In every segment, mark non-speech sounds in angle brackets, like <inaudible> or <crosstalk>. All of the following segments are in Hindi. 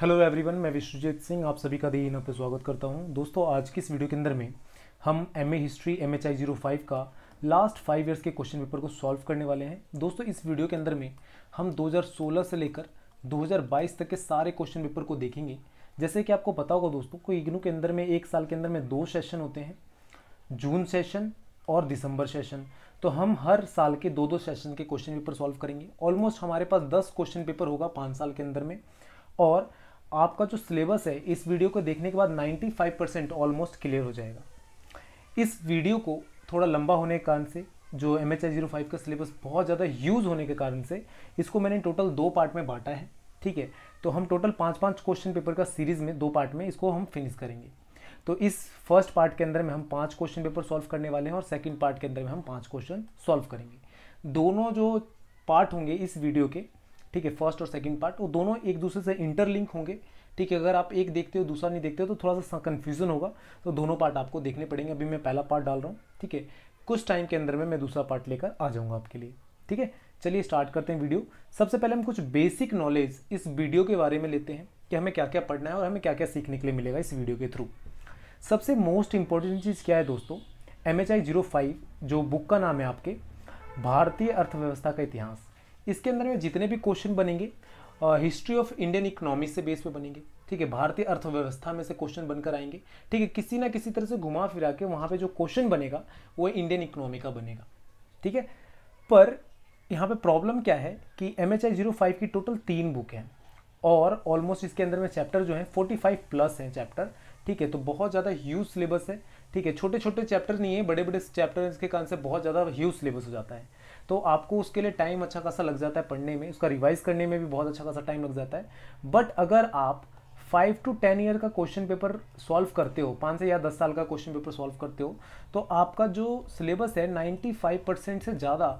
हेलो एवरीवन मैं विश्वजीत सिंह आप सभी का दी इन पर स्वागत करता हूँ दोस्तों आज की इस वीडियो के अंदर में हम M A history M H I zero five का लास्ट फाइव ईयर्स के क्वेश्चन पेपर को सॉल्व करने वाले हैं दोस्तों इस वीडियो के अंदर में हम 2016 से लेकर 2022 तक के सारे क्वेश्चन पेपर को देखेंगे जैसे कि आपको पता होगा दोस्तों को इग्नू के अंदर में एक साल के अंदर में दो सेशन होते हैं जून सेशन और दिसंबर सेशन तो हम हर साल के दो दो सेशन के क्वेश्चन पेपर सॉल्व करेंगे ऑलमोस्ट हमारे पास दस क्वेश्चन पेपर होगा पाँच साल के अंदर में और आपका जो सिलेबस है इस वीडियो को देखने के बाद 95 परसेंट ऑलमोस्ट क्लियर हो जाएगा इस वीडियो को थोड़ा लंबा होने के कारण से जो एम एच जीरो फाइव का सिलेबस बहुत ज़्यादा यूज़ होने के कारण से इसको मैंने टोटल दो पार्ट में बांटा है ठीक है तो हम टोटल पाँच पाँच क्वेश्चन पेपर का सीरीज़ में दो पार्ट में इसको हम फिनिश करेंगे तो इस फर्स्ट पार्ट के अंदर में हम पाँच क्वेश्चन पेपर सॉल्व करने वाले हैं और सेकेंड पार्ट के अंदर में हम पाँच क्वेश्चन सॉल्व करेंगे दोनों जो पार्ट होंगे इस वीडियो के ठीक है फर्स्ट और सेकंड पार्ट वो दोनों एक दूसरे से इंटरलिंक होंगे ठीक है अगर आप एक देखते हो दूसरा नहीं देखते हो तो थोड़ा सा कन्फ्यूजन होगा तो दोनों पार्ट आपको देखने पड़ेंगे अभी मैं पहला पार्ट डाल रहा हूँ ठीक है कुछ टाइम के अंदर में मैं दूसरा पार्ट लेकर आ जाऊँगा आपके लिए ठीक है चलिए स्टार्ट करते हैं वीडियो सबसे पहले हम कुछ बेसिक नॉलेज इस वीडियो के बारे में लेते हैं कि हमें क्या क्या पढ़ना है और हमें क्या क्या सीखने के लिए मिलेगा इस वीडियो के थ्रू सबसे मोस्ट इंपॉर्टेंट चीज़ क्या है दोस्तों M H I zero five जो बुक का नाम है आपके भारतीय अर्थव्यवस्था का इतिहास इसके अंदर में जितने भी क्वेश्चन बनेंगे हिस्ट्री ऑफ इंडियन इकोनॉमी से बेस पे बनेंगे ठीक है भारतीय अर्थव्यवस्था में से क्वेश्चन बनकर आएंगे ठीक है किसी ना किसी तरह से घुमा फिरा के वहाँ पे जो क्वेश्चन बनेगा वो इंडियन इकोनॉमी का बनेगा ठीक है पर यहाँ पे प्रॉब्लम क्या है कि M H I zero five की टोटल तीन बुक हैं और ऑलमोस्ट इसके अंदर में चैप्टर जो है फोर्टी फाइव प्लस हैं चैप्टर ठीक है तो बहुत ज़्यादा ह्यूज सिलेबस है ठीक है छोटे छोटे चैप्टर नहीं है बड़े बड़े चैप्टर इसके कारण से बहुत ज़्यादा ह्यूज सिलेबस हो जाता है तो आपको उसके लिए टाइम अच्छा खासा लग जाता है पढ़ने में उसका रिवाइज करने में भी बहुत अच्छा खासा टाइम लग जाता है बट अगर आप फाइव टू टेन ईयर का क्वेश्चन पेपर सॉल्व करते हो पाँच से या दस साल का क्वेश्चन पेपर सॉल्व करते हो तो आपका जो सिलेबस है नाइन्टी फाइव परसेंट से ज़्यादा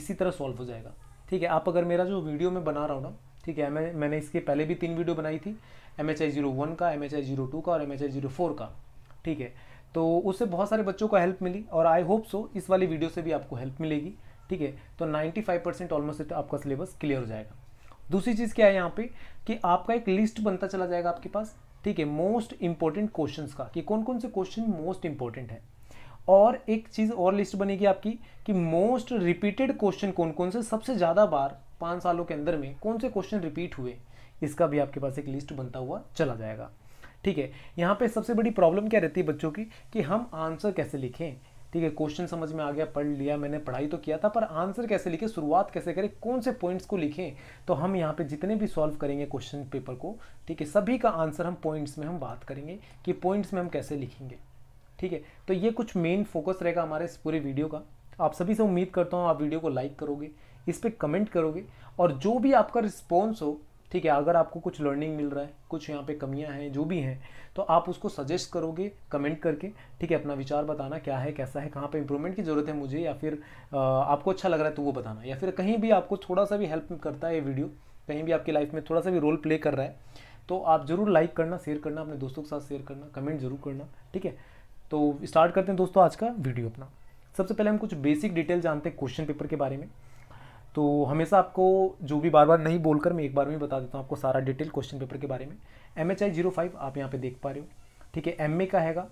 इसी तरह सॉल्व हो जाएगा ठीक है आप अगर मेरा जो वीडियो मैं बना रहा हूँ ना ठीक है मैं मैंने इसके पहले भी तीन वीडियो बनाई थी M H I zero one का M H I zero two का और M H I zero four का ठीक है तो उससे बहुत सारे बच्चों को हेल्प मिली और आई होप सो इस वाली वीडियो से भी आपको हेल्प मिलेगी ठीक है तो 95 परसेंट ऑलमोस्ट आपका सिलेबस क्लियर हो जाएगा दूसरी चीज़ क्या है यहाँ पे कि आपका एक लिस्ट बनता चला जाएगा आपके पास ठीक है मोस्ट इंपॉर्टेंट क्वेश्चंस का कि कौन कौन से क्वेश्चन मोस्ट इंपॉर्टेंट है और एक चीज़ और लिस्ट बनेगी आपकी कि मोस्ट रिपीटेड क्वेश्चन कौन कौन से सबसे ज़्यादा बार पाँच सालों के अंदर में कौन से क्वेश्चन रिपीट हुए इसका भी आपके पास एक लिस्ट बनता हुआ चला जाएगा ठीक है यहाँ पे सबसे बड़ी प्रॉब्लम क्या रहती है बच्चों की कि हम आंसर कैसे लिखें ठीक है क्वेश्चन समझ में आ गया पढ़ लिया मैंने पढ़ाई तो किया था पर आंसर कैसे लिखे शुरुआत कैसे करें कौन से पॉइंट्स को लिखें तो हम यहाँ पे जितने भी सॉल्व करेंगे क्वेश्चन पेपर को ठीक है सभी का आंसर हम पॉइंट्स में हम बात करेंगे कि पॉइंट्स में हम कैसे लिखेंगे ठीक है तो ये कुछ मेन फोकस रहेगा हमारे इस पूरे वीडियो का आप सभी से उम्मीद करता हूँ आप वीडियो को लाइक करोगे इस पर कमेंट करोगे और जो भी आपका रिस्पॉन्स हो ठीक है अगर आपको कुछ लर्निंग मिल रहा है कुछ यहाँ पे कमियाँ हैं जो भी हैं तो आप उसको सजेस्ट करोगे कमेंट करके ठीक है अपना विचार बताना क्या है कैसा है कहाँ पर इंप्रूवमेंट की ज़रूरत है मुझे या फिर आपको अच्छा लग रहा है तो वो बताना या फिर कहीं भी आपको थोड़ा सा भी हेल्प करता है ये वीडियो कहीं भी आपकी लाइफ में थोड़ा सा भी रोल प्ले कर रहा है तो आप ज़रूर लाइक करना शेयर करना अपने दोस्तों के साथ शेयर करना कमेंट ज़रूर करना ठीक है तो स्टार्ट करते हैं दोस्तों आज का वीडियो अपना सबसे पहले हम कुछ बेसिक डिटेल जानते हैं क्वेश्चन पेपर के बारे में तो हमेशा आपको जो भी बार बार नहीं बोलकर मैं एक बार में बता देता हूँ आपको सारा डिटेल क्वेश्चन पेपर के बारे में M H I zero five आप यहाँ पे देख पा रहे हो ठीक है एम ए का हैगा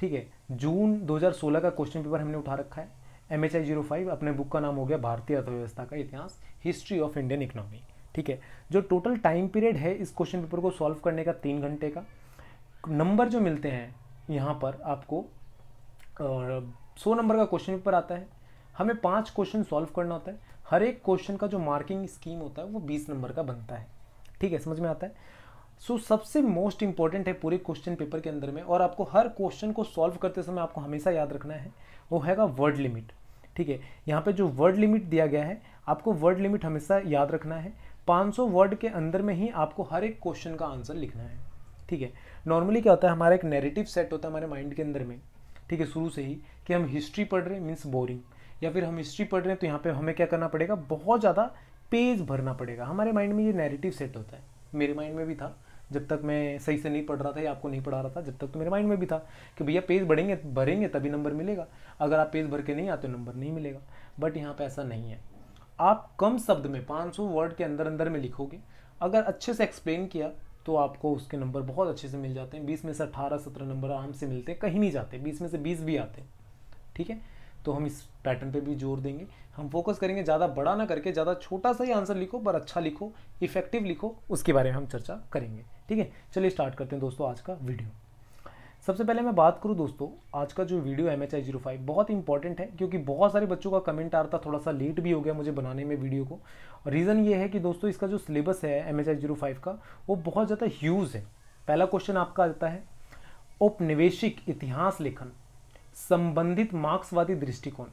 ठीक है जून 2016 का क्वेश्चन पेपर हमने उठा रखा है M H I zero five अपने बुक का नाम हो गया भारतीय अर्थव्यवस्था का इतिहास हिस्ट्री ऑफ इंडियन इकोनॉमी ठीक है जो टोटल टाइम पीरियड है इस क्वेश्चन पेपर को सॉल्व करने का तीन घंटे का नंबर जो मिलते हैं यहाँ पर आपको सौ नंबर का क्वेश्चन पेपर आता है हमें पाँच क्वेश्चन सॉल्व करना होता है हर एक क्वेश्चन का जो मार्किंग स्कीम होता है वो बीस नंबर का बनता है ठीक है समझ में आता है सो so, सबसे मोस्ट इंपॉर्टेंट है पूरे क्वेश्चन पेपर के अंदर में और आपको हर क्वेश्चन को सॉल्व करते समय आपको हमेशा याद रखना है वो हैगा वर्ड लिमिट ठीक है यहाँ पे जो वर्ड लिमिट दिया गया है आपको वर्ड लिमिट हमेशा याद रखना है 500 वर्ड के अंदर में ही आपको हर एक क्वेश्चन का आंसर लिखना है ठीक है नॉर्मली क्या होता है हमारा एक नेरेटिव सेट होता है हमारे माइंड के अंदर में ठीक है शुरू से ही कि हम हिस्ट्री पढ़ रहे हैं मीन्स बोरिंग या फिर हम हिस्ट्री पढ़ रहे हैं तो यहाँ पे हमें क्या करना पड़ेगा बहुत ज़्यादा पेज भरना पड़ेगा हमारे माइंड में ये नैरेटिव सेट होता है मेरे माइंड में भी था जब तक मैं सही से नहीं पढ़ रहा था या आपको नहीं पढ़ा रहा था जब तक तो मेरे माइंड में भी था कि भैया पेज बढ़ेंगे भरेंगे तभी नंबर मिलेगा अगर आप पेज भर के नहीं आते नंबर नहीं मिलेगा बट यहाँ पर ऐसा नहीं है आप कम शब्द में पाँच वर्ड के अंदर अंदर में लिखोगे अगर अच्छे से एक्सप्लेन किया तो आपको उसके नंबर बहुत अच्छे से मिल जाते हैं बीस में से अठारह सत्रह नंबर आराम से मिलते हैं कहीं नहीं जाते बीस में से बीस भी आते हैं ठीक है तो हम इस पैटर्न पे भी जोर देंगे हम फोकस करेंगे ज़्यादा बड़ा ना करके ज़्यादा छोटा सा ही आंसर लिखो पर अच्छा लिखो इफेक्टिव लिखो उसके बारे में हम चर्चा करेंगे ठीक है चलिए स्टार्ट करते हैं दोस्तों आज का वीडियो सबसे पहले मैं बात करूँ दोस्तों आज का जो video M H I zero five बहुत इंपॉर्टेंट है क्योंकि बहुत सारे बच्चों का कमेंट आ रहा था थोड़ा सा लेट भी हो गया मुझे बनाने में वीडियो को और रीज़न ये है कि दोस्तों इसका जो सिलेबस है M H I zero five का वो बहुत ज़्यादा ह्यूज है पहला क्वेश्चन आपका आता है उपनिवेशिक इतिहास लेखन संबंधित मार्क्सवादी दृष्टिकोण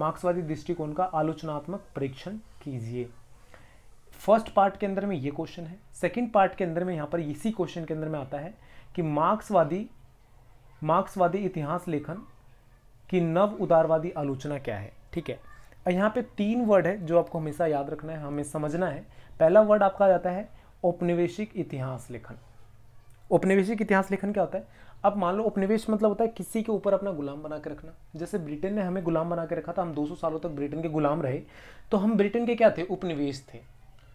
मार्क्सवादी दृष्टिकोण का आलोचनात्मक परीक्षण कीजिए फर्स्ट पार्ट के अंदर में ये क्वेश्चन है सेकंड पार्ट के अंदर में यहाँ पर इसी क्वेश्चन के अंदर में आता है कि मार्क्सवादी मार्क्सवादी इतिहास लेखन की नव उदारवादी आलोचना क्या है ठीक है यहाँ पे तीन वर्ड है जो आपको हमेशा याद रखना है हमें समझना है पहला वर्ड आपका जाता है औपनिवेशिक इतिहास लेखन औपनिवेशिक इतिहास लेखन क्या होता है अब मान लो उपनिवेश मतलब होता है किसी के ऊपर अपना गुलाम बना के रखना जैसे ब्रिटेन ने हमें गुलाम बना के रखा था हम 200 सालों तक ब्रिटेन के गुलाम रहे तो हम ब्रिटेन के क्या थे उपनिवेश थे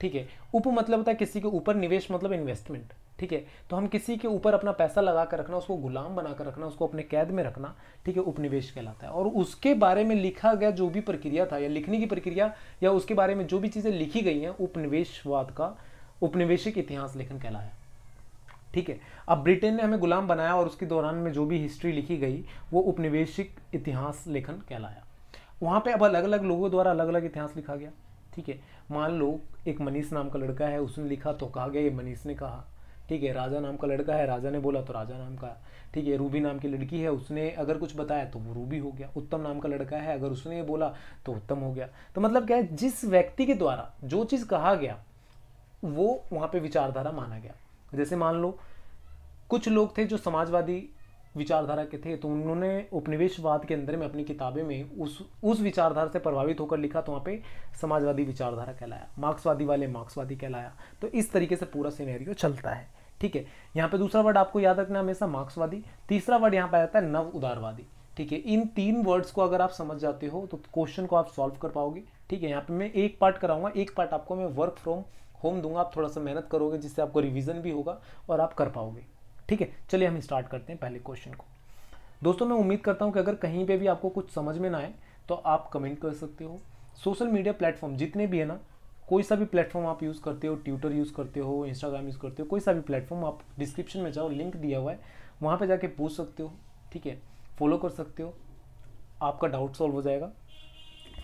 ठीक है उप मतलब होता है किसी के ऊपर निवेश मतलब इन्वेस्टमेंट ठीक है तो हम किसी के ऊपर अपना पैसा लगा कर रखना उसको गुलाम बना कर रखना उसको अपने कैद में रखना ठीक है उपनिवेश कहलाता है और उसके बारे में लिखा गया जो भी प्रक्रिया था या लिखने की प्रक्रिया या उसके बारे में जो भी चीज़ें लिखी गई हैं उपनिवेशवाद का उपनिवेशिक इतिहास लेखन कहलाया ठीक है अब ब्रिटेन ने हमें गुलाम बनाया और उसके दौरान में जो भी हिस्ट्री लिखी गई वो उपनिवेशिक इतिहास लेखन कहलाया वहाँ पे अब अलग अलग लोगों द्वारा अलग अलग इतिहास लिखा गया ठीक है मान लो एक मनीष नाम का लड़का है उसने लिखा तो कहा गया ये मनीष ने कहा ठीक है राजा नाम का लड़का है राजा ने बोला तो राजा नाम का ठीक है रूबी नाम की लड़की है उसने अगर कुछ बताया तो वो रूबी हो गया उत्तम नाम का लड़का है अगर उसने ये बोला तो उत्तम हो गया तो मतलब क्या है जिस व्यक्ति के द्वारा जो चीज़ कहा गया वो वहाँ पे विचारधारा माना गया जैसे मान लो कुछ लोग थे जो समाजवादी विचारधारा के थे तो उन्होंने उपनिवेशवाद के अंदर में अपनी किताबें में उस उस विचारधारा से प्रभावित होकर लिखा तो वहाँ पे समाजवादी विचारधारा कहलाया मार्क्सवादी वाले मार्क्सवादी कहलाया तो इस तरीके से पूरा सिनेरियो चलता है ठीक है यहाँ पे दूसरा वर्ड आपको याद रखना हमेशा मार्क्सवादी तीसरा वर्ड यहाँ पे आता है नव उदारवादी ठीक है इन तीन वर्ड्स को अगर आप समझ जाते हो तो क्वेश्चन को आप सॉल्व कर पाओगे ठीक है यहाँ पे मैं एक पार्ट कराऊंगा एक पार्ट आपको मैं वर्क फ्रॉम होम दूंगा आप थोड़ा सा मेहनत करोगे जिससे आपको रिविज़न भी होगा और आप कर पाओगे ठीक है चलिए हम स्टार्ट करते हैं पहले क्वेश्चन को दोस्तों मैं उम्मीद करता हूँ कि अगर कहीं पे भी आपको कुछ समझ में ना आए तो आप कमेंट कर सकते हो सोशल मीडिया प्लेटफॉर्म जितने भी है ना कोई सा भी प्लेटफॉर्म आप यूज़ करते हो ट्विटर यूज़ करते हो इंस्टाग्राम यूज़ करते हो कोई सा भी प्लेटफॉर्म आप डिस्क्रिप्शन में जाओ लिंक दिया हुआ है वहाँ पर जाके पूछ सकते हो ठीक है फॉलो कर सकते हो आपका डाउट सॉल्व हो जाएगा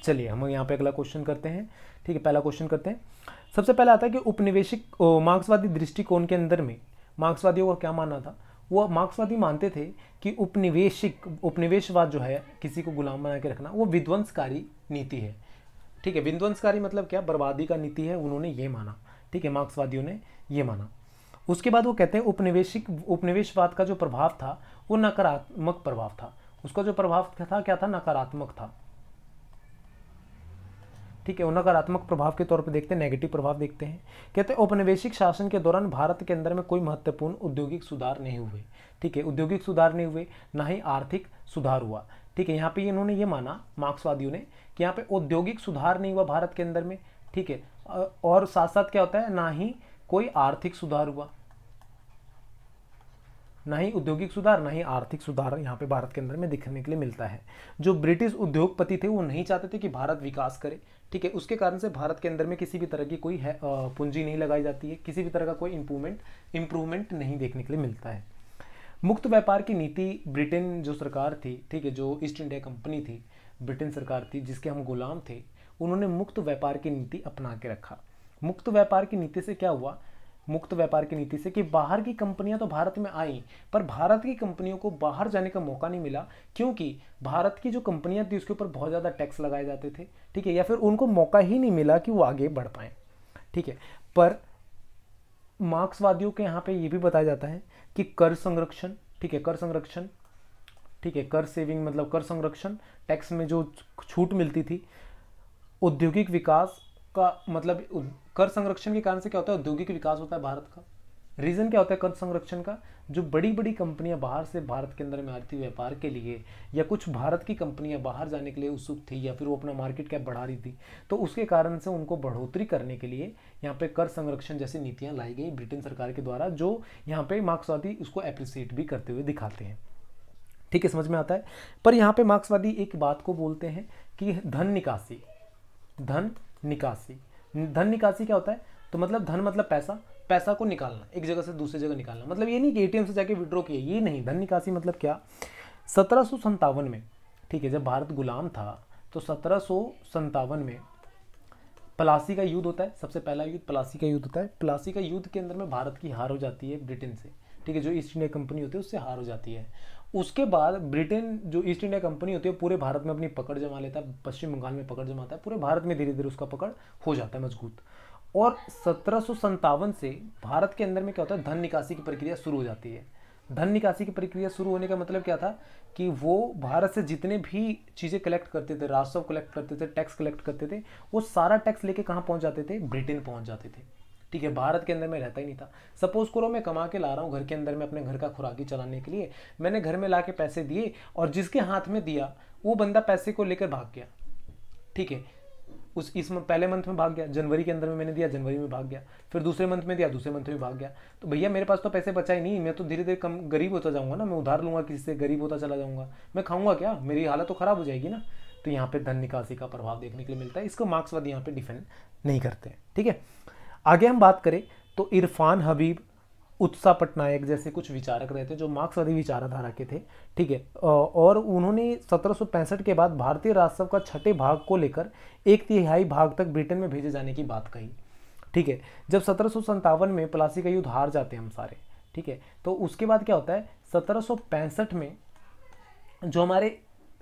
चलिए हम यहाँ पे अगला क्वेश्चन करते हैं ठीक है पहला क्वेश्चन करते हैं सबसे पहले आता है कि उपनिवेशिक मार्क्सवादी दृष्टिकोण के अंदर में मार्क्सवादियों का क्या मानना था वो मार्क्सवादी मानते थे कि उपनिवेशिक उपनिवेशवाद जो है किसी को गुलाम बना के रखना वो विध्वंसकारी नीति है ठीक है विध्वंसकारी मतलब क्या बर्बादी का नीति है उन्होंने ये माना ठीक है मार्क्सवादियों ने ये माना उसके बाद वो कहते हैं उपनिवेशिक उपनिवेशवाद का जो प्रभाव था वो नकारात्मक प्रभाव था उसका जो प्रभाव था क्या था नकारात्मक था ठीक है नकारात्मक प्रभाव के तौर पर देखते हैं नेगेटिव प्रभाव देखते हैं कहते हैं औपनिवेशिक शासन के दौरान भारत के अंदर में कोई महत्वपूर्ण औद्योगिक सुधार नहीं हुए ठीक है औद्योगिक सुधार नहीं हुए ना ही आर्थिक सुधार हुआ ठीक है यहाँ पे इन्होंने ये माना मार्क्सवादियों ने कि यहाँ पे औद्योगिक सुधार नहीं हुआ भारत के अंदर में ठीक है और साथ साथ क्या होता है ना ही कोई आर्थिक सुधार हुआ ना ही औद्योगिक सुधार ना ही आर्थिक सुधार यहाँ पे भारत के अंदर में दिखने के लिए मिलता है जो ब्रिटिश उद्योगपति थे वो नहीं चाहते थे कि भारत विकास करे ठीक है उसके कारण से भारत के अंदर में किसी भी तरह की कोई है पूंजी नहीं लगाई जाती है किसी भी तरह का कोई इम्प्रूवमेंट इम्प्रूवमेंट नहीं देखने के लिए मिलता है मुक्त व्यापार की नीति ब्रिटेन जो सरकार थी ठीक है जो ईस्ट इंडिया कंपनी थी ब्रिटेन सरकार थी जिसके हम गुलाम थे उन्होंने मुक्त व्यापार की नीति अपना के रखा मुक्त व्यापार की नीति से क्या हुआ मुक्त व्यापार की नीति से कि बाहर की कंपनियां तो भारत में आई पर भारत की कंपनियों को बाहर जाने का मौका नहीं मिला क्योंकि भारत की जो कंपनियां थी उसके ऊपर बहुत ज़्यादा टैक्स लगाए जाते थे ठीक है या फिर उनको मौका ही नहीं मिला कि वो आगे बढ़ पाए ठीक है पर मार्क्सवादियों के यहाँ पे ये भी बताया जाता है कि कर संरक्षण ठीक है कर संरक्षण ठीक है कर सेविंग मतलब कर संरक्षण टैक्स में जो छूट मिलती थी औद्योगिक विकास का मतलब कर संरक्षण के कारण से क्या होता है औद्योगिक विकास होता है भारत का रीज़न क्या होता है कर संरक्षण का जो बड़ी बड़ी कंपनियां बाहर से भारत के अंदर में आती व्यापार के लिए या कुछ भारत की कंपनियां बाहर जाने के लिए उत्सुक थी या फिर वो अपना मार्केट कैप बढ़ा रही थी तो उसके कारण से उनको बढ़ोतरी करने के लिए यहाँ पे कर संरक्षण जैसी नीतियाँ लाई गई ब्रिटेन सरकार के द्वारा जो यहाँ पे मार्क्सवादी उसको अप्रिसिएट भी करते हुए दिखाते हैं ठीक है समझ में आता है पर यहाँ पे मार्क्सवादी एक बात को बोलते हैं कि धन निकासी धन निकासी धन निकासी क्या होता है तो मतलब धन मतलब पैसा पैसा को निकालना एक जगह से दूसरी जगह निकालना मतलब ये नहीं कि एटीएम से जाके विड्रॉ किया ये नहीं धन निकासी मतलब क्या सत्रह में ठीक है जब भारत गुलाम था तो सत्रह में प्लासी का युद्ध होता है सबसे पहला युद्ध प्लासी का युद्ध होता है प्लासी का युद्ध के अंदर में भारत की हार हो जाती है ब्रिटेन से ठीक है जो ईस्ट इंडिया कंपनी होती है उससे हार हो जाती है उसके बाद ब्रिटेन जो ईस्ट इंडिया कंपनी होती है पूरे भारत में अपनी पकड़ जमा लेता है पश्चिम बंगाल में पकड़ जमाता है पूरे भारत में धीरे धीरे उसका पकड़ हो जाता है मजबूत और सत्रह से भारत के अंदर में क्या होता है धन निकासी की प्रक्रिया शुरू हो जाती है धन निकासी की प्रक्रिया शुरू होने का मतलब क्या था कि वो भारत से जितने भी चीज़ें कलेक्ट करते थे राजस्व कलेक्ट करते थे टैक्स कलेक्ट करते थे वो सारा टैक्स लेके कहाँ पहुँच जाते थे ब्रिटेन पहुँच जाते थे ठीक है भारत के अंदर मैं रहता ही नहीं था सपोज करो मैं कमा के ला रहा हूँ घर के अंदर में अपने घर का खुराकी चलाने के लिए मैंने घर में ला के पैसे दिए और जिसके हाथ में दिया वो बंदा पैसे को लेकर भाग गया ठीक है उस इस पहले मंथ में भाग गया जनवरी के अंदर में मैंने दिया जनवरी में भाग गया फिर दूसरे मंथ में दिया दूसरे मंथ में भाग गया तो भैया मेरे पास तो पैसे बचा ही नहीं मैं तो धीरे धीरे कम गरीब होता जाऊंगा ना मैं उधार लूंगा किसी से गरीब होता चला जाऊंगा मैं खाऊंगा क्या मेरी हालत तो खराब हो जाएगी ना तो यहाँ पे धन निकासी का प्रभाव देखने के लिए मिलता है इसको मार्क्सवादी यहाँ पे डिफेंड नहीं करते ठीक है थीके? आगे हम बात करें तो इरफान हबीब उत्साह पटनायक जैसे कुछ विचारक रहे थे जो मार्क्सवादी विचारधारा के थे ठीक है और उन्होंने सत्रह के बाद भारतीय राजस्व का छठे भाग को लेकर एक तिहाई भाग तक ब्रिटेन में भेजे जाने की बात कही ठीक है जब सत्रह में प्लासी का युद्ध हार जाते हैं हम सारे ठीक है तो उसके बाद क्या होता है सत्रह में जो हमारे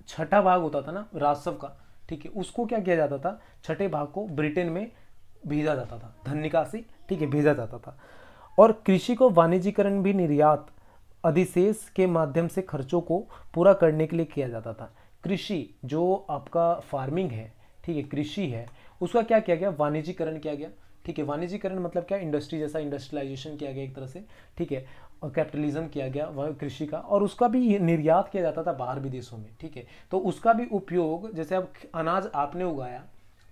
छठा भाग होता था ना राजस्व का ठीक है उसको क्या किया जाता था छठे भाग को ब्रिटेन में भेजा जाता था धन निकासी ठीक है भेजा जाता था और कृषि को वाणिज्यकरण भी निर्यात अधिशेष के माध्यम से खर्चों को पूरा करने के लिए किया जाता था कृषि जो आपका फार्मिंग है ठीक है कृषि है उसका क्या किया गया वाणिज्यकरण किया गया ठीक है वाणिज्यकरण मतलब क्या इंडस्ट्री जैसा इंडस्ट्रियलाइजेशन किया गया एक तरह से ठीक है और कैपिटलिज्म किया गया वह कृषि का और उसका भी निर्यात किया जाता था बाहर विदेशों में ठीक है तो उसका भी उपयोग जैसे अब अनाज आपने उगाया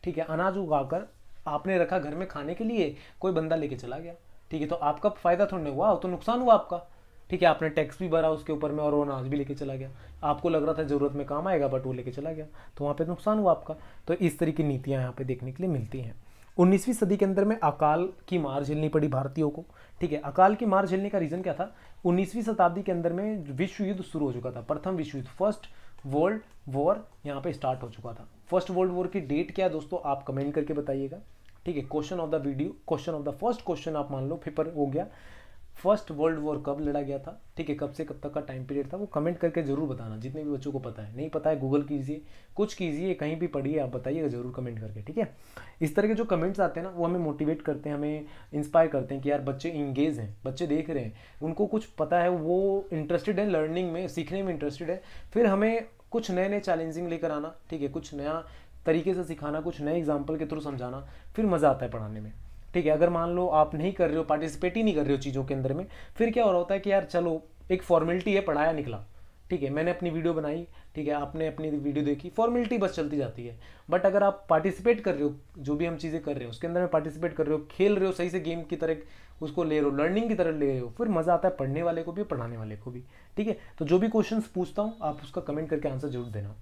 ठीक है अनाज उगाकर आपने रखा घर में खाने के लिए कोई बंदा लेके चला गया ठीक है तो आपका फ़ायदा थोड़ा नहीं हुआ तो नुकसान हुआ आपका ठीक है आपने टैक्स भी भरा उसके ऊपर में और वो अनाज भी लेके चला गया आपको लग रहा था ज़रूरत में काम आएगा बट वो लेके चला गया तो वहाँ पे नुकसान हुआ आपका तो इस तरह की नीतियाँ यहाँ पे देखने के लिए मिलती हैं उन्नीसवीं सदी के अंदर में अकाल की मार झेलनी पड़ी भारतीयों को ठीक है अकाल की मार झेलने का रीज़न क्या था उन्नीसवीं शताब्दी के अंदर में विश्व युद्ध शुरू हो चुका था प्रथम विश्व युद्ध फर्स्ट वर्ल्ड वॉर यहाँ पे स्टार्ट हो चुका था फर्स्ट वर्ल्ड वॉर की डेट क्या है दोस्तों आप कमेंट करके बताइएगा ठीक है question of the video question of the first question आप मान लो पेपर हो गया फर्स्ट वर्ल्ड वॉर कब लड़ा गया था ठीक है कब से कब तक का टाइम पीरियड था वो कमेंट करके जरूर बताना जितने भी बच्चों को पता है नहीं पता है गूगल कीजिए कुछ कीजिए कहीं भी पढ़िए आप बताइएगा जरूर कमेंट करके ठीक है इस तरह के जो कमेंट्स आते हैं ना वो हमें मोटिवेट करते हैं हमें इंस्पायर करते हैं कि यार बच्चे इंगेज हैं बच्चे देख रहे हैं उनको कुछ पता है वो इंटरेस्टेड है लर्निंग में सीखने में इंटरेस्टेड है फिर हमें कुछ नए नए चैलेंजिंग लेकर आना ठीक है कुछ नया तरीके से सिखाना कुछ नए एग्जाम्पल के थ्रू समझाना फिर मज़ा आता है पढ़ाने में ठीक है अगर मान लो आप नहीं कर रहे हो पार्टिसिपेट ही नहीं कर रहे हो चीज़ों के अंदर में फिर क्या हो रहा होता है कि यार चलो एक फॉर्मेलिटी है पढ़ाया निकला ठीक है मैंने अपनी वीडियो बनाई ठीक है आपने अपनी वीडियो देखी फॉर्मेलिटी बस चलती जाती है बट अगर आप पार्टिसिपेट कर रहे हो जो भी हम चीज़ें कर रहे हो उसके अंदर में पार्टिसिपेट कर रहे हो खेल रहे हो सही से गेम की तरह उसको ले रहे हो लर्निंग की तरह ले रहे हो फिर मज़ा आता है पढ़ने वाले को भी पढ़ाने वाले को भी ठीक है तो जो भी क्वेश्चन पूछता हूँ आप उसका कमेंट करके आंसर जरूर देना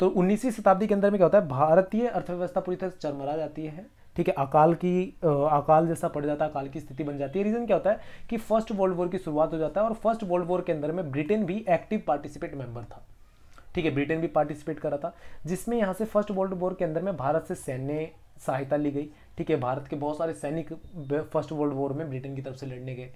तो उन्नीसवीं शताब्दी के अंदर में क्या होता है भारतीय अर्थव्यवस्था पूरी तरह से चरमरा जाती है ठीक है अकाल की अकाल जैसा पड़ जाता है अकाल की स्थिति बन जाती है रीज़न क्या होता है कि फर्स्ट वर्ल्ड वॉर की शुरुआत हो जाता है और फर्स्ट वर्ल्ड वॉर के अंदर में ब्रिटेन भी एक्टिव पार्टिसिपेट मेंबर था ठीक है ब्रिटेन भी पार्टिसिपेट करा था जिसमें यहाँ से फर्स्ट वर्ल्ड वॉर के अंदर में भारत से सैन्य सहायता ली गई ठीक है भारत के बहुत सारे सैनिक फर्स्ट वर्ल्ड वॉर में ब्रिटेन की तरफ से लड़ने गए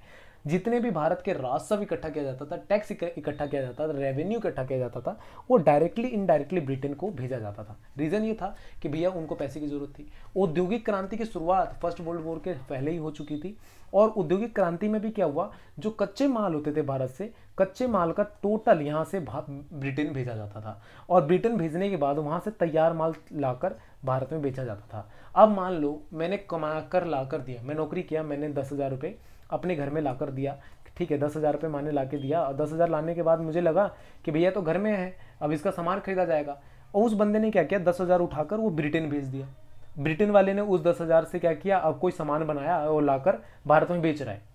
जितने भी भारत के राजस्व इकट्ठा किया जाता था टैक्स इकट्ठा किया जाता था रेवेन्यू इकट्ठा किया जाता था वो डायरेक्टली इनडायरेक्टली ब्रिटेन को भेजा जाता था रीज़न ये था कि भैया उनको पैसे की ज़रूरत थी औद्योगिक क्रांति की शुरुआत फर्स्ट वर्ल्ड वॉर के पहले ही हो चुकी थी और औद्योगिक क्रांति में भी क्या हुआ जो कच्चे माल होते थे भारत से कच्चे माल का टोटल यहाँ से ब्रिटेन भेजा जाता था और ब्रिटेन भेजने के बाद वहाँ से तैयार माल लाकर भारत में बेचा जाता था अब मान लो मैंने कमा कर ला कर दिया मैं नौकरी किया मैंने दस हज़ार रुपये अपने घर में ला कर दिया ठीक है दस हज़ार रुपये माने ला के दिया और दस हज़ार लाने के बाद मुझे लगा कि भैया तो घर में है अब इसका सामान खरीदा जाएगा और उस बंदे ने क्या किया दस हज़ार उठाकर वो ब्रिटेन भेज दिया ब्रिटेन वाले ने उस दस हज़ार से क्या किया अब कोई सामान बनाया और लाकर भारत में बेच रहा है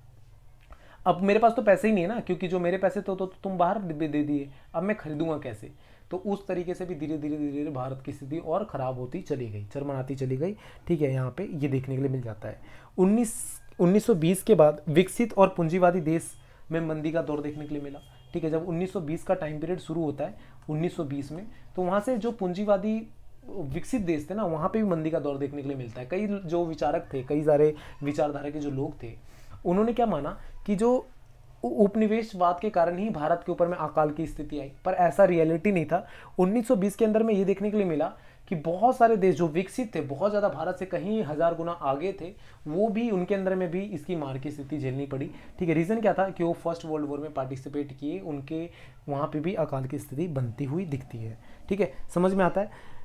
अब मेरे पास तो पैसे ही नहीं है ना क्योंकि जो मेरे पैसे तो, तो, तो तुम बाहर दे दिए अब मैं खरीदूंगा कैसे तो उस तरीके से भी धीरे धीरे धीरे धीरे भारत की स्थिति और ख़राब होती चली गई चरमराती चली गई ठीक है यहाँ पर ये देखने के लिए मिल जाता है उन्नीस 1920 के बाद विकसित और पूंजीवादी देश में मंदी का दौर देखने के लिए मिला ठीक है जब 1920 का टाइम पीरियड शुरू होता है 1920 में तो वहाँ से जो पूंजीवादी विकसित देश थे ना वहाँ पे भी मंदी का दौर देखने के लिए मिलता है कई जो विचारक थे कई सारे विचारधारा के जो लोग थे उन्होंने क्या माना कि जो उपनिवेशवाद के कारण ही भारत के ऊपर में अकाल की स्थिति आई पर ऐसा रियलिटी नहीं था 1920 के अंदर में ये देखने के लिए मिला कि बहुत सारे देश जो विकसित थे बहुत ज़्यादा भारत से कहीं हज़ार गुना आगे थे वो भी उनके अंदर में भी इसकी मार की स्थिति झेलनी पड़ी ठीक है रीज़न क्या था कि वो फर्स्ट वर्ल्ड वॉर में पार्टिसिपेट किए उनके वहाँ पर भी अकाल की स्थिति बनती हुई दिखती है ठीक है समझ में आता है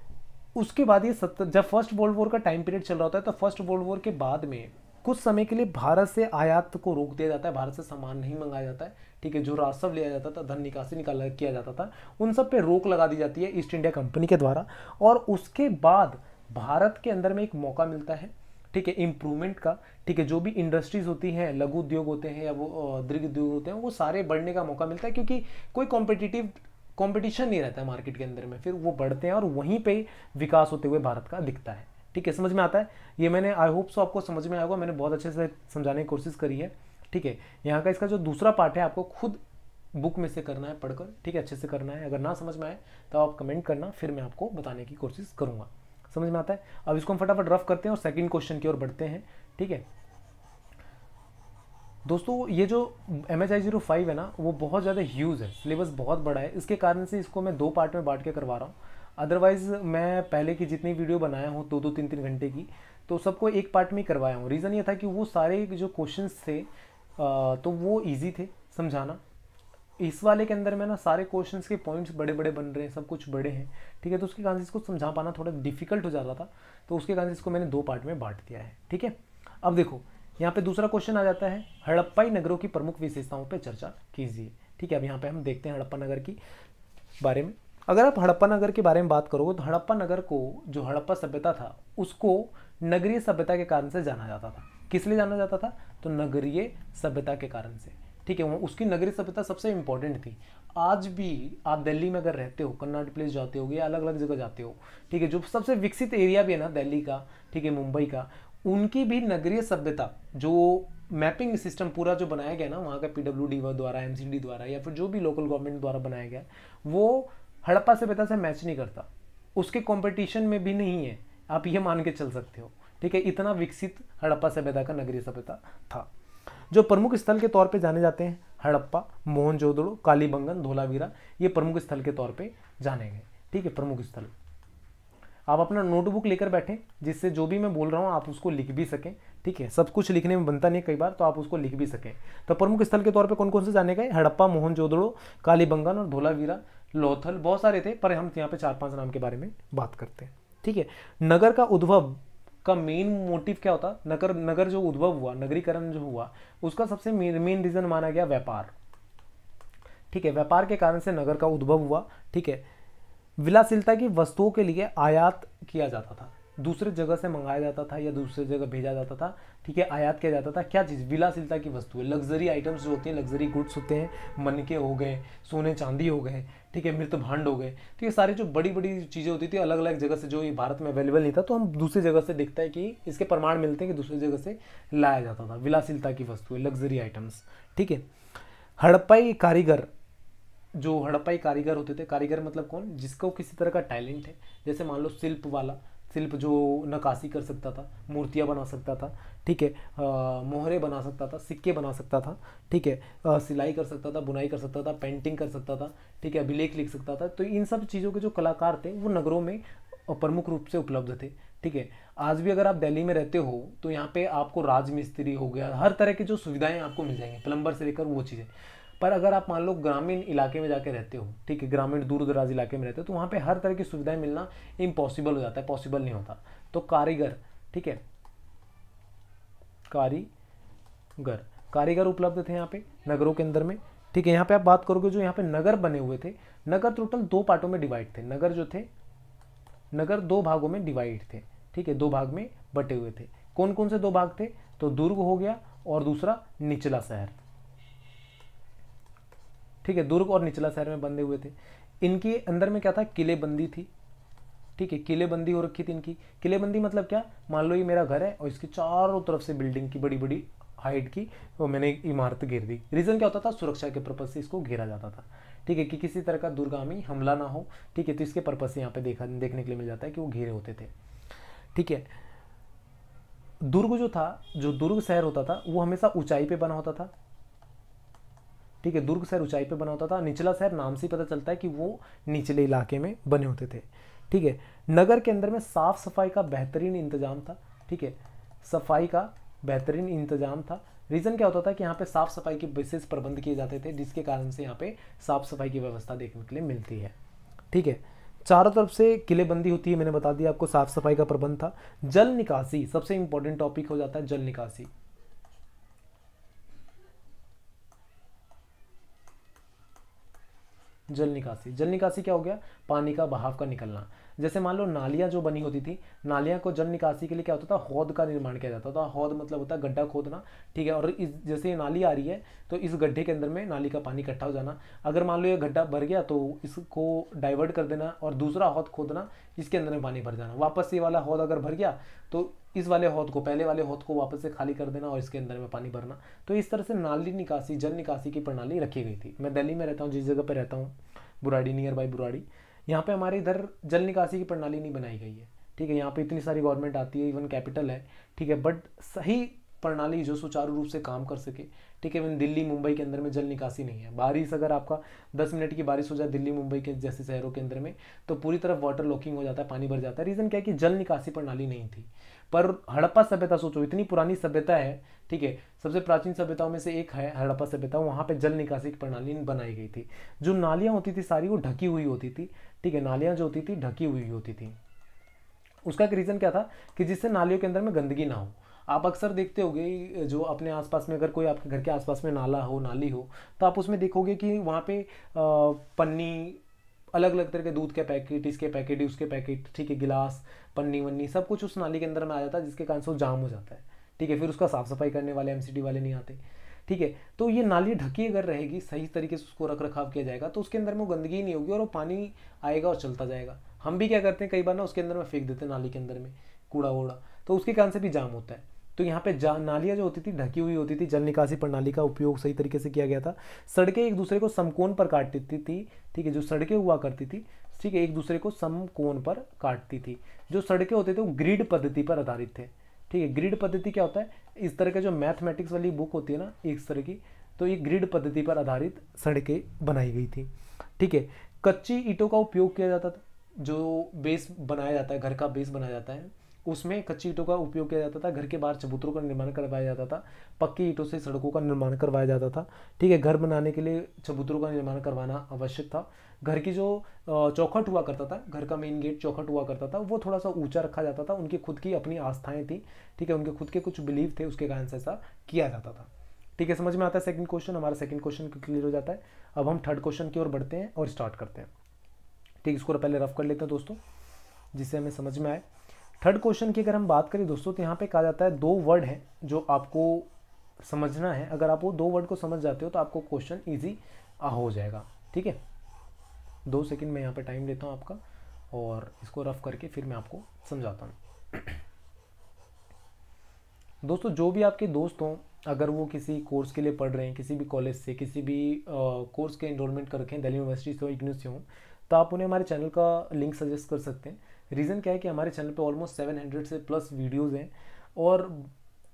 उसके बाद ये सत्तर जब फर्स्ट वर्ल्ड वॉर का टाइम पीरियड चल रहा होता है तो फर्स्ट वर्ल्ड वॉर के बाद में कुछ समय के लिए भारत से आयात को रोक दिया जाता है भारत से सामान नहीं मंगाया जाता है ठीक है जो राजस्व लिया जाता था धन निकासी निकाला किया जाता था उन सब पे रोक लगा दी जाती है ईस्ट इंडिया कंपनी के द्वारा और उसके बाद भारत के अंदर में एक मौका मिलता है ठीक है इम्प्रूवमेंट का ठीक है जो भी इंडस्ट्रीज होती हैं लघु उद्योग होते हैं या वो दीर्घ उद्योग होते हैं वो सारे बढ़ने का मौका मिलता है क्योंकि कोई कॉम्पिटिटिव कॉम्पिटिशन नहीं रहता है मार्केट के अंदर में फिर वो बढ़ते हैं और वहीं पर विकास होते हुए भारत का दिखता है ठीक है समझ में आता है ये मैंने आई होप सो आपको समझ में आएगा मैंने बहुत अच्छे से समझाने की कोशिश करी है ठीक है यहाँ का इसका जो दूसरा पार्ट है आपको खुद बुक में से करना है पढ़कर ठीक है अच्छे से करना है अगर ना समझ में आए तो आप कमेंट करना फिर मैं आपको बताने की कोशिश करूँगा समझ में आता है अब इसको हम फटाफट रफ करते हैं और सेकंड क्वेश्चन की ओर बढ़ते हैं ठीक है दोस्तों ये जो M H I zero five है ना वो बहुत ज़्यादा ह्यूज है सिलेबस बहुत बड़ा है इसके कारण से इसको मैं दो पार्ट में बांट के करवा रहा हूँ अदरवाइज़ मैं पहले की जितनी वीडियो बनाया हूँ दो दो तीन तीन घंटे की तो सबको एक पार्ट में करवाया हूँ रीज़न ये था कि वो सारे जो क्वेश्चन थे तो वो ईजी थे समझाना इस वाले के अंदर में ना सारे क्वेश्चन के पॉइंट्स बड़े बड़े बन रहे हैं सब कुछ बड़े हैं ठीक है तो उसके कारण इसको समझा पाना थोड़ा डिफिकल्ट हो जा रहा था तो उसके कारण इसको मैंने दो पार्ट में बांट दिया है ठीक है अब देखो यहाँ पे दूसरा क्वेश्चन आ जाता है हड़प्पाई नगरों की प्रमुख विशेषताओं पर चर्चा कीजिए ठीक है अब यहाँ पर हम देखते हैं हड़प्पा नगर की बारे में अगर आप हड़प्पा नगर के बारे में बात करोगे तो हड़प्पा नगर को जो हड़प्पा सभ्यता था उसको नगरीय सभ्यता के कारण से जाना जाता था किस लिए जाना जाता था तो नगरीय सभ्यता के कारण से ठीक है उसकी नगरीय सभ्यता सबसे इंपॉर्टेंट थी आज भी आप दिल्ली में अगर रहते हो कर्नाटक प्लेस जाते हो या अलग अलग जगह जाते हो ठीक है जो सबसे विकसित एरिया भी है ना दिल्ली का ठीक है मुंबई का उनकी भी नगरीय सभ्यता जो मैपिंग सिस्टम पूरा जो बनाया गया ना वहाँ का पी डी द्वारा एम सी डी द्वारा या फिर जो भी लोकल गवर्नमेंट द्वारा बनाया गया वो हड़प्पा सभ्यता से मैच नहीं करता उसके कंपटीशन में भी नहीं है आप ये मान के चल सकते हो ठीक है इतना विकसित हड़प्पा सभ्यता का नगरीय सभ्यता था जो प्रमुख स्थल के तौर पे जाने जाते हैं हड़प्पा मोहनजोदड़ो कालीबंगन धोलावीरा ये प्रमुख स्थल के तौर पे जाने गए ठीक है प्रमुख स्थल आप अपना नोटबुक लेकर बैठें जिससे जो भी मैं बोल रहा हूँ आप उसको लिख भी सकें ठीक है सब कुछ लिखने में बनता नहीं कई बार तो आप उसको लिख भी सकें तो प्रमुख स्थल के तौर पर कौन कौन से जाने गए हड़प्पा मोहनजोदड़ो कालीबंगन और धोलावीरा लोथल बहुत सारे थे पर हम यहाँ पे चार पांच नाम के बारे में बात करते हैं ठीक है नगर का उद्भव का मेन मोटिव क्या होता नगर नगर जो उद्भव हुआ नगरीकरण जो हुआ उसका सबसे मेन रीज़न माना गया व्यापार ठीक है व्यापार के कारण से नगर का उद्भव हुआ ठीक है विलासिलता की वस्तुओं के लिए आयात किया जाता था दूसरे जगह से मंगाया जाता था या दूसरे जगह भेजा जाता था ठीक है आयात किया जाता था क्या चीज़ विलासिलता की वस्तु है लग्जरी आइटम्स जो होती हैं लग्जरी गुड्स होते हैं मन के हो गए सोने चांदी हो गए ठीक है मृत भांड हो गए तो ये सारी जो बड़ी बड़ी चीज़ें होती थी अलग अलग जगह से जो ये भारत में अवेलेबल नहीं था तो हम दूसरी जगह से देखते हैं कि इसके प्रमाण मिलते हैं कि दूसरी जगह से लाया जाता था विलासिलता की वस्तु है लग्जरी आइटम्स ठीक है हड़प्पाई कारीगर जो हड़प्पाई कारीगर होते थे कारीगर मतलब कौन जिसको किसी तरह का टैलेंट है जैसे मान लो शिल्प वाला शिल्प जो नकाशी कर सकता था मूर्तियाँ बना सकता था ठीक है मोहरे बना सकता था सिक्के बना सकता था ठीक है सिलाई कर सकता था बुनाई कर सकता था पेंटिंग कर सकता था ठीक है अभिलेख लिख सकता था तो इन सब चीज़ों के जो कलाकार थे वो नगरों में प्रमुख रूप से उपलब्ध थे ठीक है आज भी अगर आप दिल्ली में रहते हो तो यहाँ पे आपको राजमिस्त्री हो गया हर तरह की जो सुविधाएं आपको मिल जाएंगी प्लम्बर से लेकर वो चीज़ें पर अगर आप मान लो ग्रामीण इलाके में जाके रहते हो ठीक है ग्रामीण दूर दराज इलाके में रहते हो तो वहाँ पे हर तरह की सुविधाएं मिलना इम्पॉसिबल हो जाता है पॉसिबल नहीं होता तो कारीगर ठीक है कारीगर कारीगर उपलब्ध थे यहाँ पे नगरों के अंदर में ठीक है यहाँ पे आप बात करोगे जो यहाँ पे नगर बने हुए थे नगर टोटल दो पार्टों में डिवाइड थे नगर जो थे नगर दो भागों में डिवाइड थे ठीक है दो भाग में बटे हुए थे कौन कौन से दो भाग थे तो दुर्ग हो गया और दूसरा निचला शहर ठीक है दुर्ग और निचला शहर में बंधे हुए थे इनके अंदर में क्या था किलेबंदी थी ठीक है किलेबंदी हो रखी थी इनकी किलेबंदी मतलब क्या मान लो ये मेरा घर है और इसकी चारों तरफ से बिल्डिंग की बड़ी बड़ी हाइट की वो मैंने इमारत घेर दी रीज़न क्या होता था सुरक्षा के पर्पज़ से इसको घेरा जाता था ठीक है कि किसी तरह का दुर्गामी हमला ना हो ठीक है तो इसके पर्पज़ से यहाँ पे देखा देखने के लिए मिल जाता है कि वो घेरे होते थे ठीक है दुर्ग जो था जो दुर्ग शहर होता था वो हमेशा ऊंचाई पे बना होता था ठीक है दुर्ग शहर ऊंचाई पर बना होता था निचला शहर नाम से पता चलता है कि वो निचले इलाके में बने होते थे ठीक है नगर के अंदर में साफ़ सफाई का बेहतरीन इंतजाम था ठीक है सफाई का बेहतरीन इंतजाम था रीज़न क्या होता था कि यहाँ पे साफ़ सफाई के विशेष प्रबंध किए जाते थे जिसके कारण से यहाँ पे साफ़ सफाई की व्यवस्था देखने के लिए मिलती है ठीक है चारों तरफ से किलेबंदी होती है मैंने बता दिया आपको साफ़ सफाई का प्रबंध था जल निकासी सबसे इंपॉर्टेंट टॉपिक हो जाता है जल निकासी जल निकासी जल निकासी क्या हो गया पानी का बहाव का निकलना जैसे मान लो नालियाँ जो बनी होती थी नालियाँ को जल निकासी के लिए क्या होता था हौद का निर्माण किया जाता था हौद मतलब होता है गड्ढा खोदना ठीक है और इस जैसे ये नाली आ रही है तो इस गड्ढे के अंदर में नाली का पानी इकट्ठा हो जाना अगर मान लो ये गड्ढा भर गया तो इसको डाइवर्ट कर देना और दूसरा हौद खोदना इसके अंदर में पानी भर जाना वापस ये वाला हौद अगर भर गया तो इस वाले हौद को पहले वाले हौद को वापस से खाली कर देना और इसके अंदर में पानी भरना तो इस तरह से नाली निकासी जल निकासी की प्रणाली रखी गई थी मैं दिल्ली में रहता हूँ जिस जगह पर रहता हूँ बुराड़ी नियर बाई बुराड़ी यहाँ पे हमारे इधर जल निकासी की प्रणाली नहीं बनाई गई है ठीक है यहाँ पे इतनी सारी गवर्नमेंट आती है इवन कैपिटल है ठीक है बट सही प्रणाली जो सुचारू रूप से काम कर सके ठीक है इवन दिल्ली मुंबई के अंदर में जल निकासी नहीं है बारिश अगर आपका दस मिनट की बारिश हो जाए दिल्ली मुंबई के जैसे शहरों के अंदर में तो पूरी तरफ वाटर लॉकिंग हो जाता है पानी भर जाता है रीज़न क्या है कि जल निकासी प्रणाली नहीं थी पर हड़प्पा सभ्यता सोचो इतनी पुरानी सभ्यता है ठीक है सबसे प्राचीन सभ्यताओं में से एक है हड़प्पा सभ्यता वहाँ पे जल निकासी की प्रणाली बनाई गई थी जो नालियाँ होती थी सारी वो ढकी हुई होती थी ठीक है नालियाँ जो होती थी ढकी हुई होती थी उसका एक रीज़न क्या था कि जिससे नालियों के अंदर में गंदगी ना हो आप अक्सर देखते होगे जो अपने आसपास में अगर कोई आपके घर के आसपास में नाला हो नाली हो तो आप उसमें देखोगे कि वहाँ पे पन्नी अलग अलग तरह के दूध के पैकेट इसके पैकेट उसके पैकेट ठीक है गिलास पन्नी वन्नी सब कुछ उस नाली के अंदर में आ जाता है जिसके कारण से वो जाम हो जाता है ठीक है फिर उसका साफ़ सफाई करने वाले एम वाले नहीं आते ठीक है तो ये नाली ढकी अगर रहेगी सही तरीके से उसको रख रखाव किया जाएगा तो उसके अंदर में गंदगी नहीं होगी और वो पानी आएगा और चलता जाएगा हम भी क्या करते हैं कई बार ना उसके अंदर में फेंक देते हैं नाली के अंदर में कूड़ा वूड़ा तो उसके कारण से भी जाम होता है तो यहाँ पे जा नालियाँ जो होती थी ढकी हुई होती थी जल निकासी प्रणाली का उपयोग सही तरीके से किया गया था सड़कें एक दूसरे को समकोण पर काटती थी ठीक है जो सड़कें हुआ करती थी ठीक है एक दूसरे को समकोण पर काटती थी जो सड़कें होते थे वो ग्रिड पद्धति पर आधारित थे ठीक है ग्रिड पद्धति क्या होता है इस तरह का जो मैथमेटिक्स वाली बुक होती है ना एक तरह की तो ये ग्रिड पद्धति पर आधारित सड़कें बनाई गई थी ठीक है कच्ची ईटों का उपयोग किया जाता था जो बेस बनाया जाता है घर का बेस बनाया जाता है उसमें कच्ची ईटों का उपयोग किया जाता था घर के बाहर चबूतरों का निर्माण करवाया जाता था पक्की ईटों से सड़कों का निर्माण करवाया जाता था ठीक है घर बनाने के लिए चबूतरों का निर्माण करवाना आवश्यक था घर की जो चौखट हुआ करता था घर का मेन गेट चौखट हुआ करता था वो थोड़ा सा ऊंचा रखा जाता था उनकी खुद की अपनी आस्थाएं थी ठीक है उनके खुद के कुछ बिलीव थे उसके कारण से ऐसा किया जाता था ठीक है समझ में आता है सेकंड क्वेश्चन हमारा सेकंड क्वेश्चन क्लियर हो जाता है अब हम थर्ड क्वेश्चन की ओर बढ़ते हैं और स्टार्ट करते हैं ठीक इसको पहले रफ कर लेते हैं दोस्तों जिससे हमें समझ में आए थर्ड क्वेश्चन की अगर हम बात करें दोस्तों तो यहाँ पे कहा जाता है दो वर्ड हैं जो आपको समझना है अगर आप वो दो वर्ड को समझ जाते हो तो आपको क्वेश्चन ईजी हो जाएगा ठीक है दो सेकेंड मैं यहाँ पर टाइम लेता हूँ आपका और इसको रफ़ करके फिर मैं आपको समझाता हूँ दोस्तों जो भी आपके दोस्त हों अगर वो किसी कोर्स के लिए पढ़ रहे हैं किसी भी कॉलेज से किसी भी कोर्स के इनरोलमेंट कर रखें हैं दिल्ली यूनिवर्सिटी से हो इग्नू से हों तो आप उन्हें हमारे चैनल का लिंक सजेस्ट कर सकते हैं रीज़न क्या है कि हमारे चैनल पे ऑलमोस्ट हंड्रेड से प्लस वीडियोज़ हैं और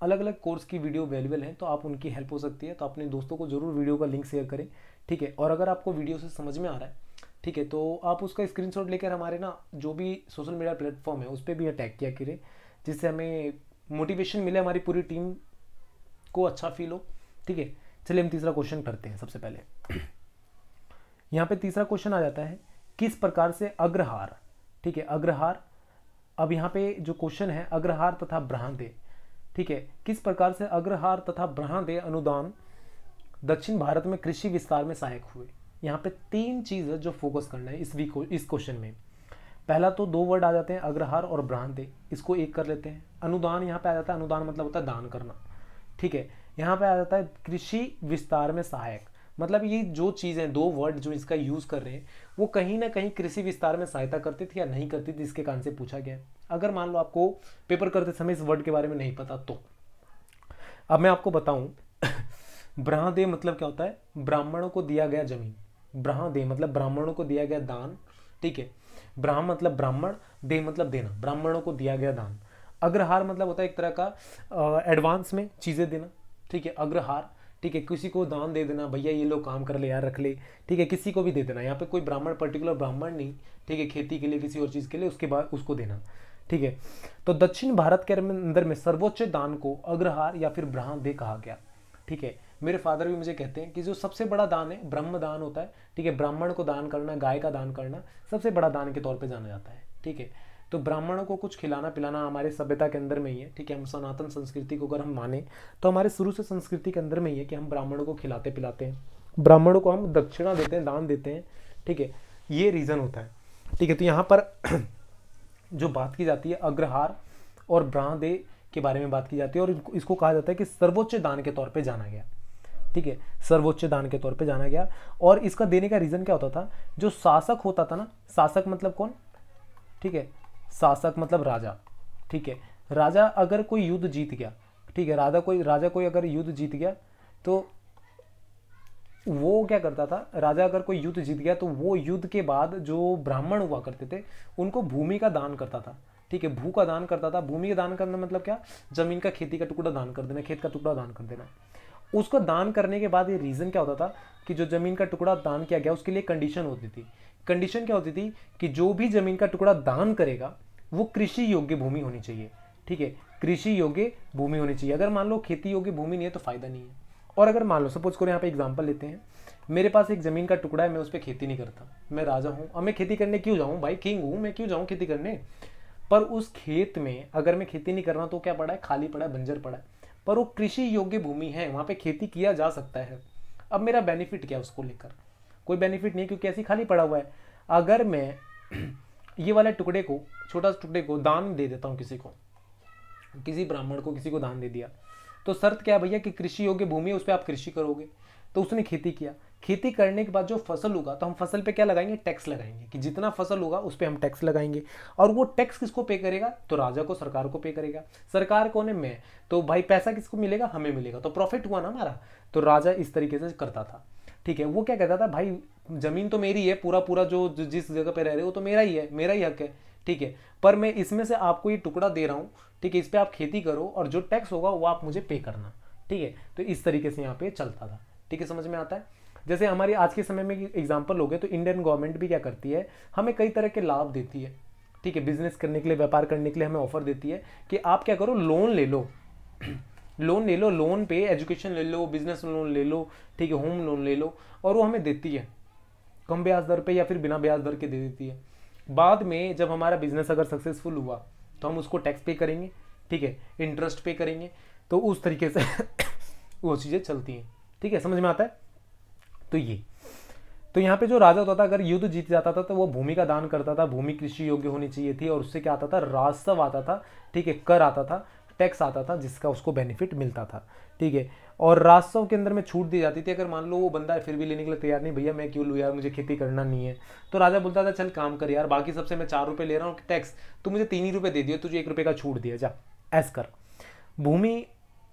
अलग अलग कोर्स की वीडियो अवेलेबल हैं तो आप उनकी हेल्प हो सकती है तो अपने दोस्तों को ज़रूर वीडियो का लिंक शेयर करें ठीक है और अगर आपको वीडियो से समझ में आ रहा है ठीक है तो आप उसका स्क्रीनशॉट लेकर हमारे ना जो भी सोशल मीडिया प्लेटफॉर्म है उस पर भी अटैक किया करें जिससे हमें मोटिवेशन मिले हमारी पूरी टीम को अच्छा फील हो ठीक है चलिए हम तीसरा क्वेश्चन करते हैं सबसे पहले <clears throat> यहाँ पे तीसरा क्वेश्चन आ जाता है किस प्रकार से अग्रहार ठीक है अग्रहार अब यहाँ पे जो क्वेश्चन है अग्रहार तथा ब्रहांदे ठीक है किस प्रकार से अग्रहार तथा ब्रहांदे अनुदान दक्षिण भारत में कृषि विस्तार में सहायक हुए यहाँ पे तीन चीज़ है जो फोकस करना है इस वीक इस क्वेश्चन में पहला तो दो वर्ड आ जाते हैं अग्रहार और भ्रांति इसको एक कर लेते हैं अनुदान यहाँ पे आ जाता है अनुदान मतलब होता है दान करना ठीक है यहाँ पे आ जाता है कृषि विस्तार में सहायक मतलब ये जो चीज़ें दो वर्ड जो इसका यूज़ कर रहे हैं वो कहीं ना कहीं कृषि विस्तार में सहायता करती थी या नहीं करती थी इसके कारण से पूछा गया अगर मान लो आपको पेपर करते समय इस वर्ड के बारे में नहीं पता तो अब मैं आपको बताऊं ब्राह्मदे <laughs> मतलब क्या होता है ब्राह्मणों को दिया गया जमीन ब्राह दे मतलब ब्राह्मणों को दिया गया दान ठीक है ब्राह्म मतलब ब्राह्मण दे मतलब देना ब्राह्मणों को दिया गया दान अग्रहार मतलब होता है एक तरह का एडवांस में चीज़ें देना ठीक है अग्रहार ठीक है किसी को दान दे देना भैया ये लोग काम कर ले यार रख ले ठीक है किसी को भी दे देना यहाँ पे कोई ब्राह्मण पर्टिकुलर ब्राह्मण नहीं ठीक है खेती के लिए किसी और चीज़ के लिए उसके बाद उसको देना ठीक है तो दक्षिण भारत के अंदर में सर्वोच्च दान को अग्रहार या फिर ब्राह्म दे कहा गया ठीक है मेरे फादर भी मुझे कहते हैं कि जो सबसे बड़ा दान है ब्रह्म दान होता है ठीक है ब्राह्मण को दान करना गाय का दान करना सबसे बड़ा दान के तौर पर जाना जाता है ठीक है तो ब्राह्मणों को कुछ खिलाना पिलाना हमारे सभ्यता के अंदर में ही है ठीक है हम सनातन संस्कृति को अगर हम माने तो हमारे शुरू से संस्कृति के अंदर में ही है कि हम ब्राह्मणों को खिलाते पिलाते हैं ब्राह्मणों को हम दक्षिणा देते हैं दान देते हैं ठीक है ये रीज़न होता है ठीक है तो यहाँ पर जो बात की जाती है अग्रहार और ब्राह्दे के बारे में बात की जाती है और इसको कहा जाता है कि सर्वोच्च दान के तौर पर जाना गया ठीक है सर्वोच्च दान के तौर पे जाना गया और इसका देने का रीज़न क्या होता था जो शासक होता था ना शासक मतलब कौन ठीक है शासक मतलब राजा ठीक है राजा अगर कोई युद्ध जीत गया ठीक है राजा कोई राजा कोई अगर युद्ध जीत गया तो वो क्या करता था राजा अगर कोई युद्ध जीत गया तो वो युद्ध के बाद जो ब्राह्मण हुआ करते थे उनको भूमि का दान करता था ठीक है भू का दान करता था भूमि का दान करना मतलब क्या जमीन का खेती का टुकड़ा दान कर देना खेत का टुकड़ा दान कर देना उसको दान करने के बाद ये रीज़न क्या होता था कि जो ज़मीन का टुकड़ा दान किया गया उसके लिए कंडीशन होती थी कंडीशन क्या होती थी कि जो भी ज़मीन का टुकड़ा दान करेगा वो कृषि योग्य भूमि होनी चाहिए ठीक है कृषि योग्य भूमि होनी चाहिए अगर मान लो खेती योग्य भूमि नहीं है तो फ़ायदा नहीं है और अगर मान लो सपोज करो यहाँ पे एग्जाम्पल लेते हैं मेरे पास एक ज़मीन का टुकड़ा है मैं उस पर खेती नहीं करता मैं राजा हूँ और मैं खेती करने क्यों जाऊँ भाई किंग हूँ मैं क्यों जाऊँ खेती करने पर उस खेत में अगर मैं खेती नहीं कर रहा तो क्या पड़ा है खाली पड़ा है बंजर पड़ा है पर वो कृषि योग्य भूमि है वहाँ पे खेती किया जा सकता है अब मेरा बेनिफिट क्या है उसको लेकर कोई बेनिफिट नहीं क्योंकि ऐसी खाली पड़ा हुआ है अगर मैं <clears throat> ये वाले टुकड़े को छोटा सा टुकड़े को दान दे देता हूँ किसी को किसी ब्राह्मण को किसी को दान दे दिया तो शर्त क्या है भैया कि कृषि योग्य भूमि है उस पर आप कृषि करोगे तो उसने खेती किया खेती करने के बाद जो फसल होगा तो हम फसल पे क्या लगाएंगे टैक्स लगाएंगे कि जितना फसल होगा उस पर हम टैक्स लगाएंगे और वो टैक्स किसको पे करेगा तो राजा को सरकार को पे करेगा सरकार कौन है मैं तो भाई पैसा किसको मिलेगा हमें मिलेगा तो प्रॉफिट हुआ ना हमारा तो राजा इस तरीके से करता था ठीक है वो क्या कहता था भाई जमीन तो मेरी है पूरा पूरा जो जिस जगह पर रह रहे हो तो मेरा ही है मेरा ही हक है ठीक है पर मैं इसमें से आपको ये टुकड़ा दे रहा हूँ ठीक है इस पर आप खेती करो और जो टैक्स होगा वो आप मुझे पे करना ठीक है तो इस तरीके से यहाँ पे चलता था ठीक है समझ में आता है जैसे हमारे आज के समय में एग्जाम्पल हो गए तो इंडियन गवर्नमेंट भी क्या करती है हमें कई तरह के लाभ देती है ठीक है बिजनेस करने के लिए व्यापार करने के लिए हमें ऑफर देती है कि आप क्या करो लोन ले लो लोन <clears throat> ले लो लोन पे एजुकेशन ले लो बिजनेस लोन ले लो ठीक है होम लोन ले लो और वो हमें देती है कम ब्याज दर पे या फिर बिना ब्याज दर के दे देती है बाद में जब हमारा बिजनेस अगर सक्सेसफुल हुआ तो हम उसको टैक्स पे करेंगे ठीक है इंटरेस्ट पे करेंगे तो उस तरीके से <coughs> वो चीज़ें चलती हैं ठीक है समझ में आता है तो ये तो यहाँ पे जो राजा होता था अगर युद्ध जीत जाता था तो वो भूमि का दान करता था भूमि कृषि योग्य होनी चाहिए थी और उससे क्या आता था राजस्व आता था ठीक है कर आता था टैक्स आता था जिसका उसको बेनिफिट मिलता था ठीक है और राजस्व के अंदर में छूट दी जाती थी अगर मान लो वो बंदा फिर भी लेने के लिए तैयार नहीं भैया मैं क्यों लूँ यार मुझे खेती करना नहीं है तो राजा बोलता था चल काम कर यार बाकी सबसे मैं चार रुपये ले रहा हूँ टैक्स तो मुझे तीन ही रुपये दे दिए तुझे एक रुपये का छूट दिया जा ऐस कर भूमि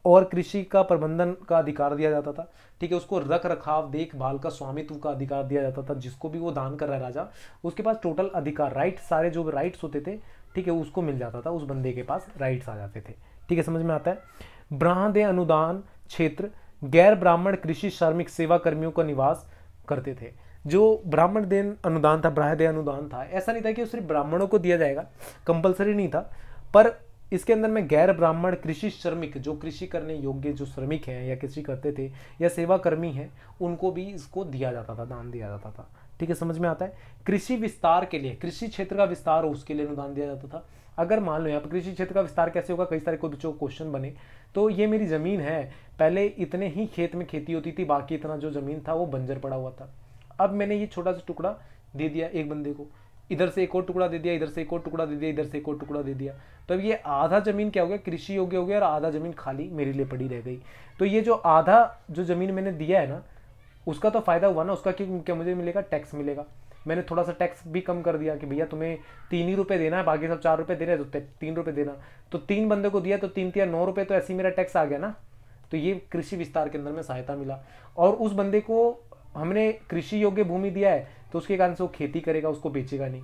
और कृषि का प्रबंधन का अधिकार दिया जाता था ठीक है उसको रख रखाव देखभाल का स्वामित्व का अधिकार दिया जाता था जिसको भी वो दान कर रहा है राजा उसके पास टोटल अधिकार राइट सारे जो राइट्स होते थे ठीक है उसको मिल जाता था उस बंदे के पास राइट्स आ जाते थे ठीक है समझ में आता है ब्राह्मण अनुदान क्षेत्र गैर ब्राह्मण कृषि श्रमिक सेवा कर्मियों का निवास करते थे जो ब्राह्मण देन अनुदान था ब्राह्मण अनुदान था ऐसा नहीं था कि सिर्फ ब्राह्मणों को दिया जाएगा कंपलसरी नहीं था पर इसके अंदर में गैर ब्राह्मण कृषि श्रमिक जो कृषि करने योग्य जो श्रमिक हैं या कृषि करते थे या कर्मी हैं उनको भी इसको दिया जाता था दान दिया जाता था ठीक है समझ में आता है कृषि विस्तार के लिए कृषि क्षेत्र का विस्तार हो उसके लिए अनुदान दिया जाता था अगर मान लो यहाँ पर कृषि क्षेत्र का विस्तार कैसे होगा कई सारे कोई क्वेश्चन बने तो ये मेरी ज़मीन है पहले इतने ही खेत में खेती होती थी बाकी इतना जो ज़मीन था वो बंजर पड़ा हुआ था अब मैंने ये छोटा सा टुकड़ा दे दिया एक बंदे को इधर से एक और टुकड़ा दे दिया इधर से एक और टुकड़ा दे दिया इधर से एक और टुकड़ा दे दिया तो अब ये आधा ज़मीन क्या हो गया कृषि योग्य हो गया और आधा ज़मीन खाली मेरे लिए पड़ी रह गई तो ये जो आधा जो ज़मीन मैंने दिया है ना उसका तो फ़ायदा हुआ ना उसका क्या मुझे मिलेगा टैक्स मिलेगा मैंने थोड़ा सा टैक्स भी कम कर दिया कि भैया तुम्हें तीन ही रुपये देना है बाकी सब चार रुपये दे रहे तो तीन रुपये देना तो तीन बंदे को दिया तो तीन तीन नौ रुपये तो ऐसे ही मेरा टैक्स आ गया ना तो ये कृषि विस्तार के अंदर में सहायता मिला और उस बंदे को हमने कृषि योग्य भूमि दिया है तो उसके कारण से वो खेती करेगा उसको बेचेगा नहीं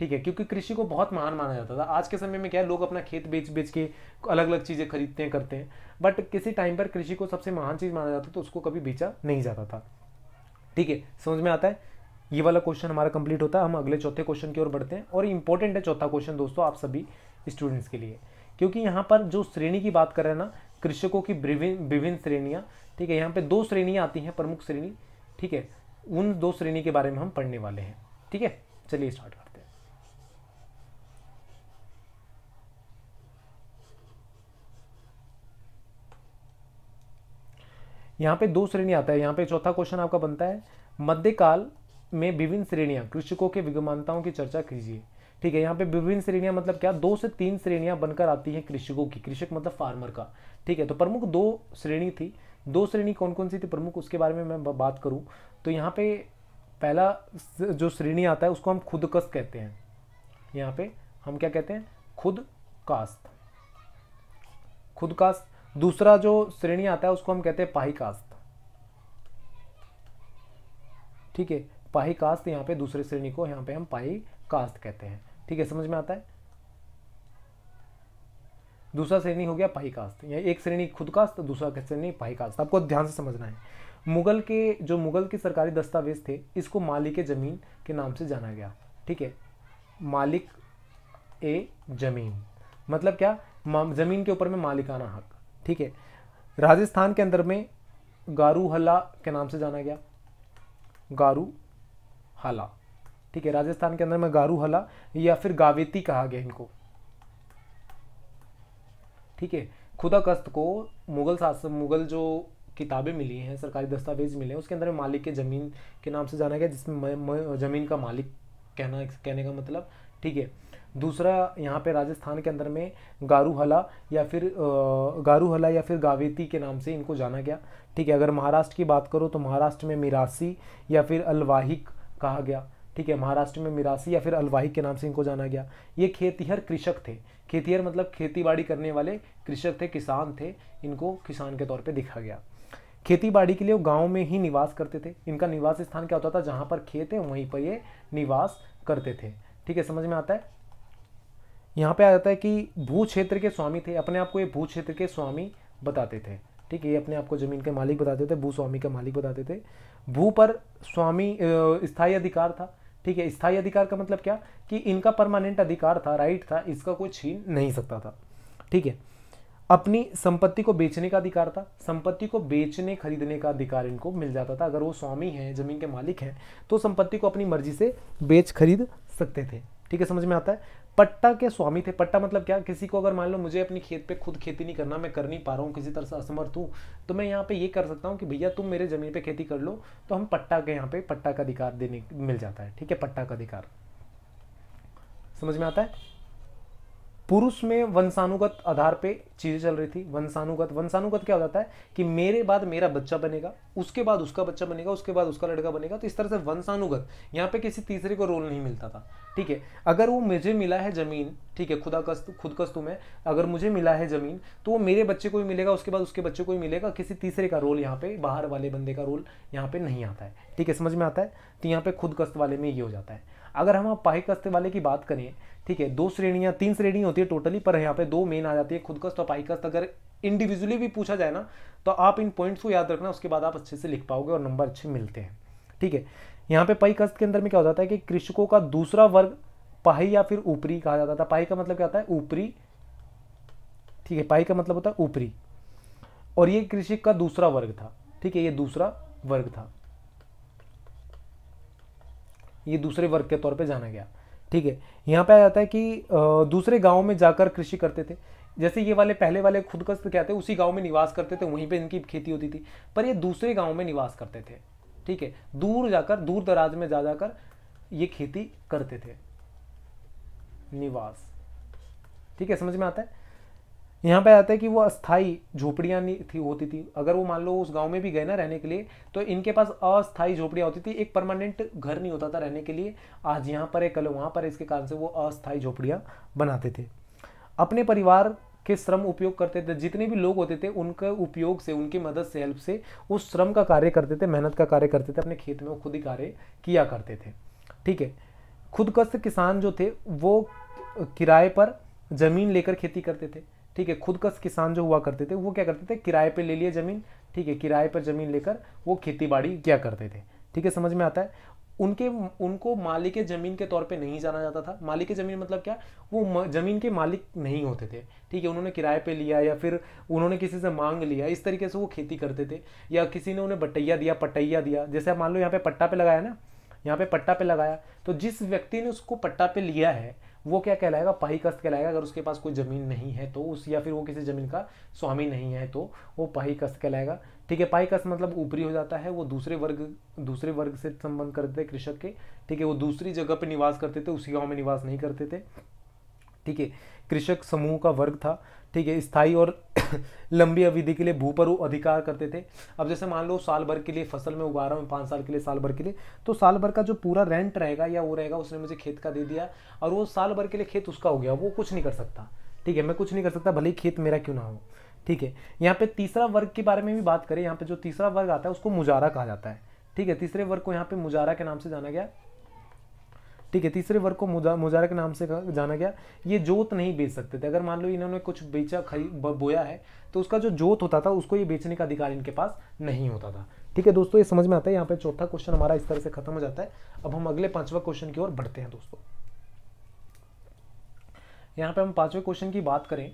ठीक है क्योंकि कृषि को बहुत महान माना जाता था आज के समय में क्या है लोग अपना खेत बेच बेच के अलग अलग चीज़ें खरीदते हैं करते हैं बट किसी टाइम पर कृषि को सबसे महान चीज़ माना जाता तो उसको कभी बेचा नहीं जाता था ठीक है समझ में आता है ये वाला क्वेश्चन हमारा कंप्लीट होता है हम अगले चौथे क्वेश्चन की ओर बढ़ते हैं और इंपॉर्टेंट है चौथा क्वेश्चन दोस्तों आप सभी स्टूडेंट्स के लिए क्योंकि यहाँ पर जो श्रेणी की बात कर रहे हैं ना कृषकों की विभिन्न श्रेणियाँ ठीक है यहाँ पे दो श्रेणियाँ आती हैं प्रमुख श्रेणी ठीक है उन दो श्रेणी के बारे में हम पढ़ने वाले हैं ठीक है चलिए स्टार्ट करते हैं यहां पे दो श्रेणी आता है यहां पे चौथा क्वेश्चन आपका बनता है मध्यकाल में विभिन्न श्रेणियां कृषकों के विगमानताओं की चर्चा कीजिए ठीक है यहाँ पे विभिन्न श्रेणियां मतलब क्या दो से तीन श्रेणियां बनकर आती हैं कृषकों की कृषक मतलब फार्मर का ठीक है तो प्रमुख दो श्रेणी थी दो श्रेणी कौन कौन सी थी प्रमुख उसके बारे में मैं बात करूँ तो यहाँ पे पहला जो श्रेणी आता है उसको हम कस्त कहते हैं यहाँ पे हम क्या कहते हैं खुद कास्त खुद कास्त दूसरा जो श्रेणी आता है उसको हम कहते हैं पाही कास्त ठीक है पाही कास्त यहाँ पे दूसरे श्रेणी को यहाँ पे हम पाही कास्त कहते हैं ठीक है समझ में आता है दूसरा श्रेणी हो गया कास्त या एक श्रेणी खुद कास्त दूसरा श्रेणी कास्त आपको ध्यान से समझना है मुगल के जो मुगल के सरकारी दस्तावेज थे इसको मालिक ज़मीन के नाम से जाना गया ठीक है मालिक ए ज़मीन मतलब क्या ज़मीन के ऊपर में मालिकाना हक ठीक है राजस्थान के अंदर में गारू हला के नाम से जाना गया गारू हला ठीक है राजस्थान के अंदर में गारू हला या फिर गावेती कहा गया इनको ठीक है खुदा कस्त को मुगल शासन मुगल जो किताबें मिली हैं सरकारी दस्तावेज मिले हैं उसके अंदर मालिक के ज़मीन के नाम से जाना गया जिसमें ज़मीन का मालिक कहना कहने का मतलब ठीक है दूसरा यहाँ पे राजस्थान के अंदर में गारूहला या फिर गारूहला या फिर गावेती के नाम से इनको जाना गया ठीक है अगर महाराष्ट्र की बात करो तो महाराष्ट्र में मिरासी या फिर अलवाहिक कहा गया ठीक है महाराष्ट्र में मिरासी या फिर अलवाहिक के नाम से इनको जाना गया ये खेतिहर कृषक थे खेतिहर मतलब खेतीबाड़ी करने वाले कृषक थे किसान थे इनको किसान के तौर पे देखा गया खेतीबाड़ी के लिए वो गाँव में ही निवास करते थे इनका निवास स्थान क्या होता था जहाँ पर खेत है वहीं पर ये निवास करते थे ठीक है समझ में आता है यहाँ पे आ जाता है कि भू क्षेत्र के स्वामी थे अपने आप को ये भू क्षेत्र के स्वामी बताते थे ठीक है ये अपने आप को जमीन के मालिक बताते थे भू स्वामी के मालिक बताते थे भू पर स्वामी स्थायी अधिकार था ठीक है स्थायी अधिकार का मतलब क्या कि इनका परमानेंट अधिकार था राइट था इसका कोई छीन नहीं सकता था ठीक है अपनी संपत्ति को बेचने का अधिकार था संपत्ति को बेचने खरीदने का अधिकार इनको मिल जाता था अगर वो स्वामी हैं जमीन के मालिक हैं तो संपत्ति को अपनी मर्जी से बेच खरीद सकते थे ठीक है समझ में आता है पट्टा के स्वामी थे पट्टा मतलब क्या किसी को अगर मान लो मुझे अपनी खेत पे खुद खेती नहीं करना मैं कर नहीं पा रहा हूँ किसी तरह से असमर्थ हूँ तो मैं यहाँ पे ये कर सकता हूँ कि भैया तुम मेरे ज़मीन पे खेती कर लो तो हम पट्टा के यहाँ पे पट्टा का अधिकार देने मिल जाता है ठीक है पट्टा का अधिकार समझ में आता है पुरुष में वंशानुगत आधार पे चीज़ें चल रही थी वंशानुगत वंशानुगत क्या हो जाता है कि मेरे बाद मेरा बच्चा बनेगा उसके बाद उसका बच्चा बनेगा उसके बाद उसका लड़का बनेगा तो इस तरह से वंशानुगत यहाँ पे किसी तीसरे को रोल नहीं मिलता था ठीक है अगर वो मुझे मिला है ज़मीन ठीक है खुदा कस्त खुद कस्तु में अगर मुझे मिला है ज़मीन तो वो मेरे बच्चे को ही मिलेगा उसके बाद उसके बच्चे को ही मिलेगा किसी तीसरे का रोल यहाँ पे बाहर वाले बंदे का रोल यहाँ पे नहीं आता है ठीक है समझ में आता है तो यहाँ पे खुद कस्त वाले में ये हो जाता है अगर हम आप पाही कस्ते वाले की बात करें ठीक है दो श्रेणियाँ तीन श्रेणी होती है टोटली पर यहाँ पे दो मेन आ जाती है खुदकस्त और पाही कस्त अगर इंडिविजुअली भी पूछा जाए ना तो आप इन पॉइंट्स को याद रखना उसके बाद आप अच्छे से लिख पाओगे और नंबर अच्छे मिलते हैं ठीक है यहाँ पे पाई कस्त के अंदर में क्या हो जाता है कि कृषकों का दूसरा वर्ग पाही या फिर ऊपरी कहा जाता था पाही का मतलब क्या होता है ऊपरी ठीक है पाही का मतलब होता है ऊपरी और ये कृषक का दूसरा वर्ग था ठीक है ये दूसरा वर्ग था ये दूसरे वर्ग के तौर पे जाना गया ठीक है यहाँ पे आ जाता है कि दूसरे गाँव में जाकर कृषि करते थे जैसे ये वाले पहले वाले खुदकस्त क्या थे उसी गाँव में निवास करते थे वहीं पर इनकी खेती होती थी पर ये दूसरे गाँव में निवास करते थे ठीक है दूर जाकर दूर दराज में जा जाकर ये खेती करते थे निवास ठीक है समझ में आता है यहाँ पे आता है कि वो अस्थाई झोपड़ियाँ नहीं थी होती थी अगर वो मान लो उस गांव में भी गए ना रहने के लिए तो इनके पास अस्थाई झोपड़ियाँ होती थी एक परमानेंट घर नहीं होता था रहने के लिए आज यहाँ पर है कल वहाँ पर इसके कारण से वो अस्थाई झोपड़ियाँ बनाते थे अपने परिवार के श्रम उपयोग करते थे जितने भी लोग होते थे उनके उपयोग से उनकी मदद से हेल्प से उस श्रम का कार्य करते थे मेहनत का कार्य करते थे अपने खेत में वो खुद ही कार्य किया करते थे ठीक है खुदकस्त किसान जो थे वो किराए पर ज़मीन लेकर खेती करते थे ठीक है खुदकश किसान जो हुआ करते थे वो क्या करते थे किराए पर ले लिए ज़मीन ठीक है किराए पर ज़मीन लेकर वो खेती बाड़ी क्या करते थे ठीक है समझ में आता है उनके उनको मालिक ज़मीन के तौर पे नहीं जाना जाता था मालिक ज़मीन मतलब क्या वो ज़मीन के मालिक नहीं होते थे ठीक है उन्होंने किराए पे लिया या फिर उन्होंने किसी से मांग लिया इस तरीके से वो खेती करते थे या किसी ने उन्हें बटैया दिया पटैया दिया जैसे आप मान लो यहाँ पे पट्टा पे लगाया ना यहाँ पे पट्टा पे लगाया तो जिस व्यक्ति ने उसको पट्टा पे लिया है वो क्या कहलाएगा पाई कस्त कहलाएगा अगर उसके पास कोई ज़मीन नहीं है तो उस या फिर वो किसी ज़मीन का स्वामी नहीं है तो वो पाई कस्त कहलाएगा ठीक है पाई कस्त मतलब ऊपरी हो जाता है वो दूसरे वर्ग दूसरे वर्ग से संबंध करते थे कृषक के ठीक है वो दूसरी जगह पर निवास करते थे उसी गाँव में निवास नहीं करते थे ठीक है कृषक समूह का वर्ग था ठीक है स्थाई और <coughs> लंबी अवधि के लिए भू पर अधिकार करते थे अब जैसे मान लो साल भर के लिए फसल में उगा रहा हूँ पाँच साल के लिए साल भर के लिए तो साल भर का जो पूरा रेंट रहेगा या वो रहेगा उसने मुझे खेत का दे दिया और वो साल भर के लिए खेत उसका हो गया वो कुछ नहीं कर सकता ठीक है मैं कुछ नहीं कर सकता भले ही खेत मेरा क्यों ना हो ठीक है यहाँ पे तीसरा वर्ग के बारे में भी बात करें यहाँ पे जो तीसरा वर्ग आता है उसको मुजारा कहा जाता है ठीक है तीसरे वर्ग को यहाँ पे मुजारा के नाम से जाना गया ठीक है तीसरे वर्ग को मुजा मुजारा के नाम से जाना गया ये जोत नहीं बेच सकते थे अगर मान लो इन्होंने कुछ बेचा खरीद बोया है तो उसका जो जोत होता था उसको ये बेचने का अधिकार इनके पास नहीं होता था ठीक है दोस्तों ये समझ में आता है यहाँ पे चौथा क्वेश्चन हमारा इस तरह से खत्म हो जाता है अब हम अगले पांचवा क्वेश्चन की ओर बढ़ते हैं दोस्तों यहाँ पे हम पांचवें क्वेश्चन की बात करें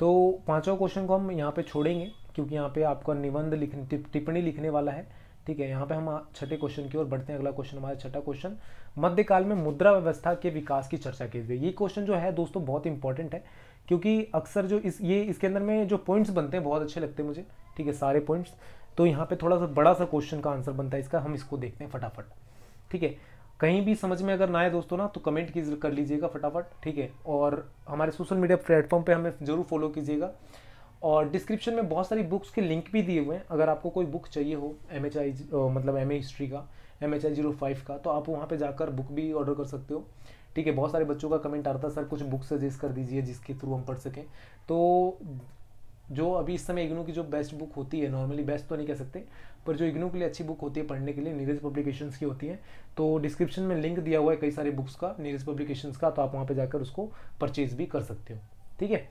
तो पांचवा क्वेश्चन को हम यहाँ पे छोड़ेंगे क्योंकि यहाँ पे आपका निबंध लिखने टिप्पणी लिखने वाला है ठीक है यहाँ पे हम छठे क्वेश्चन की ओर बढ़ते हैं अगला क्वेश्चन हमारा छठा क्वेश्चन मध्यकाल में मुद्रा व्यवस्था के विकास की चर्चा की गई ये क्वेश्चन जो है दोस्तों बहुत इंपॉर्टेंट है क्योंकि अक्सर जो इस ये इसके अंदर में जो पॉइंट्स बनते हैं बहुत अच्छे लगते हैं मुझे ठीक है सारे पॉइंट्स तो यहाँ पे थोड़ा सा बड़ा सा क्वेश्चन का आंसर बनता है इसका हम इसको देखते हैं फटाफट ठीक है कहीं भी समझ में अगर ना आए दोस्तों ना तो कमेंट कीजिए कर लीजिएगा फटाफट ठीक है और हमारे सोशल मीडिया प्लेटफॉर्म पर हमें ज़रूर फॉलो कीजिएगा और डिस्क्रिप्शन में बहुत सारी बुक्स के लिंक भी दिए हुए हैं अगर आपको कोई बुक चाहिए हो एम एच आई मतलब एम ए हिस्ट्री का M H I zero five का तो आप वहाँ पे जाकर बुक भी ऑर्डर कर सकते हो ठीक है बहुत सारे बच्चों का कमेंट आ रहा है सर कुछ बुक सजेस्ट कर दीजिए जिसके थ्रू हम पढ़ सकें तो जो अभी इस समय इग्नू की जो बेस्ट बुक होती है नॉर्मली बेस्ट तो नहीं कह सकते पर जो इग्नू के लिए अच्छी बुक होती है पढ़ने के लिए नीरज पब्लिकेशंस की होती है तो डिस्क्रिप्शन में लिंक दिया हुआ है कई सारे बुक्स का नीरज पब्लिकेशंस का तो आप वहाँ पर जाकर उसको परचेज भी कर सकते हो ठीक है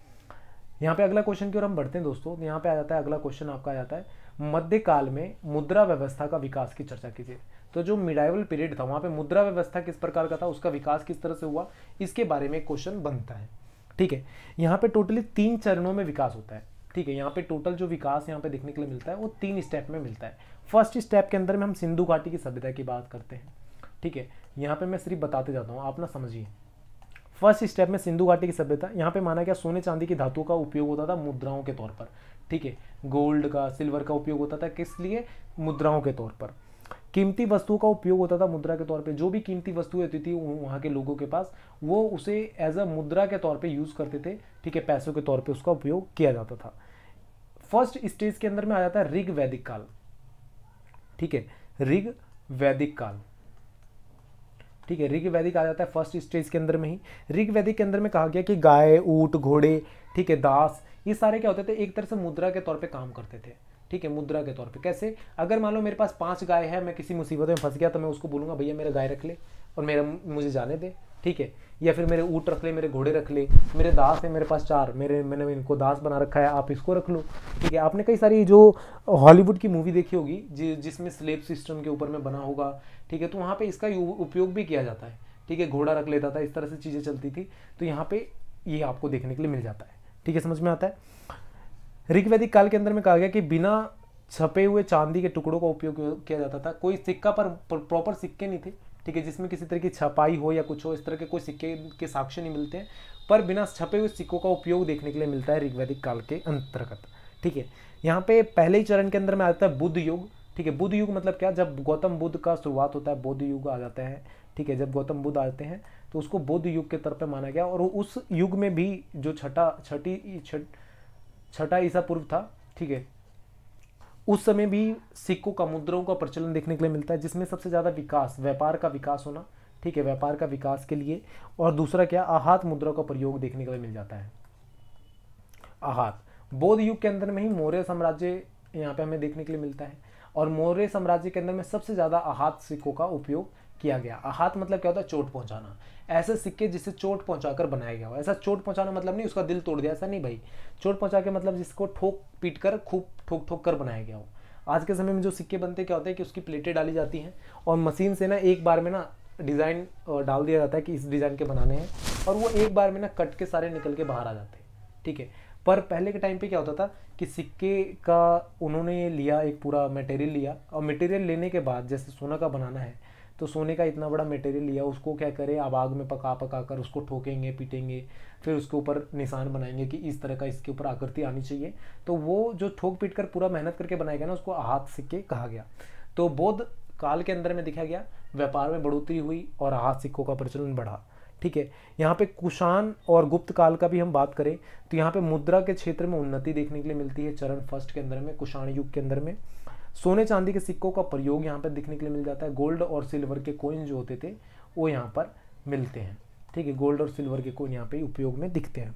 यहाँ पे अगला क्वेश्चन की ओर हम बढ़ते हैं दोस्तों यहाँ पे आ जाता है अगला क्वेश्चन आपका आ जाता है मध्यकाल में मुद्रा व्यवस्था का विकास की चर्चा कीजिए तो जो मिडाइवल पीरियड था वहाँ पे मुद्रा व्यवस्था किस प्रकार का था उसका विकास किस तरह से हुआ इसके बारे में क्वेश्चन बनता है ठीक है यहाँ पे टोटली तीन चरणों में विकास होता है ठीक है यहाँ पे टोटल जो विकास यहाँ पे देखने के लिए मिलता है वो तीन स्टेप में मिलता है फर्स्ट स्टेप के अंदर में हम सिंधु घाटी की सभ्यता की बात करते हैं ठीक है यहाँ पे मैं सिर्फ बताते जाता हूँ आप ना समझिए फर्स्ट स्टेप में सिंधु घाटी की सभ्यता यहाँ पे माना गया सोने चांदी की धातु का उपयोग होता था मुद्राओं के तौर पर ठीक है गोल्ड का सिल्वर का उपयोग होता था किस लिए मुद्राओं के तौर पर कीमती वस्तुओं का उपयोग होता था मुद्रा के तौर पे जो भी कीमती वस्तु होती थी वहाँ के लोगों के पास वो उसे एज अ मुद्रा के तौर पे यूज़ करते थे ठीक है पैसों के तौर पे उसका उपयोग किया जाता था फर्स्ट स्टेज के अंदर में आ जाता है ऋग वैदिक काल ठीक है ऋग वैदिक काल ठीक है ऋग वैदिक आ जाता है फर्स्ट स्टेज के अंदर में ही ऋग वैदिक के अंदर में कहा गया कि गाय ऊँट घोड़े ठीक है दास ये सारे क्या होते थे एक तरह से मुद्रा के तौर पर काम करते थे ठीक है मुद्रा के तौर पर कैसे अगर मान लो मेरे पास पांच गाय है मैं किसी मुसीबत में फंस गया तो मैं उसको बोलूँगा भैया मेरा गाय रख ले और मेरा मुझे जाने दे ठीक है या फिर मेरे ऊँट रख ले मेरे घोड़े रख ले मेरे दास है मेरे पास चार मेरे मैंने इनको दास बना रखा है आप इसको रख लो ठीक है आपने कई सारी जो हॉलीवुड की मूवी देखी होगी जि, जिसमें स्लेब सिस्टम के ऊपर में बना होगा ठीक है तो वहाँ पर इसका उपयोग भी किया जाता है ठीक है घोड़ा रख लेता था इस तरह से चीज़ें चलती थी तो यहाँ पे ये आपको देखने के लिए मिल जाता है ठीक है समझ में आता है ऋग्वैदिक काल के अंदर में कहा गया कि बिना छपे हुए चांदी के टुकड़ों का उपयोग किया जाता था कोई सिक्का पर प्रॉपर सिक्के नहीं थे ठीक है जिसमें किसी तरह की छपाई हो या कुछ हो इस तरह के कोई सिक्के के साक्ष्य नहीं मिलते हैं पर बिना छपे हुए सिक्कों का उपयोग देखने के लिए मिलता है ऋग्वैदिक काल के अंतर्गत ठीक है यहाँ पे पहले ही चरण के अंदर में आता है बुद्ध युग ठीक है बुद्ध युग मतलब क्या जब गौतम बुद्ध का शुरुआत होता है बौद्ध युग आ जाता है ठीक है जब गौतम बुद्ध आते हैं तो उसको बौद्ध युग के तरफ पर माना गया और उस युग में भी जो छठा छठी छठा ईसा पूर्व था ठीक है उस समय भी सिक्कों का मुद्राओं का प्रचलन देखने के लिए मिलता है जिसमें सबसे ज़्यादा विकास व्यापार का विकास होना ठीक है व्यापार का विकास के लिए और दूसरा क्या आहात मुद्रा का प्रयोग देखने के लिए मिल जाता है आहात बौद्ध युग के अंदर में ही मौर्य साम्राज्य यहाँ पे हमें देखने के लिए मिलता है और मौर्य साम्राज्य के अंदर में सबसे ज़्यादा आहात सिक्कों का उपयोग किया गया आहात मतलब क्या होता है चोट पहुँचाना ऐसे सिक्के जिसे चोट पहुंचाकर बनाया गया हो ऐसा चोट पहुंचाना मतलब नहीं उसका दिल तोड़ दिया ऐसा नहीं भाई चोट पहुंचा के मतलब जिसको ठोक पीट कर खूब ठोक ठोक कर बनाया गया हो आज के समय में जो सिक्के बनते क्या होते हैं कि उसकी प्लेटें डाली जाती हैं और मशीन से ना एक बार में ना डिज़ाइन डाल दिया जाता है कि इस डिज़ाइन के बनाने हैं और वो एक बार में ना कट के सारे निकल के बाहर आ जाते हैं ठीक है पर पहले के टाइम पे क्या होता था कि सिक्के का उन्होंने लिया एक पूरा मटेरियल लिया और मटेरियल लेने के बाद जैसे सोना का बनाना है तो सोने का इतना बड़ा मटेरियल लिया उसको क्या करें अब आग में पका पका कर उसको ठोकेंगे पीटेंगे फिर उसके ऊपर निशान बनाएंगे कि इस तरह का इसके ऊपर आकृति आनी चाहिए तो वो जो ठोक पीट कर पूरा मेहनत करके बनाया गया ना उसको हाथ सिक्के कहा गया तो बौद्ध काल के अंदर में देखा गया व्यापार में बढ़ोतरी हुई और हाथ सिक्कों का प्रचलन बढ़ा ठीक है यहाँ पे कुषाण और गुप्त काल का भी हम बात करें तो यहाँ पे मुद्रा के क्षेत्र में उन्नति देखने के लिए मिलती है चरण फर्स्ट के अंदर में कुषाण युग के अंदर में सोने चांदी के सिक्कों का प्रयोग यहाँ पर देखने के लिए मिल जाता है गोल्ड और सिल्वर के कोइन जो होते थे वो यहाँ पर मिलते हैं ठीक है गोल्ड और सिल्वर के कोइन यहाँ पर उपयोग में दिखते हैं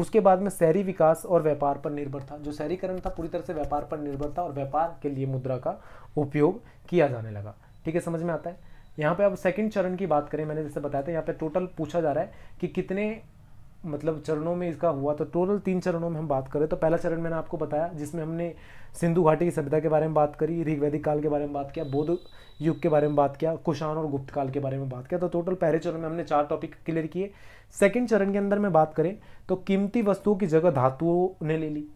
उसके बाद में शहरी विकास और व्यापार पर निर्भर था जो शहरीकरण था पूरी तरह से व्यापार पर निर्भर था और व्यापार के लिए मुद्रा का उपयोग किया जाने लगा ठीक है समझ में आता है यहाँ पे अब सेकंड चरण की बात करें मैंने जैसे बताया था यहाँ पे टोटल पूछा जा रहा है कि कितने मतलब चरणों में इसका हुआ तो टोटल तीन चरणों में हम बात करें तो पहला चरण मैंने आपको बताया जिसमें हमने सिंधु घाटी की सभ्यता के बारे में बात करी ऋग्वैदिक काल के बारे में बात किया बौद्ध युग के बारे में बात किया कुशाण और गुप्त काल के बारे में बात किया तो टोटल पहले चरण में हमने चार टॉपिक क्लियर किए सेकेंड चरण के अंदर में बात करें तो कीमती वस्तुओं की जगह धातुओं ने ले ली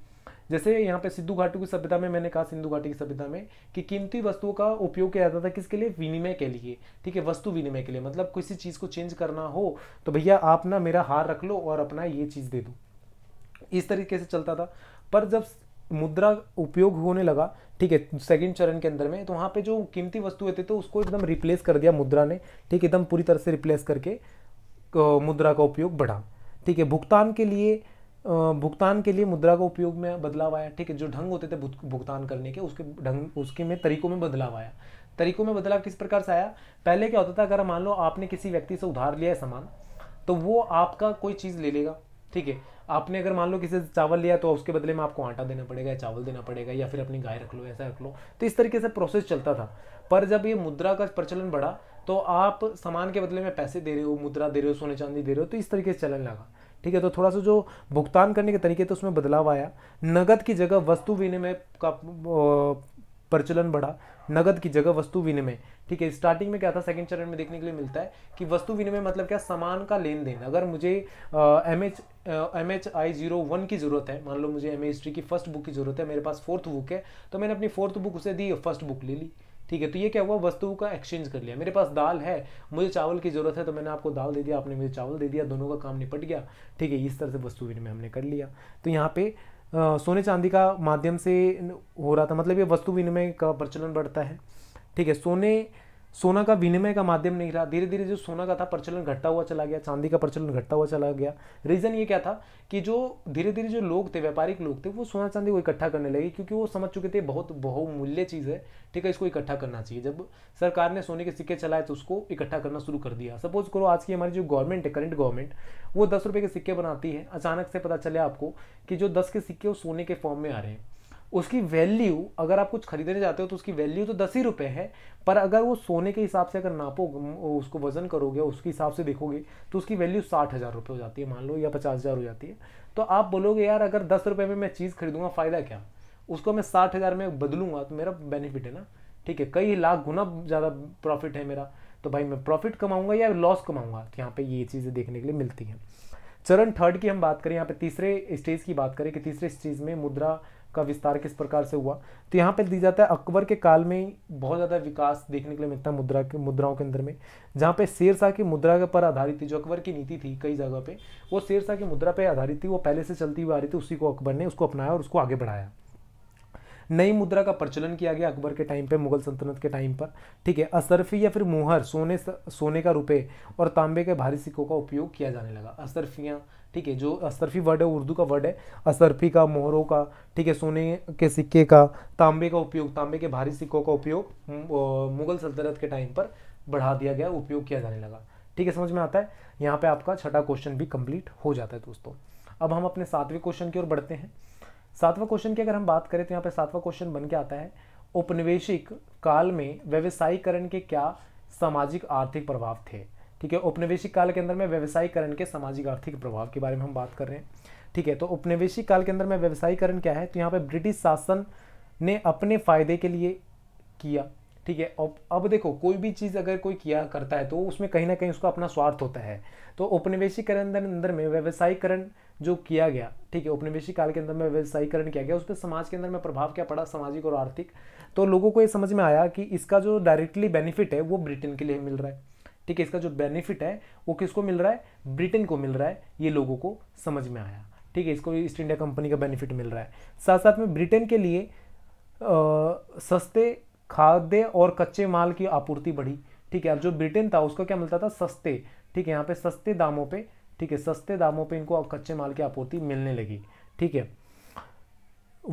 जैसे यहाँ पे सिंधु घाटी की सभ्यता में मैंने कहा सिंधु घाटी की सभ्यता में कि कीमती वस्तुओं का उपयोग किया जाता था किसके लिए विनिमय के लिए ठीक है वस्तु विनिमय के लिए मतलब किसी चीज़ को चेंज करना हो तो भैया आप ना मेरा हार रख लो और अपना ये चीज़ दे दो इस तरीके से चलता था पर जब मुद्रा उपयोग होने लगा ठीक है सेकंड चरण के अंदर में तो वहाँ पे जो कीमती वस्तु थे तो उसको एकदम रिप्लेस कर दिया मुद्रा ने ठीक एकदम पूरी तरह से रिप्लेस करके मुद्रा का उपयोग बढ़ा ठीक है भुगतान के लिए भुगतान के लिए मुद्रा का उपयोग में बदलाव आया ठीक है जो ढंग होते थे भुगतान करने के उसके ढंग उसके में तरीकों में बदलाव आया तरीकों में बदलाव किस प्रकार से आया पहले क्या होता था अगर मान लो आपने किसी व्यक्ति से उधार लिया है सामान तो वो आपका कोई चीज़ ले लेगा ठीक है आपने अगर मान लो किसी से चावल लिया तो उसके बदले में आपको आटा देना पड़ेगा या चावल देना पड़ेगा या फिर अपनी गाय रख लो ऐसा रख लो तो इस तरीके से प्रोसेस चलता था पर जब ये मुद्रा का प्रचलन बढ़ा तो आप सामान के बदले में पैसे दे रहे हो मुद्रा दे रहे हो सोने चांदी दे रहे हो तो इस तरीके से चलन लगा ठीक है तो थोड़ा सा जो भुगतान करने के तरीके थे तो उसमें बदलाव आया नगद की जगह वस्तु विनिमय का प्रचलन बढ़ा नगद की जगह वस्तु विनिमय ठीक है स्टार्टिंग में क्या था सेकंड चरण में देखने के लिए मिलता है कि वस्तु विनिमय मतलब क्या सामान का लेन देन अगर मुझे M H M H I zero one की ज़रूरत है मान लो मुझे एम हिस्ट्री की फर्स्ट बुक की ज़रूरत है मेरे पास फोर्थ बुक है तो मैंने अपनी फोर्थ बुक उसे दी फर्स्ट बुक ले ली ठीक है तो ये क्या हुआ वस्तु का एक्सचेंज कर लिया मेरे पास दाल है मुझे चावल की ज़रूरत है तो मैंने आपको दाल दे दिया आपने मुझे चावल दे दिया दोनों का काम निपट गया ठीक है इस तरह से वस्तु विनिमय हमने कर लिया तो यहाँ पे आ, सोने चांदी का माध्यम से हो रहा था मतलब ये वस्तु विनिमय का प्रचलन बढ़ता है ठीक है सोने सोना का विनिमय का माध्यम नहीं रहा धीरे धीरे जो सोना का था प्रचलन घटता हुआ चला गया चांदी का प्रचलन घटता हुआ चला गया रीज़न ये क्या था कि जो धीरे धीरे जो लोग थे व्यापारिक लोग थे वो सोना चांदी को इकट्ठा करने लगे क्योंकि वो समझ चुके थे बहुत बहुमूल्य चीज़ है ठीक है इसको इकट्ठा करना चाहिए जब सरकार ने सोने के सिक्के चलाए तो उसको इकट्ठा करना शुरू कर दिया सपोज करो आज की हमारी जो गवर्नमेंट है करंट गवर्नमेंट वो दस रुपये के सिक्के बनाती है अचानक से पता चले आपको कि जो दस के सिक्के वो सोने के फॉर्म में आ रहे हैं उसकी वैल्यू अगर आप कुछ खरीदने जाते हो तो उसकी वैल्यू तो दस ही रुपये है पर अगर वो सोने के हिसाब से अगर नापो उसको वज़न करोगे उसके हिसाब से देखोगे तो उसकी वैल्यू साठ हज़ार रुपये हो जाती है मान लो या पचास हज़ार हो जाती है तो आप बोलोगे यार अगर दस रुपये में मैं चीज़ खरीदूंगा फ़ायदा क्या उसको मैं साठ हज़ार में बदलूंगा तो मेरा बेनिफिट है ना ठीक है कई लाख गुना ज़्यादा प्रॉफिट है मेरा तो भाई मैं प्रॉफिट कमाऊंगा या लॉस कमाऊंगा तो यहाँ पे ये चीज़ें देखने के लिए मिलती हैं चरण थर्ड की हम बात करें यहाँ पे तीसरे स्टेज की बात करें कि तीसरे स्टेज में मुद्रा का विस्तार किस प्रकार से हुआ तो यहाँ पे दी जाता है अकबर के काल में बहुत ज़्यादा विकास देखने के लिए मिलता है मुद्रा के मुद्राओं के अंदर में जहाँ पे शेर शाह की मुद्रा पर आधारित थी जो अकबर की नीति थी कई जगह पे वो शेर शाह की मुद्रा पर आधारित थी वो पहले से चलती हुई आ रही थी उसी को अकबर ने उसको अपनाया और उसको आगे बढ़ाया नई मुद्रा का प्रचलन किया गया अकबर के टाइम पे मुगल सल्तनत के टाइम पर ठीक है असरफी या फिर मुहर सोने सोने का रुपये और तांबे के भारी सिक्कों का उपयोग किया जाने लगा असरफियाँ ठीक है जो असरफी वर्ड है उर्दू का वर्ड है असरफी का मोहरों का ठीक है सोने के सिक्के का तांबे का उपयोग तांबे के भारी सिक्कों का उपयोग हम्म, मुगल सल्तनत के टाइम पर बढ़ा दिया गया उपयोग किया जाने लगा ठीक है समझ में आता है यहाँ पे आपका छठा क्वेश्चन भी कंप्लीट हो जाता है दोस्तों अब हम अपने सातवें क्वेश्चन की ओर बढ़ते हैं सातवां क्वेश्चन की अगर हम बात करें तो यहाँ पे सातवां क्वेश्चन बन के आता है उपनिवेशिक काल में व्यवसायीकरण के क्या सामाजिक आर्थिक प्रभाव थे ठीक है उपनिवेशिक काल के अंदर में व्यवसायीकरण के सामाजिक आर्थिक प्रभाव के बारे में हम बात कर रहे हैं ठीक है तो उपनिवेशिक काल के अंदर में व्यवसायीकरण क्या है तो यहाँ पर ब्रिटिश शासन ने अपने फायदे के लिए किया ठीक है अब अब देखो कोई भी चीज़ अगर कोई किया करता है तो उसमें कहीं ना कहीं उसका अपना स्वार्थ होता है तो उपनिवेशीकरण अंदर अंदर में व्यवसायीकरण जो किया गया ठीक है उपनिवेशी काल के अंदर में व्यवसायीकरण किया गया उस पर समाज के अंदर में प्रभाव क्या पड़ा सामाजिक और आर्थिक तो लोगों को ये समझ में आया कि इसका जो डायरेक्टली बेनिफिट है वो ब्रिटेन के लिए मिल रहा है ठीक है इसका जो बेनिफिट है वो किसको मिल रहा है ब्रिटेन को मिल रहा है ये लोगों को समझ में आया ठीक है इसको ईस्ट इंडिया कंपनी का बेनिफिट मिल रहा है साथ साथ में ब्रिटेन के लिए आ, सस्ते खाद्य और कच्चे माल की आपूर्ति बढ़ी ठीक है अब जो ब्रिटेन था उसको क्या मिलता था सस्ते ठीक है यहाँ पे सस्ते दामों पे ठीक है सस्ते दामों पे इनको कच्चे माल की आपूर्ति मिलने लगी ठीक है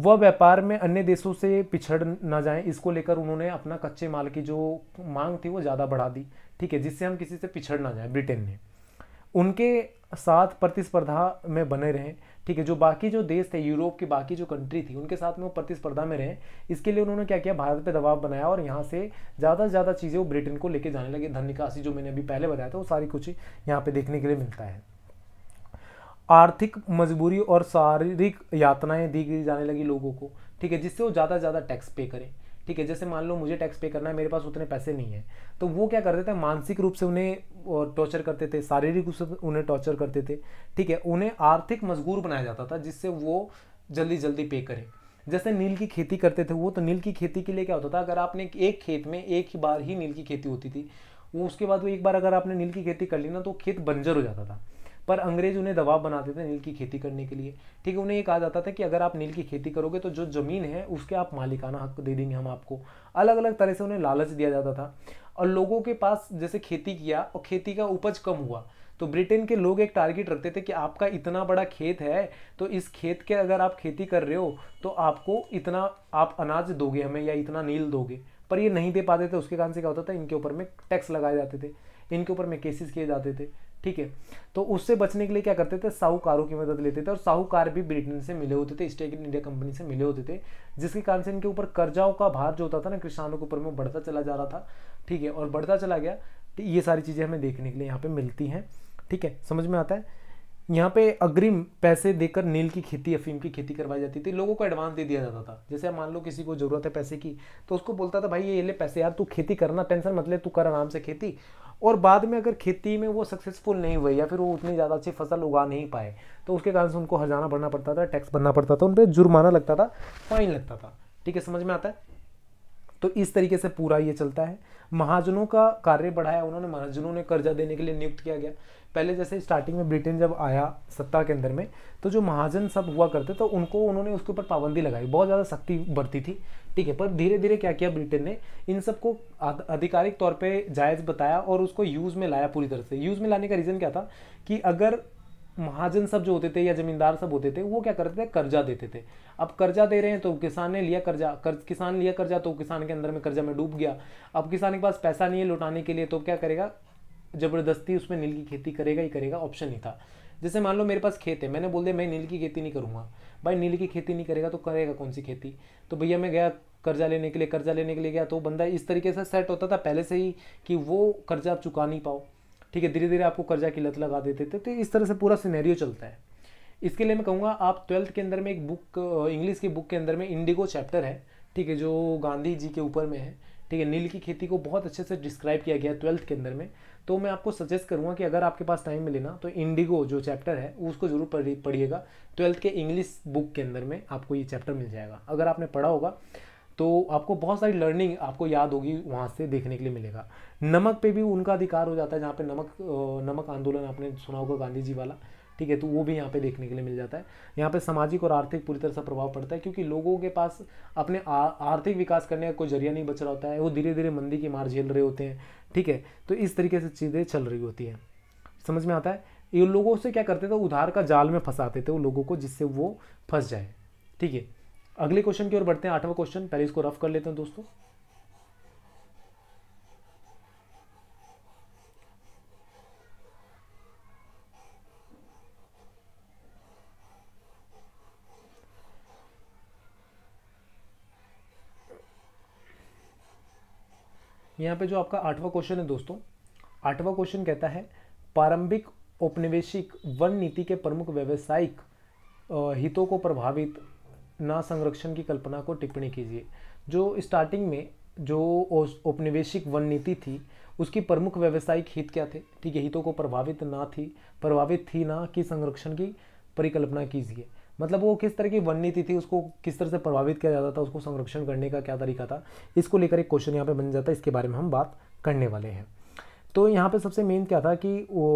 वह व्यापार में अन्य देशों से पिछड़ ना जाए इसको लेकर उन्होंने अपना कच्चे माल की जो मांग थी वो ज़्यादा बढ़ा दी ठीक है जिससे हम किसी से पिछड़ ना जाए ब्रिटेन ने उनके साथ प्रतिस्पर्धा में बने रहे ठीक है जो बाकी जो देश थे यूरोप की बाकी जो कंट्री थी उनके साथ में वो प्रतिस्पर्धा में रहे इसके लिए उन्होंने क्या किया भारत पे दबाव बनाया और यहाँ से ज़्यादा से ज़्यादा चीज़ें वो ब्रिटेन को लेके जाने लगे धन निकासी जो मैंने अभी पहले बताया था वो सारी कुछ यहाँ पे देखने के लिए मिलता है आर्थिक मजबूरी और शारीरिक यातनाएं दी जाने लगी लोगों को ठीक है जिससे वो ज़्यादा से ज़्यादा टैक्स पे करें ठीक है जैसे मान लो मुझे टैक्स पे करना है मेरे पास उतने पैसे नहीं है तो वो क्या करते थे मानसिक रूप से उन्हें टॉर्चर करते थे शारीरिक रूप से उन्हें टॉर्चर करते थे ठीक है उन्हें आर्थिक मजबूर बनाया जाता था जिससे वो जल्दी जल्दी पे करें जैसे नील की खेती करते थे वो तो नील की खेती के लिए क्या होता था अगर आपने एक खेत में एक ही बार ही नील की खेती होती थी वो उसके बाद वो एक बार अगर आपने नील की खेती कर ली ना तो खेत बंजर हो जाता था पर अंग्रेज उन्हें दबाव बनाते थे नील की खेती करने के लिए ठीक है उन्हें ये कहा जाता था कि अगर आप नील की खेती करोगे तो जो ज़मीन है उसके आप मालिकाना हक दे देंगे हम आपको अलग अलग तरह से उन्हें लालच दिया जाता था और लोगों के पास जैसे खेती किया और खेती का उपज कम हुआ तो ब्रिटेन के लोग एक टारगेट रखते थे कि आपका इतना बड़ा खेत है तो इस खेत के अगर आप खेती कर रहे हो तो आपको इतना आप अनाज दोगे हमें या इतना नील दोगे पर ये नहीं दे पाते थे उसके कारण से क्या होता था इनके ऊपर में टैक्स लगाए जाते थे इनके ऊपर में केसेस किए जाते थे ठीक है तो उससे बचने के लिए क्या करते थे साहूकारों की मदद लेते थे और साहूकार भी ब्रिटेन से मिले होते थे स्टेट इन इंडिया कंपनी से मिले होते थे जिसके कारण से इनके ऊपर कर्जाओं का भार जो होता था ना किसानों के ऊपर में बढ़ता चला जा रहा था ठीक है और बढ़ता चला गया ये सारी चीज़ें हमें देखने के लिए यहाँ पर मिलती हैं ठीक है समझ में आता है यहाँ पे अग्रिम पैसे देकर नील की खेती अफीम की खेती करवाई जाती थी लोगों को एडवांस दे दिया जाता था जैसे मान लो किसी को ज़रूरत है पैसे की तो उसको बोलता था भाई ये ले पैसे यार तू खेती करना टेंशन मत ले तू कर आराम से खेती और बाद में अगर खेती में वो सक्सेसफुल नहीं हुए या फिर वो उतनी ज़्यादा अच्छी फसल उगा नहीं पाए तो उसके कारण से उनको हजाना भरना पड़ता था टैक्स भरना पड़ता था उन पर जुर्माना लगता था फाइन लगता था ठीक है समझ में आता है तो इस तरीके से पूरा ये चलता है महाजनों का कार्य बढ़ाया उन्होंने महाजनों ने कर्जा देने के लिए नियुक्त किया गया पहले जैसे स्टार्टिंग में ब्रिटेन जब आया सत्ता के अंदर में तो जो महाजन सब हुआ करते तो उनको उन्होंने उसके ऊपर पाबंदी लगाई बहुत ज़्यादा सख्ती बढ़ती थी ठीक है पर धीरे धीरे क्या किया ब्रिटेन ने इन सबको आधिकारिक तौर पे जायज़ बताया और उसको यूज़ में लाया पूरी तरह से यूज़ में लाने का रीज़न क्या था कि अगर महाजन सब जो होते थे या जमींदार सब होते थे वो क्या करते थे कर्जा देते थे अब कर्जा दे रहे हैं तो किसान ने लिया कर्जा कर्ज किसान लिया कर्जा तो किसान के अंदर में कर्जा में डूब गया अब किसान के पास पैसा नहीं है लौटाने के लिए तो क्या करेगा ज़बरदस्ती उसमें नील की खेती करेगा ही करेगा ऑप्शन ही था जैसे मान लो मेरे पास खेत है मैंने बोल दिया मैं नील की खेती नहीं करूँगा भाई नील की खेती नहीं करेगा तो करेगा कौन सी खेती तो भैया मैं गया कर्जा लेने के लिए कर्जा लेने के लिए गया तो बंदा इस तरीके से सेट होता था पहले से ही कि वो कर्जा आप चुका नहीं पाओ ठीक है धीरे धीरे आपको कर्जा की लत लगा देते थे तो इस तरह से पूरा सिनेरियो चलता है इसके लिए मैं कहूँगा आप ट्वेल्थ के अंदर में एक बुक इंग्लिश की बुक के अंदर में इंडिगो चैप्टर है ठीक है जो गांधी जी के ऊपर में है ठीक है नील की खेती को बहुत अच्छे से डिस्क्राइब किया गया है ट्वेल्थ के अंदर में तो मैं आपको सजेस्ट करूँगा कि अगर आपके पास टाइम मिले ना तो इंडिगो जो चैप्टर है उसको जरूर पढ़िएगा ट्वेल्थ के इंग्लिश बुक के अंदर में आपको ये चैप्टर मिल जाएगा अगर आपने पढ़ा होगा तो आपको बहुत सारी लर्निंग आपको याद होगी वहाँ से देखने के लिए मिलेगा नमक पे भी उनका अधिकार हो जाता है जहाँ पे नमक नमक आंदोलन आपने सुना होगा गांधी जी वाला ठीक है तो वो भी यहाँ पे देखने के लिए मिल जाता है यहाँ पे सामाजिक और आर्थिक पूरी तरह से प्रभाव पड़ता है क्योंकि लोगों के पास अपने आर्थिक विकास करने का कोई जरिया नहीं बच रहा होता है वो धीरे धीरे मंदी की मार झेल रहे होते हैं ठीक है तो इस तरीके से चीज़ें चल रही होती हैं समझ में आता है ये लोगों से क्या करते थे उधार का जाल में फंसाते थे वो लोगों को जिससे वो फंस जाए ठीक है अगले क्वेश्चन की ओर बढ़ते हैं आठवां क्वेश्चन पहले इसको रफ कर लेते हैं दोस्तों यहां पे जो आपका आठवां क्वेश्चन है दोस्तों आठवां क्वेश्चन कहता है प्रारंभिक औपनिवेशिक वन नीति के प्रमुख व्यवसायिक हितों को प्रभावित ना संरक्षण की कल्पना को टिप्पणी कीजिए जो स्टार्टिंग में जो औपनिवेशिक वन नीति थी उसकी प्रमुख व्यावसायिक हित क्या थे ठीक है हितों को प्रभावित ना थी प्रभावित थी ना कि संरक्षण की परिकल्पना कीजिए मतलब वो किस तरह की वन नीति थी उसको किस तरह से प्रभावित किया जाता था उसको संरक्षण करने का क्या तरीका था इसको लेकर एक क्वेश्चन यहाँ पे बन जाता है इसके बारे में हम बात करने वाले हैं तो यहाँ पे सबसे मेन क्या था कि वो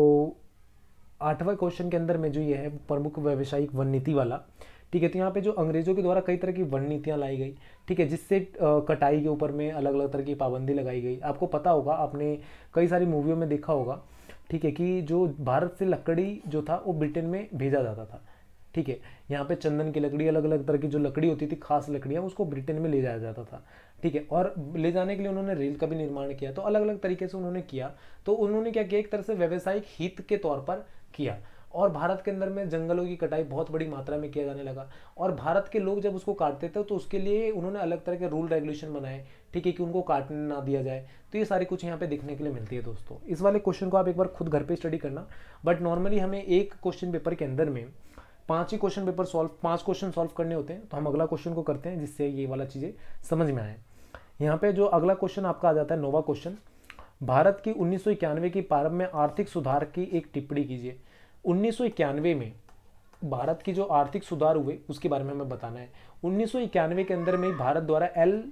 आठवा क्वेश्चन के अंदर में जो ये है प्रमुख व्यावसायिक वन नीति वाला ठीक है तो यहाँ पे जो अंग्रेजों के द्वारा कई तरह की वन लाई गई ठीक है जिससे कटाई के ऊपर में अलग अलग तरह की पाबंदी लगाई गई आपको पता होगा आपने कई सारी मूवियों में देखा होगा ठीक है कि जो भारत से लकड़ी जो था वो ब्रिटेन में भेजा जाता था ठीक है यहाँ पे चंदन की लकड़ी अलग अलग तरह की जो लकड़ी होती थी खास लकड़ियाँ उसको ब्रिटेन में ले जाया जाता था ठीक है और ले जाने के लिए उन्होंने रेल का भी निर्माण किया तो अलग अलग तरीके से उन्होंने किया तो उन्होंने क्या किया एक तरह से व्यावसायिक हित के तौर पर किया और भारत के अंदर में जंगलों की कटाई बहुत बड़ी मात्रा में किया जाने लगा और भारत के लोग जब उसको काटते थे तो उसके लिए उन्होंने अलग तरह के रूल रेगुलेशन बनाए ठीक है कि उनको काटने ना दिया जाए तो ये सारी कुछ यहाँ पे देखने के लिए मिलती है दोस्तों इस वाले क्वेश्चन को आप एक बार खुद घर पर स्टडी करना बट नॉर्मली हमें एक क्वेश्चन पेपर के अंदर में पाँच ही क्वेश्चन पेपर सॉल्व पाँच क्वेश्चन सॉल्व करने होते हैं तो हम अगला क्वेश्चन को करते हैं जिससे ये वाला चीज़ें समझ में आए यहाँ पर जो अगला क्वेश्चन आपका आ जाता है नोवा क्वेश्चन भारत की उन्नीस की प्रारंभ में आर्थिक सुधार की एक टिप्पणी कीजिए उन्नीस में भारत की जो आर्थिक सुधार हुए उसके बारे में हमें बताना है उन्नीस के अंदर में भारत द्वारा एल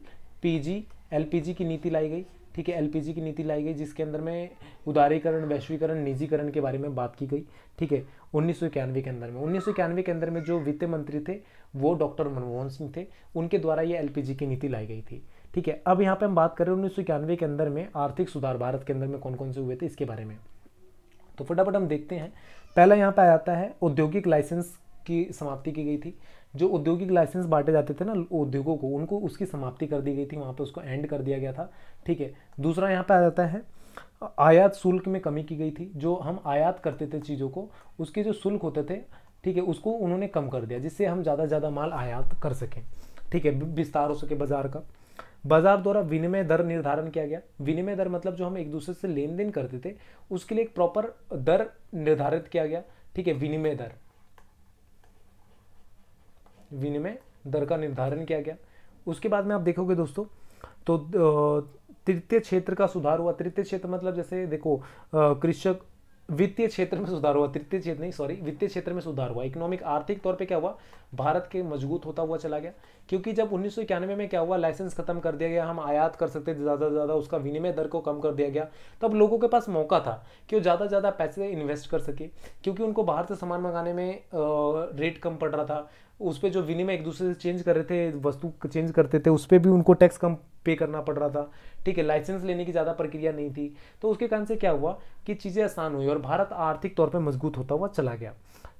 एलपीजी की नीति लाई गई ठीक है एलपीजी की नीति लाई गई जिसके अंदर में उदारीकरण वैश्वीकरण निजीकरण के बारे में बात की गई ठीक है उन्नीस के अंदर में उन्नीस के अंदर में जो वित्त मंत्री थे वो डॉक्टर मनमोहन सिंह थे उनके द्वारा ये एलपीजी की नीति लाई गई थी ठीक है अब यहाँ पे हम बात करें उन्नीस के अंदर में आर्थिक सुधार भारत के अंदर में कौन कौन से हुए थे इसके बारे में तो फटाफट हम देखते हैं पहला यहाँ पे आ जाता है औद्योगिक लाइसेंस की समाप्ति की गई थी जो औद्योगिक लाइसेंस बांटे जाते थे ना उद्योगों को उनको उसकी समाप्ति कर दी गई थी वहाँ पे उसको एंड कर दिया गया था ठीक है दूसरा यहाँ पे आ जाता है आयात शुल्क में कमी की गई थी जो हम आयात करते थे चीज़ों को उसके जो शुल्क होते थे ठीक है उसको उन्होंने कम कर दिया जिससे हम ज़्यादा से ज़्यादा माल आयात कर सकें ठीक है विस्तार हो सके बाज़ार का बाजार द्वारा विनिमय दर निर्धारण किया गया विनिमय दर मतलब जो हम एक दूसरे से लेन देन करते थे उसके लिए एक प्रॉपर दर निर्धारित किया गया ठीक है विनिमय दर विनिमय दर का निर्धारण किया गया उसके बाद में आप देखोगे दोस्तों तो तृतीय क्षेत्र का सुधार हुआ तृतीय क्षेत्र मतलब जैसे देखो कृषक वित्तीय क्षेत्र में सुधार हुआ तृतीय क्षेत्र नहीं सॉरी वित्तीय क्षेत्र में सुधार हुआ इकोनॉमिक आर्थिक तौर पे क्या हुआ भारत के मजबूत होता हुआ चला गया क्योंकि जब उन्नीस में क्या हुआ लाइसेंस खत्म कर दिया गया हम आयात कर सकते ज़्यादा से ज़्यादा उसका विनिमय दर को कम कर दिया गया तब लोगों के पास मौका था कि वो ज़्यादा से ज़्यादा पैसे इन्वेस्ट कर सके क्योंकि उनको बाहर से सामान मंगाने में रेट कम पड़ रहा था उस पर जो विनिमय एक दूसरे से चेंज कर रहे थे वस्तु चेंज करते थे उस पर भी उनको टैक्स कम पे करना पड़ रहा था ठीक है लाइसेंस लेने की ज़्यादा प्रक्रिया नहीं थी तो उसके कारण से क्या हुआ कि चीज़ें आसान हुई और भारत आर्थिक तौर पर मजबूत होता हुआ चला गया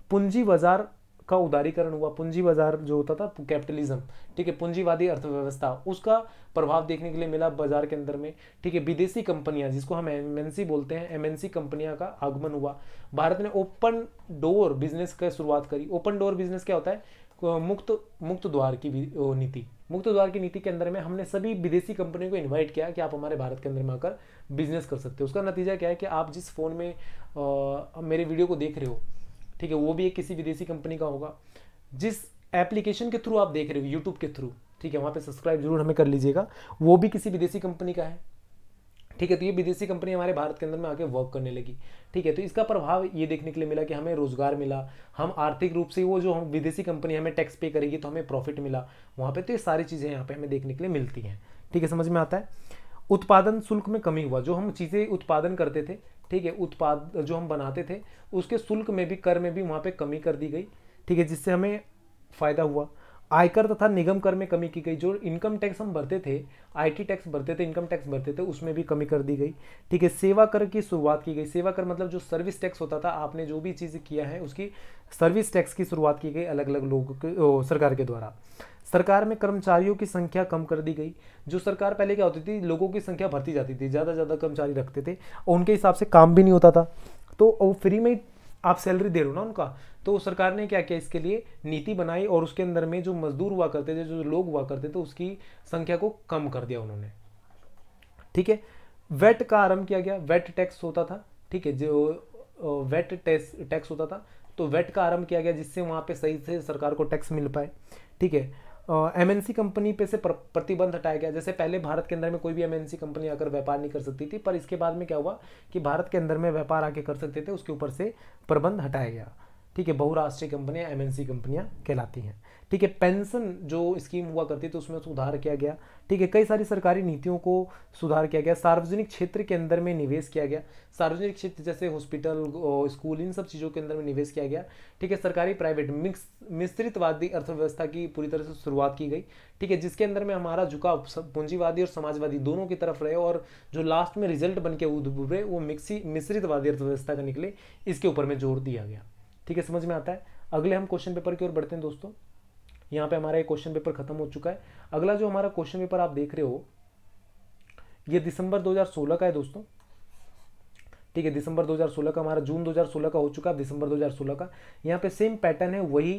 पूंजी बाजार का उदारीकरण हुआ पूंजी बाजार जो होता था कैपिटलिज्म ठीक है पूंजीवादी अर्थव्यवस्था उसका प्रभाव देखने के लिए मिला बाजार के अंदर में ठीक है विदेशी कंपनियां जिसको हम एम बोलते हैं एमएनसी कंपनियां का आगमन हुआ भारत ने ओपन डोर बिजनेस का शुरुआत करी ओपन डोर बिजनेस क्या होता है मुक्त मुक्त द्वार की नीति मुक्त द्वार की नीति के अंदर में हमने सभी विदेशी कंपनियों को इनवाइट किया कि आप हमारे भारत के अंदर में आकर बिजनेस कर सकते हो उसका नतीजा क्या है कि आप जिस फ़ोन में आ, मेरे वीडियो को देख रहे हो ठीक है वो भी एक किसी विदेशी कंपनी का होगा जिस एप्लीकेशन के थ्रू आप देख रहे हो यूट्यूब के थ्रू ठीक है वहाँ पे सब्सक्राइब जरूर हमें कर लीजिएगा वो भी किसी विदेशी कंपनी का है ठीक है तो ये विदेशी कंपनी हमारे भारत के अंदर में आके वर्क करने लगी ठीक है तो इसका प्रभाव ये देखने के लिए मिला कि हमें रोजगार मिला हम आर्थिक रूप से वो जो हम विदेशी कंपनी हमें टैक्स पे करेगी तो हमें प्रॉफिट मिला वहाँ पे तो ये सारी चीज़ें यहाँ पे हमें देखने के लिए मिलती हैं ठीक है समझ में आता है उत्पादन शुल्क में कमी हुआ जो हम चीज़ें उत्पादन करते थे ठीक है उत्पाद जो हम बनाते थे उसके शुल्क में भी कर में भी वहाँ पर कमी कर दी गई ठीक है जिससे हमें फ़ायदा हुआ आयकर तथा निगम कर में कमी की गई जो इनकम टैक्स हम भरते थे आईटी टैक्स भरते थे इनकम टैक्स भरते थे उसमें भी कमी कर दी गई ठीक है सेवा कर की शुरुआत की गई सेवा कर मतलब जो सर्विस टैक्स होता था आपने जो भी चीज़ किया है उसकी सर्विस टैक्स की शुरुआत की गई अलग अलग लोगों के ओ, सरकार के द्वारा सरकार में कर्मचारियों की संख्या कम कर दी गई जो सरकार पहले क्या होती थी लोगों की संख्या भरती जाती थी ज़्यादा ज़्यादा कर्मचारी रखते थे और उनके हिसाब से काम भी नहीं होता था तो वो फ्री में आप सैलरी दे रहे हो ना उनका तो सरकार ने क्या किया इसके लिए नीति बनाई और उसके अंदर में जो मजदूर हुआ करते थे जो लोग हुआ करते थे उसकी संख्या को कम कर दिया उन्होंने ठीक है वेट का आरंभ किया गया वेट टैक्स होता था ठीक है जो वेट टैक्स टैक्स होता था तो वेट का आरंभ किया गया जिससे वहाँ पे सही से सरकार को टैक्स मिल पाए ठीक है एमएनसी कंपनी पे से प्रतिबंध हटाया गया जैसे पहले भारत के अंदर में कोई भी एमएनसी कंपनी आकर व्यापार नहीं कर सकती थी पर इसके बाद में क्या हुआ कि भारत के अंदर में व्यापार आके कर सकते थे उसके ऊपर से प्रबंध हटाया गया ठीक है बहुराष्ट्रीय कंपनियां एमएनसी कंपनियां कहलाती हैं ठीक है पेंशन जो स्कीम हुआ करती थी तो उसमें सुधार किया गया ठीक है कई सारी सरकारी नीतियों को सुधार किया गया सार्वजनिक क्षेत्र के अंदर में निवेश किया गया सार्वजनिक क्षेत्र जैसे हॉस्पिटल स्कूल इन सब चीज़ों के अंदर में निवेश किया गया ठीक है सरकारी प्राइवेट मिक्स मिश्रितवादी अर्थव्यवस्था की पूरी तरह से शुरुआत की गई ठीक है जिसके अंदर में हमारा झुकाव पूंजीवादी और समाजवादी दोनों की तरफ रहे और जो लास्ट में रिजल्ट बन के उभरे वो मिक्सी मिश्रितवादी अर्थव्यवस्था का निकले इसके ऊपर में जोर दिया गया ठीक है समझ में आता है अगले हम क्वेश्चन पेपर की ओर बढ़ते हैं दोस्तों यहाँ पे हमारा ये क्वेश्चन पेपर खत्म हो चुका है अगला जो हमारा क्वेश्चन पेपर आप देख रहे हो ये दिसंबर 2016 का है दोस्तों ठीक है दिसंबर 2016 का हमारा जून 2016 का हो चुका है दिसंबर 2016 का यहाँ पे सेम पैटर्न है वही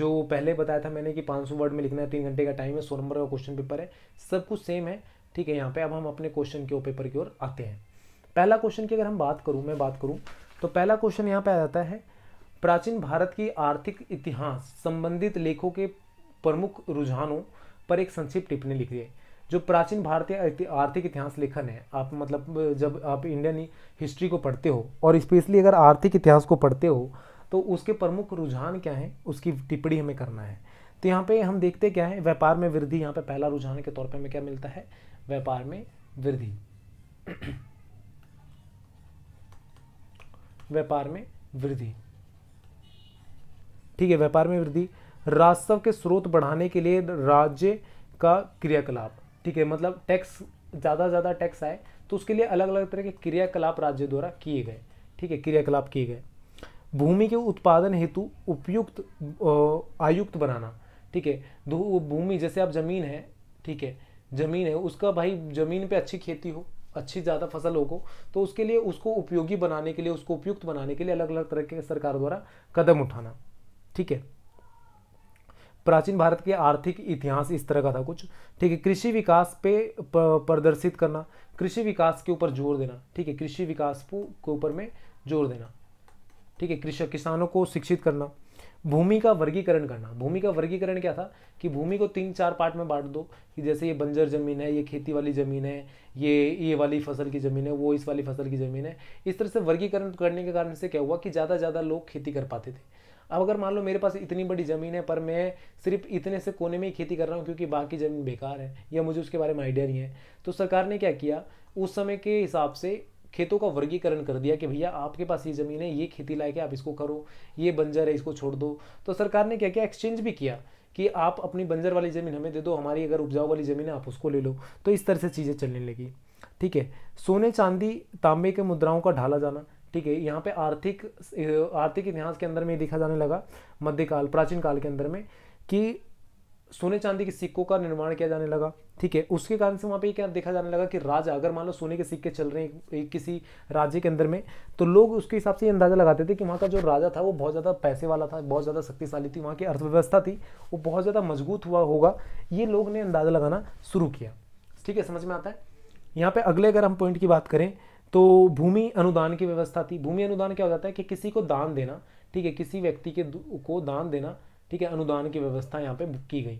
जो पहले बताया था मैंने कि 500 वर्ड में लिखना है तीन घंटे का टाइम है सौ नंबर का क्वेश्चन पेपर है सब कुछ सेम है ठीक है यहाँ पे अब हम अपने क्वेश्चन के पेपर की ओर आते हैं पहला क्वेश्चन की अगर हम बात करूँ मैं बात करूँ तो पहला क्वेश्चन यहाँ पे आ जाता है प्राचीन भारत की आर्थिक इतिहास संबंधित लेखों के प्रमुख रुझानों पर एक संक्षिप्त टिप्पणी लिख रही है जो प्राचीन भारतीय आर्थिक इतिहास लेखन है आप मतलब जब आप इंडियन हिस्ट्री को पढ़ते हो और स्पेशली अगर आर्थिक इतिहास को पढ़ते हो तो उसके प्रमुख रुझान क्या है उसकी टिप्पणी हमें करना है तो यहाँ पे हम देखते क्या है व्यापार में वृद्धि यहाँ पे पहला रुझान के तौर पे हमें क्या मिलता है व्यापार में वृद्धि <clears throat> व्यापार में वृद्धि ठीक है व्यापार में वृद्धि राजस्व के स्रोत बढ़ाने के लिए राज्य का क्रियाकलाप ठीक है मतलब टैक्स ज़्यादा से ज़्यादा टैक्स आए तो उसके लिए अलग अलग तरह के क्रियाकलाप राज्य द्वारा किए गए ठीक है क्रियाकलाप किए गए भूमि के उत्पादन हेतु उपयुक्त आयुक्त बनाना ठीक है भूमि जैसे आप जमीन है ठीक है जमीन है उसका भाई जमीन पे अच्छी खेती हो अच्छी ज़्यादा फसल होगो तो उसके लिए उसको उपयोगी बनाने के लिए उसको उपयुक्त बनाने के लिए अलग अलग तरह के सरकार द्वारा कदम उठाना ठीक है प्राचीन भारत के आर्थिक इतिहास इस तरह का था कुछ ठीक है कृषि विकास पे प्रदर्शित करना कृषि विकास के ऊपर जोर देना ठीक है कृषि विकास के ऊपर में जोर देना ठीक है कृषक किसानों को शिक्षित करना भूमि का वर्गीकरण करना भूमि का वर्गीकरण क्या था कि भूमि को तीन चार पार्ट में बांट दो कि जैसे ये बंजर ज़मीन है ये खेती वाली ज़मीन है ये ये वाली फसल की ज़मीन है वो इस वाली फसल की ज़मीन है इस तरह से वर्गीकरण करने के कारण से क्या हुआ कि ज़्यादा ज़्यादा लोग खेती कर पाते थे अब अगर मान लो मेरे पास इतनी बड़ी ज़मीन है पर मैं सिर्फ इतने से कोने में ही खेती कर रहा हूँ क्योंकि बाकी ज़मीन बेकार है या मुझे उसके बारे में आइडिया नहीं है तो सरकार ने क्या किया उस समय के हिसाब से खेतों का वर्गीकरण कर दिया कि भैया आपके पास ये ज़मीन है ये खेती लायक है आप इसको करो ये बंजर है इसको छोड़ दो तो सरकार ने क्या किया एक्सचेंज भी किया कि आप अपनी बंजर वाली ज़मीन हमें दे दो हमारी अगर उपजाऊ वाली ज़मीन है आप उसको ले लो तो इस तरह से चीज़ें चलने लगी ठीक है सोने चांदी तांबे के मुद्राओं का ढाला जाना ठीक है यहाँ पे आर्थिक आर्थिक इतिहास के अंदर में ये देखा जाने लगा मध्यकाल प्राचीन काल के अंदर में कि सोने चांदी के सिक्कों का निर्माण किया जाने लगा ठीक है उसके कारण से वहाँ पे क्या देखा जाने लगा कि राजा अगर मान लो सोने के सिक्के चल रहे हैं एक किसी राज्य के अंदर में तो लोग उसके हिसाब से ये अंदाज़ा लगाते थे कि वहाँ का जो राजा था वो बहुत ज़्यादा पैसे वाला था बहुत ज़्यादा शक्तिशाली थी वहाँ की अर्थव्यवस्था थी वो बहुत ज़्यादा मजबूत हुआ होगा ये लोग ने अंदाज़ा लगाना शुरू किया ठीक है समझ में आता है यहाँ पर अगले अगर हम पॉइंट की बात करें तो भूमि अनुदान की व्यवस्था थी भूमि अनुदान क्या हो जाता है कि किसी को दान देना ठीक है किसी व्यक्ति के को दान देना ठीक है अनुदान की व्यवस्था यहाँ पे की गई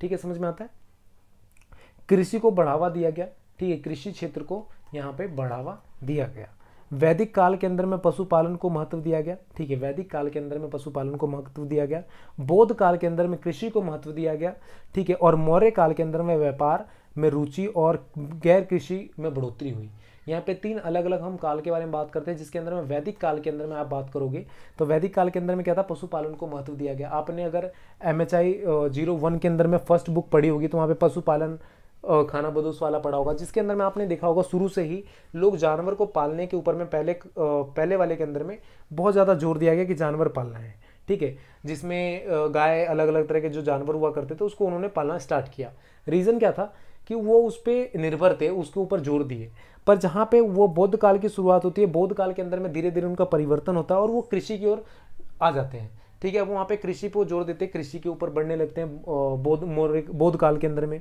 ठीक है समझ में आता है कृषि को बढ़ावा दिया गया ठीक है कृषि क्षेत्र को यहाँ पे बढ़ावा दिया गया वैदिक काल के अंदर में पशुपालन को महत्व दिया गया ठीक है वैदिक काल के अंदर में पशुपालन को महत्व दिया गया बौद्ध काल के अंदर में कृषि को महत्व दिया गया ठीक है और मौर्य काल के अंदर में व्यापार में रुचि और गैर कृषि में बढ़ोतरी हुई यहाँ पे तीन अलग अलग हम काल के बारे में बात करते हैं जिसके अंदर में वैदिक काल के अंदर में आप बात करोगे तो वैदिक काल के अंदर में क्या था पशुपालन को महत्व दिया गया आपने अगर M H I zero one के अंदर में फर्स्ट बुक पढ़ी होगी तो वहाँ पे पशुपालन खाना बदोस वाला पढ़ा होगा जिसके अंदर में आपने देखा होगा शुरू से ही लोग जानवर को पालने के ऊपर में पहले पहले वाले के अंदर में बहुत ज़्यादा जोर दिया गया कि जानवर पालना है ठीक है जिसमें गाय अलग अलग तरह के जो जानवर हुआ करते थे उसको उन्होंने पालना स्टार्ट किया रीज़न क्या था कि वो उस पर निर्भर थे उसके ऊपर जोर दिए पर जहाँ पे वो बौद्ध काल की शुरुआत होती है बौद्ध काल के अंदर में धीरे धीरे उनका परिवर्तन होता है और वो कृषि की ओर आ जाते हैं ठीक है अब वहाँ पे कृषि पर जोर देते हैं कृषि के ऊपर बढ़ने लगते हैं बौद्ध मौर्य बौद्ध काल के अंदर में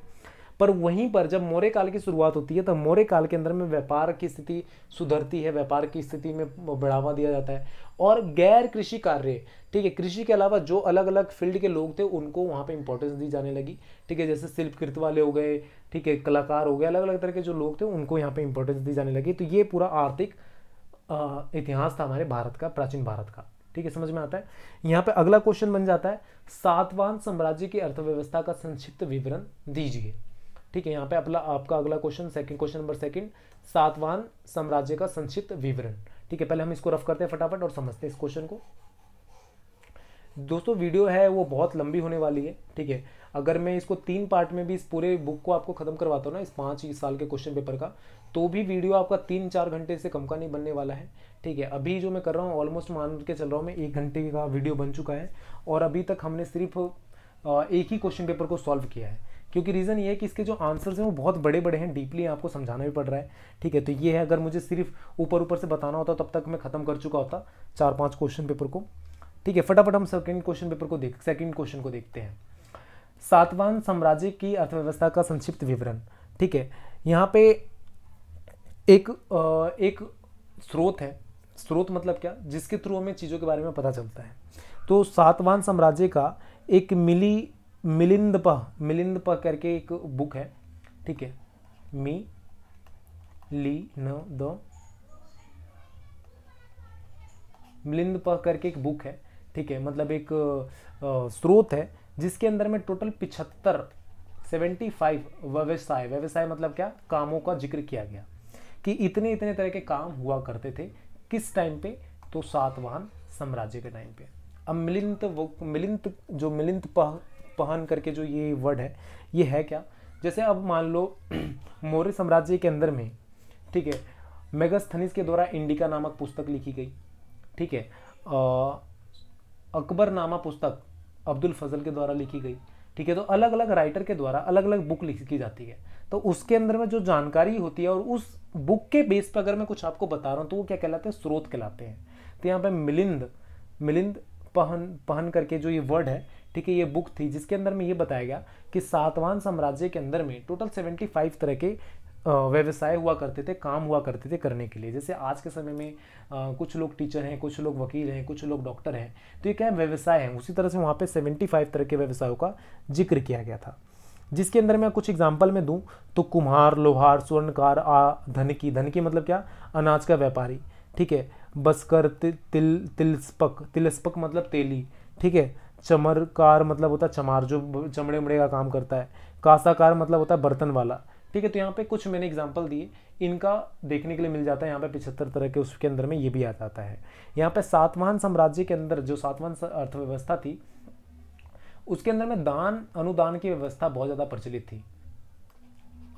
पर वहीं पर जब मौर्य काल की शुरुआत होती है तो मौर्य काल के अंदर में व्यापार की स्थिति सुधरती है व्यापार की स्थिति में बढ़ावा दिया जाता है और गैर कृषि कार्य ठीक है कृषि के अलावा जो अलग अलग फील्ड के लोग थे उनको वहाँ पे इंपॉर्टेंस दी जाने लगी ठीक है जैसे शिल्पकृत वाले हो गए ठीक है कलाकार हो गए अलग अलग तरह के जो लोग थे उनको यहाँ पे इंपॉर्टेंस दी जाने लगी तो ये पूरा आर्थिक इतिहास था हमारे भारत का प्राचीन भारत का ठीक है समझ में आता है यहाँ पे अगला क्वेश्चन बन जाता है सातवान साम्राज्य की अर्थव्यवस्था का संक्षिप्त विवरण दीजिए ठीक है यहाँ पे अपना आपका अगला question second question number second सातवान साम्राज्य का संक्षिप्त विवरण ठीक है पहले हम इसको रफ करते हैं फटाफट और समझते हैं इस क्वेश्चन को दोस्तों वीडियो है वो बहुत लंबी होने वाली है ठीक है अगर मैं इसको तीन पार्ट में भी इस पूरे बुक को आपको ख़त्म करवाता हूँ ना इस पाँच इस साल के क्वेश्चन पेपर का तो भी वीडियो आपका तीन चार घंटे से कम का नहीं बनने वाला है ठीक है अभी जो मैं कर रहा हूँ ऑलमोस्ट मान के चल रहा हूँ मैं एक घंटे का वीडियो बन चुका है और अभी तक हमने सिर्फ एक ही क्वेश्चन पेपर को सॉल्व किया है क्योंकि रीज़न ये है कि इसके जो आंसर्स हैं वो बहुत बड़े बड़े हैं डीपली आपको समझाना भी पड़ रहा है ठीक है तो ये है अगर मुझे सिर्फ ऊपर ऊपर से बताना होता तब तक मैं खत्म कर चुका होता चार पाँच क्वेश्चन पेपर को ठीक है फटाफट हम सेकेंड क्वेश्चन पेपर को देख सेकेंड क्वेश्चन को देखते हैं सातवान साम्राज्य की अर्थव्यवस्था का संक्षिप्त विवरण ठीक है यहाँ पे एक एक स्रोत है स्रोत मतलब क्या जिसके थ्रू हमें चीज़ों के बारे में पता चलता है तो सातवान साम्राज्य का एक मिली मिलिंदपा मिलिंदपा करके एक बुक है ठीक है मी ली न द मिलिंदपा करके एक बुक है ठीक है मतलब एक स्रोत है जिसके अंदर में टोटल पिछहत्तर सेवेंटी फाइव व्यवसाय व्यवसाय मतलब क्या कामों का जिक्र किया गया कि इतने इतने तरह के काम हुआ करते थे किस टाइम पे तो सातवाहन साम्राज्य के टाइम पे अब मिलिंत मिलिंत जो मिलिंत पहन करके जो ये वर्ड है ये है क्या जैसे अब मान लो <clears throat> मौर्य साम्राज्य के अंदर में ठीक है मेगास्थनीस के द्वारा इंडिका नामक पुस्तक लिखी गई ठीक है अकबर नामा पुस्तक अब्दुल फजल के द्वारा लिखी गई ठीक है तो अलग अलग राइटर के द्वारा अलग अलग बुक लिखी जाती है तो उसके अंदर में जो जानकारी होती है और उस बुक के बेस पर अगर मैं कुछ आपको बता रहा हूँ तो वो क्या कहलाते हैं स्रोत कहलाते हैं तो यहाँ पे मिलिंद मिलिंद पहन पहन करके जो ये वर्ड है ठीक है ये बुक थी जिसके अंदर में ये बताया गया कि सातवान साम्राज्य के अंदर में टोटल सेवेंटी फाइव तरह के व्यवसाय हुआ करते थे काम हुआ करते थे करने के लिए जैसे आज के समय में आ, कुछ लोग टीचर हैं कुछ लोग वकील हैं कुछ लोग डॉक्टर हैं तो ये क्या व्यवसाय हैं उसी तरह से वहाँ पे फाइव तरह के व्यवसायों का जिक्र किया गया था जिसके अंदर मैं कुछ एग्जाम्पल में दूँ तो कुम्हार लोहार स्वर्णकार आ धन की धन की मतलब क्या अनाज का व्यापारी ठीक है बस्कर ति, तिल तिलस्पक तिलस्पक मतलब तेली ठीक है चमरकार मतलब होता है चमार जो चमड़े उमड़े का काम करता है कासाकार मतलब होता है बर्तन वाला ठीक है तो यहाँ पे कुछ मैंने एग्जाम्पल दिए इनका देखने के लिए मिल जाता है यहाँ पे पिछहत्तर तरह के उसके अंदर में ये भी आ जाता है यहाँ पे सातवाहन साम्राज्य के अंदर जो सातवाहन अर्थव्यवस्था थी उसके अंदर में दान अनुदान की व्यवस्था बहुत ज़्यादा प्रचलित थी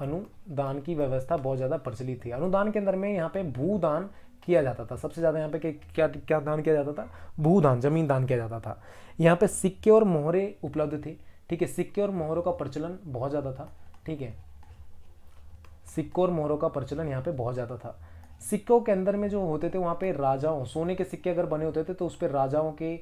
अनुदान की व्यवस्था बहुत ज़्यादा प्रचलित थी अनुदान के अंदर में यहाँ पे भूदान किया जाता था सबसे ज़्यादा यहाँ पे क्या क्या दान किया जाता था भूदान जमीन दान किया जाता था यहाँ पे सिक्के और मोहरे उपलब्ध थे ठीक है सिक्के और मोहरों का प्रचलन बहुत ज़्यादा था ठीक है सिक्कों और मोहरों का प्रचलन यहाँ पे बहुत ज़्यादा था सिक्कों के अंदर में जो होते थे वहाँ पे राजाओं सोने के सिक्के अगर बने होते थे तो उस पर राजाओं के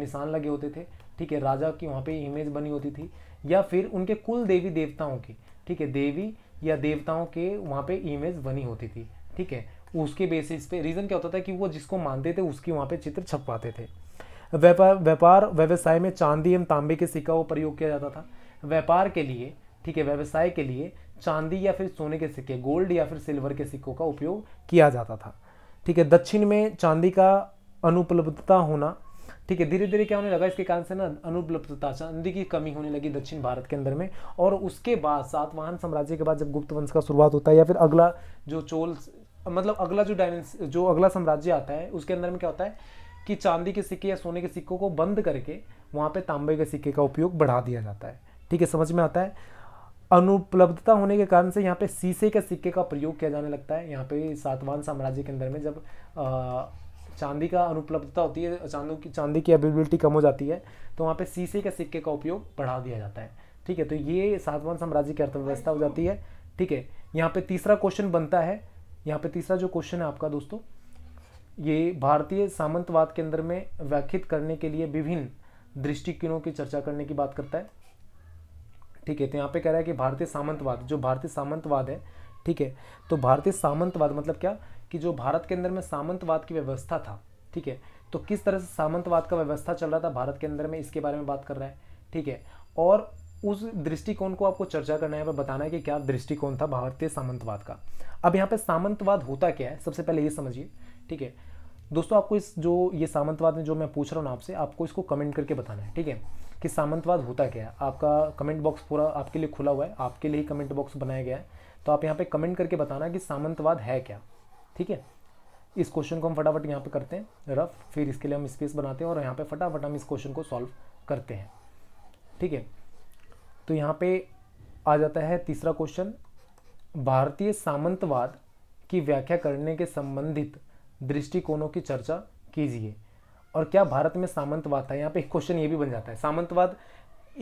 निशान लगे होते थे ठीक है राजा की वहाँ पे इमेज बनी होती थी या फिर उनके कुल देवी देवताओं की ठीक है देवी या देवताओं के वहाँ पे इमेज बनी होती थी ठीक है उसके बेसिस पे रीज़न क्या होता था कि वो जिसको मानते थे उसकी वहाँ पे चित्र छपवाते थे व्यापार व्यापार व्यवसाय में चांदी एवं तांबे के सिक्का वो प्रयोग किया जाता था व्यापार के लिए ठीक है व्यवसाय के लिए चांदी या फिर सोने के सिक्के गोल्ड या फिर सिल्वर के सिक्कों का उपयोग किया जाता था ठीक है दक्षिण में चांदी का अनुपलब्धता होना ठीक है धीरे धीरे क्या होने लगा इसके कारण से ना अनुपलब्धता चांदी की कमी होने लगी दक्षिण भारत के अंदर में और उसके बाद सातवाहन साम्राज्य के बाद जब गुप्त वंश का शुरुआत होता है या फिर अगला जो चोल मतलब अगला जो डायमेंस जो अगला साम्राज्य आता है उसके अंदर में क्या होता है कि चांदी के सिक्के या सोने के सिक्कों को बंद करके वहाँ पे तांबे के सिक्के का उपयोग बढ़ा दिया जाता है ठीक है समझ में आता है अनुपलब्धता होने के कारण से यहाँ पे शीशे के सिक्के का प्रयोग किया जाने लगता है यहाँ पे सातवान साम्राज्य के अंदर में जब चांदी का अनुपलब्धता होती है चांदों की चांदी की अवेलेबिलिटी कम हो जाती है तो वहाँ पे शीशे के सिक्के का उपयोग बढ़ा दिया जाता है ठीक है तो ये सातवान साम्राज्य की अर्थव्यवस्था हो जाती है ठीक है यहाँ पे तीसरा क्वेश्चन बनता है यहाँ पे तीसरा जो क्वेश्चन है आपका दोस्तों ये भारतीय सामंतवाद के अंदर में व्याख्यित करने के लिए विभिन्न दृष्टिकोणों की चर्चा करने की बात करता है ठीक है तो यहाँ पे कह रहा है कि भारतीय सामंतवाद जो भारतीय सामंतवाद है ठीक है तो भारतीय सामंतवाद मतलब क्या कि जो भारत के अंदर में सामंतवाद की व्यवस्था था ठीक है तो किस तरह से सामंतवाद का व्यवस्था चल रहा था भारत के अंदर में इसके बारे में बात कर रहा है ठीक है और उस दृष्टिकोण को आपको चर्चा करना है बताना है कि क्या दृष्टिकोण था भारतीय सामंतवाद का अब यहाँ पे सामंतवाद होता क्या है सबसे पहले ये समझिए ठीक है दोस्तों आपको इस जो ये सामंतवाद में जो मैं पूछ रहा हूँ आपसे आपको इसको कमेंट करके बताना है ठीक है कि सामंतवाद होता क्या है आपका कमेंट बॉक्स पूरा आपके लिए खुला हुआ है आपके लिए ही कमेंट बॉक्स बनाया गया है तो आप यहाँ पे कमेंट करके बताना कि सामंतवाद है क्या ठीक है इस क्वेश्चन को हम फटाफट यहाँ पे करते हैं रफ फिर इसके लिए हम स्पेस बनाते हैं और यहाँ पे फटाफट हम इस क्वेश्चन को सॉल्व करते हैं ठीक है तो यहाँ पे आ जाता है तीसरा क्वेश्चन भारतीय सामंतवाद की व्याख्या करने के संबंधित दृष्टिकोणों की चर्चा कीजिए और क्या भारत में सामंतवाद था यहाँ पे एक क्वेश्चन ये भी बन जाता है सामंतवाद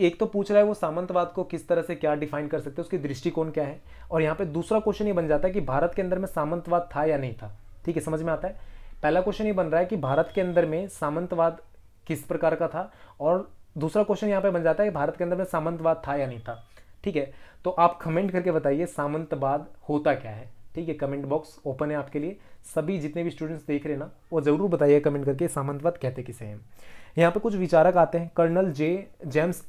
एक तो पूछ रहा है वो सामंतवाद को किस तरह से क्या डिफाइन कर सकते हैं उसकी दृष्टिकोण क्या है और यहाँ पे दूसरा क्वेश्चन ये बन जाता है कि भारत के अंदर में सामंतवाद था या नहीं था ठीक है समझ में आता है पहला क्वेश्चन ये बन रहा है कि भारत के अंदर में सामंतवाद किस प्रकार का था और दूसरा क्वेश्चन यहाँ पे बन जाता है भारत के अंदर में सामंतवाद था या नहीं था ठीक है तो आप कमेंट करके बताइए सामंतवाद होता क्या है ठीक है कमेंट बॉक्स ओपन है आपके लिए सभी जितने भी स्टूडेंट्स देख रहे ना वो ज़रूर बताइए कमेंट करके सामंतवाद कहते किसे हैं यहाँ पे कुछ विचारक आते हैं कर्नल जे जेम्स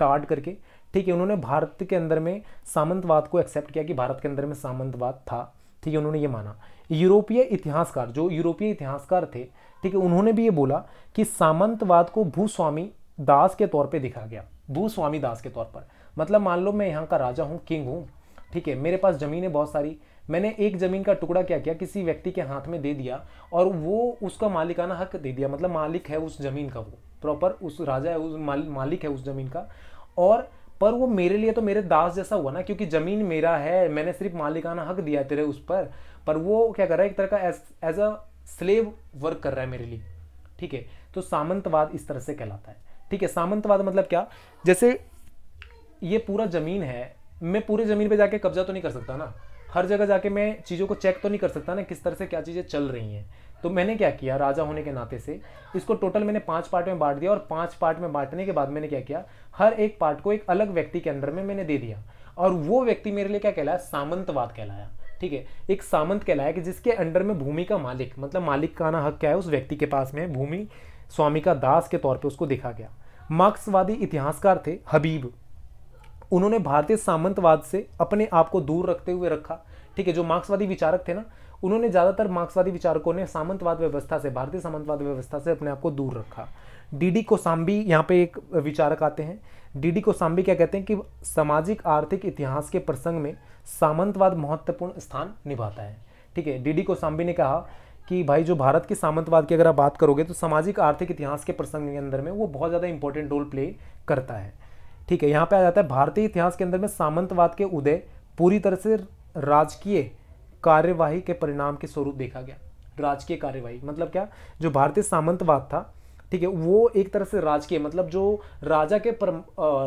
टार्ड करके ठीक है उन्होंने भारत के अंदर में सामंतवाद को एक्सेप्ट किया कि भारत के अंदर में सामंतवाद था ठीक है उन्होंने ये माना यूरोपीय इतिहासकार जो यूरोपीय इतिहासकार थे ठीक है उन्होंने भी ये बोला कि सामंतवाद को भूस्वामी दास के तौर पे दिखा गया भूस्वामी दास के तौर पर मतलब मान लो मैं यहाँ का राजा हूँ किंग हूँ ठीक है मेरे पास ज़मीन है बहुत सारी मैंने एक ज़मीन का टुकड़ा क्या किया किसी व्यक्ति के हाथ में दे दिया और वो उसका मालिकाना हक दे दिया मतलब मालिक है उस ज़मीन का वो प्रॉपर उस राजा है उस मालिक है उस ज़मीन का और पर वो मेरे लिए तो मेरे दास जैसा हुआ ना क्योंकि ज़मीन मेरा है मैंने सिर्फ मालिकाना हक दिया तेरे उस पर पर वो क्या कर रहा है एक तरह का एज अ स्लेव वर्क कर रहा है मेरे लिए ठीक है तो सामंतवाद इस तरह से कहलाता है ठीक है सामंतवाद मतलब क्या जैसे ये पूरा ज़मीन है मैं पूरे ज़मीन पे जाके कब्जा तो नहीं कर सकता ना हर जगह जाके मैं चीज़ों को चेक तो नहीं कर सकता ना किस तरह से क्या चीज़ें चल रही हैं तो मैंने क्या किया राजा होने के नाते से इसको टोटल मैंने पांच पार्ट में बांट दिया और पांच पार्ट में बांटने के बाद मैंने क्या किया हर एक पार्ट को एक अलग व्यक्ति के अंदर में मैंने दे दिया और वो व्यक्ति मेरे लिए क्या कहलाया सामंतवाद कहलाया ठीक है एक सामंत कहलाया कि जिसके अंडर में भूमि का मालिक मतलब मालिक का ना हक क्या है उस व्यक्ति के पास में भूमि स्वामी का दास के तौर पे उसको देखा गया मार्क्सवादी इतिहासकार थे हबीब उन्होंने भारतीय सामंतवाद से अपने आप को दूर रखते हुए रखा ठीक है जो मार्क्सवादी विचारक थे ना उन्होंने ज़्यादातर मार्क्सवादी विचारकों ने सामंतवाद व्यवस्था से भारतीय सामंतवाद व्यवस्था से अपने आप को दूर रखा डीडी कोसाम्बी यहाँ पे एक विचारक आते हैं डीडी कोसाम्बी क्या कहते हैं कि सामाजिक आर्थिक इतिहास के प्रसंग में सामंतवाद महत्वपूर्ण स्थान निभाता है ठीक है डीडी कोसाम्बी ने कहा कि भाई जो भारत के सामंतवाद की अगर आप बात करोगे तो सामाजिक आर्थिक इतिहास के प्रसंग के अंदर में वो बहुत ज़्यादा इंपॉर्टेंट रोल प्ले करता है ठीक है यहाँ पे आ जाता है भारतीय इतिहास के अंदर में सामंतवाद के उदय पूरी तरह से राजकीय कार्यवाही के परिणाम के स्वरूप देखा गया राजकीय कार्यवाही मतलब क्या जो भारतीय सामंतवाद था ठीक है वो एक तरह से राजकीय मतलब जो राजा के पर,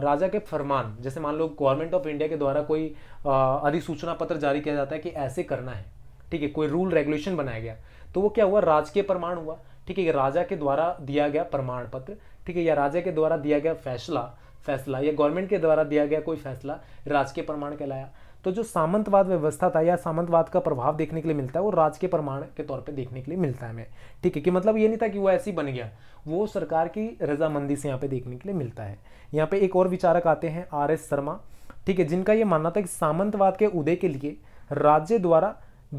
राजा के फरमान जैसे मान लो गवर्नमेंट ऑफ इंडिया के द्वारा कोई अधिसूचना पत्र जारी किया जाता है कि ऐसे करना है ठीक है कोई रूल रेगुलेशन बनाया गया तो वो क्या हुआ राजकीय प्रमाण हुआ ठीक है ये राजा के द्वारा दिया गया प्रमाण पत्र ठीक है या राजा के द्वारा दिया गया फैसला फैसला या गवर्नमेंट के द्वारा दिया गया कोई फैसला राजकीय प्रमाण कहलाया तो जो सामंतवाद व्यवस्था था या सामंतवाद का प्रभाव देखने के लिए मिलता है वो राजकीय प्रमाण के तौर पे देखने के लिए मिलता है हमें ठीक है कि मतलब ये नहीं था कि वो ऐसे ही बन गया वो सरकार की रजामंदी से यहाँ पे देखने के लिए मिलता है यहाँ पे एक और विचारक आते हैं आर एस शर्मा ठीक है जिनका ये मानना था कि सामंतवाद के उदय के लिए राज्य द्वारा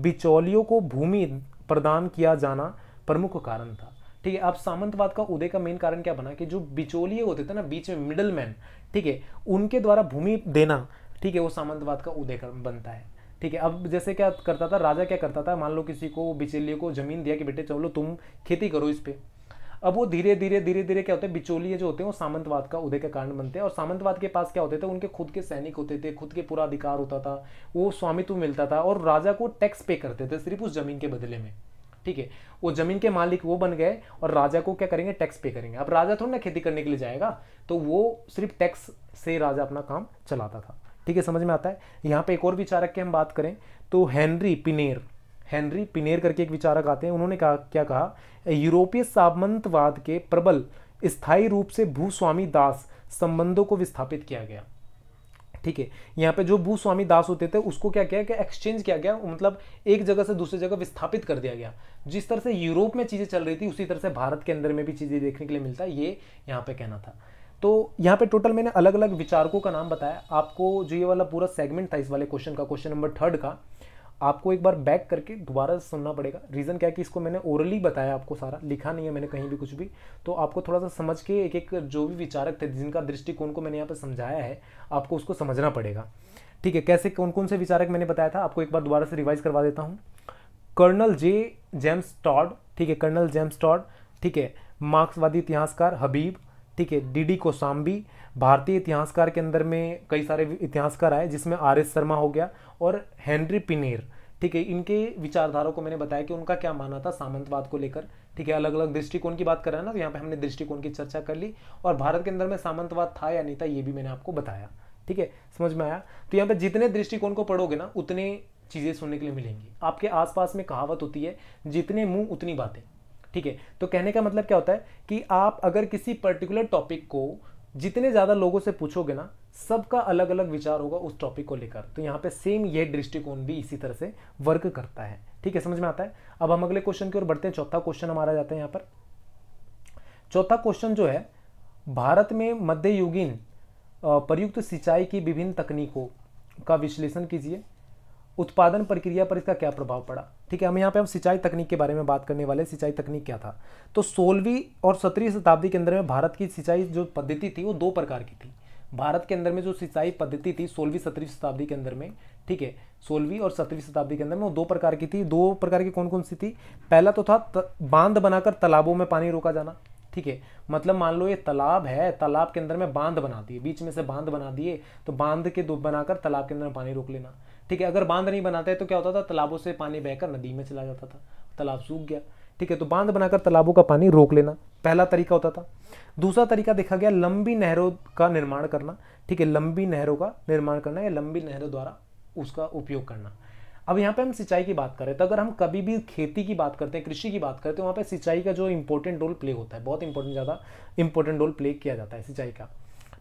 बिचौलियों को भूमि प्रदान किया जाना प्रमुख कारण था ठीक है अब सामंतवाद का उदय का मेन कारण क्या बना कि जो बिचौलिए होते थे ना बीच में मिडल मैन ठीक है उनके द्वारा भूमि देना ठीक है वो सामंतवाद का उदय बनता है ठीक है अब जैसे क्या करता था राजा क्या करता था मान लो किसी को बिचौलिए को जमीन दिया कि बेटे चलो तुम खेती करो इस पर अब वो धीरे धीरे धीरे धीरे क्या होते हैं बिचौलिए जो होते हैं वो सामंतवाद का उदय का कारण बनते हैं और सामंतवाद के पास क्या होते थे उनके खुद के सैनिक होते थे खुद के पूरा अधिकार होता था वो स्वामित्व मिलता था और राजा को टैक्स पे करते थे सिर्फ उस जमीन के बदले में ठीक है वो जमीन के मालिक वो बन गए और राजा को क्या करेंगे टैक्स पे करेंगे अब राजा थोड़ा ना खेती करने के लिए जाएगा तो वो सिर्फ टैक्स से राजा अपना काम चलाता था ठीक है समझ में आता है यहाँ पे एक और विचारक की हम बात करें तो हेनरी पिनेर हेनरी पिनेर करके एक विचारक आते हैं उन्होंने कहा क्या कहा यूरोपीय सामंतवाद के प्रबल स्थायी रूप से भूस्वामी दास संबंधों को विस्थापित किया गया ठीक है यहाँ पे जो भूस्वामी दास होते थे उसको क्या किया गया एक्सचेंज किया गया मतलब एक जगह से दूसरी जगह विस्थापित कर दिया गया जिस तरह से यूरोप में चीज़ें चल रही थी उसी तरह से भारत के अंदर में भी चीज़ें देखने के लिए मिलता है ये यहाँ पे कहना था तो यहाँ पे टोटल मैंने अलग अलग विचारकों का नाम बताया आपको जो ये वाला पूरा सेगमेंट था इस वाले क्वेश्चन का क्वेश्चन नंबर थर्ड का आपको एक बार बैक करके दोबारा सुनना पड़ेगा रीज़न क्या है कि इसको मैंने ओरली बताया आपको सारा लिखा नहीं है मैंने कहीं भी कुछ भी तो आपको थोड़ा सा समझ के एक एक जो भी विचारक थे जिनका दृष्टिकोण को मैंने यहाँ पर समझाया है आपको उसको समझना पड़ेगा ठीक है कैसे कौन कौन से विचारक मैंने बताया था आपको एक बार दोबारा से रिवाइज करवा देता हूँ कर्नल जे जेम्स टॉड ठीक है कर्नल जेम्स टॉड ठीक है मार्क्सवादी इतिहासकार हबीब ठीक है डी डी कोसाम्बी भारतीय इतिहासकार के अंदर में कई सारे इतिहासकार आए जिसमें आर एस शर्मा हो गया और हेनरी पिनेर ठीक है इनके विचारधारा को मैंने बताया कि उनका क्या मानना था सामंतवाद को लेकर ठीक है अलग अलग दृष्टिकोण की बात कर रहे हैं ना तो यहाँ पे हमने दृष्टिकोण की चर्चा कर ली और भारत के अंदर में सामंतवाद था या नहीं था ये भी मैंने आपको बताया ठीक है समझ में आया तो यहाँ पे जितने दृष्टिकोण को पढ़ोगे ना उतने चीज़ें सुनने के लिए मिलेंगी आपके आसपास में कहावत होती है जितने मुंह उतनी बातें ठीक है तो कहने का मतलब क्या होता है कि आप अगर किसी पर्टिकुलर टॉपिक को जितने ज़्यादा लोगों से पूछोगे ना सबका अलग अलग विचार होगा उस टॉपिक को लेकर तो यहाँ पे सेम ये दृष्टिकोण भी इसी तरह से वर्क करता है ठीक है समझ में आता है अब हम अगले क्वेश्चन की ओर बढ़ते हैं चौथा क्वेश्चन हमारा जाता है यहाँ पर चौथा क्वेश्चन जो है भारत में मध्ययुगीन प्रयुक्त सिंचाई की विभिन्न तकनीकों का विश्लेषण कीजिए उत्पादन प्रक्रिया पर इसका क्या प्रभाव पड़ा ठीक है हम यहाँ पे हम सिंचाई तकनीक के बारे में बात करने वाले सिंचाई तकनीक क्या था तो सोलहवीं और सत्रहवीं शताब्दी के अंदर में भारत की सिंचाई जो पद्धति थी वो दो प्रकार की थी भारत के अंदर में जो सिंचाई पद्धति थी सोलहवीं सत्रहवीं शताब्दी के अंदर में ठीक है सोलहवीं और सत्रहवीं शताब्दी के अंदर में वो दो प्रकार की थी दो प्रकार की कौन कौन सी थी पहला तो था बांध बनाकर तालाबों में पानी रोका जाना ठीक है मतलब मान लो ये तालाब है तालाब के अंदर में बांध बना दिए बीच में से बांध बना दिए तो बांध के दो बनाकर तालाब के अंदर में पानी रोक लेना ठीक है अगर बांध नहीं बनाते तो क्या होता था तालाबों से पानी बहकर नदी में चला जाता था तालाब सूख गया ठीक है तो बांध बनाकर तालाबों का पानी रोक लेना पहला तरीका होता था दूसरा तरीका देखा गया लंबी नहरों का निर्माण करना ठीक है लंबी नहरों का निर्माण करना या लंबी नहरों द्वारा उसका उपयोग करना अब यहाँ पे हम सिंचाई की बात करें तो अगर हम कभी भी खेती की बात करते हैं कृषि की बात करते हैं वहाँ पे सिंचाई का जो इंपॉर्टेंट रोल प्ले होता है बहुत इंपॉर्टेंट ज़्यादा इंपॉर्टेंट रोल प्ले किया जाता है सिंचाई का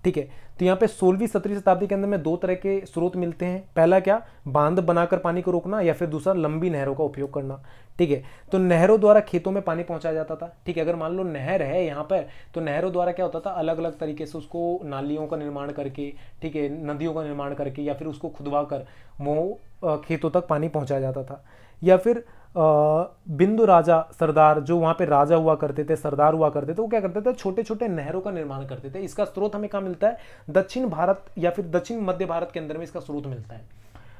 ठीक है तो यहाँ पे सोलहवीं सत्रहवीं शताब्दी के अंदर में दो तरह के स्रोत मिलते हैं पहला क्या बांध बनाकर पानी को रोकना या फिर दूसरा लंबी नहरों का उपयोग करना ठीक है तो नहरों द्वारा खेतों में पानी पहुंचाया जाता था ठीक है अगर मान लो नहर है यहाँ पर तो नहरों द्वारा क्या होता था अलग अलग तरीके से उसको नालियों का निर्माण करके ठीक है नदियों का निर्माण करके या फिर उसको खुदवा कर वो खेतों तक पानी पहुँचाया जाता था या फिर बिंदु राजा सरदार जो वहाँ पे राजा हुआ करते थे सरदार हुआ करते थे वो क्या करते थे छोटे छोटे नहरों का निर्माण करते थे इसका स्रोत हमें कहाँ मिलता है दक्षिण भारत या फिर दक्षिण मध्य भारत के अंदर में इसका स्रोत मिलता है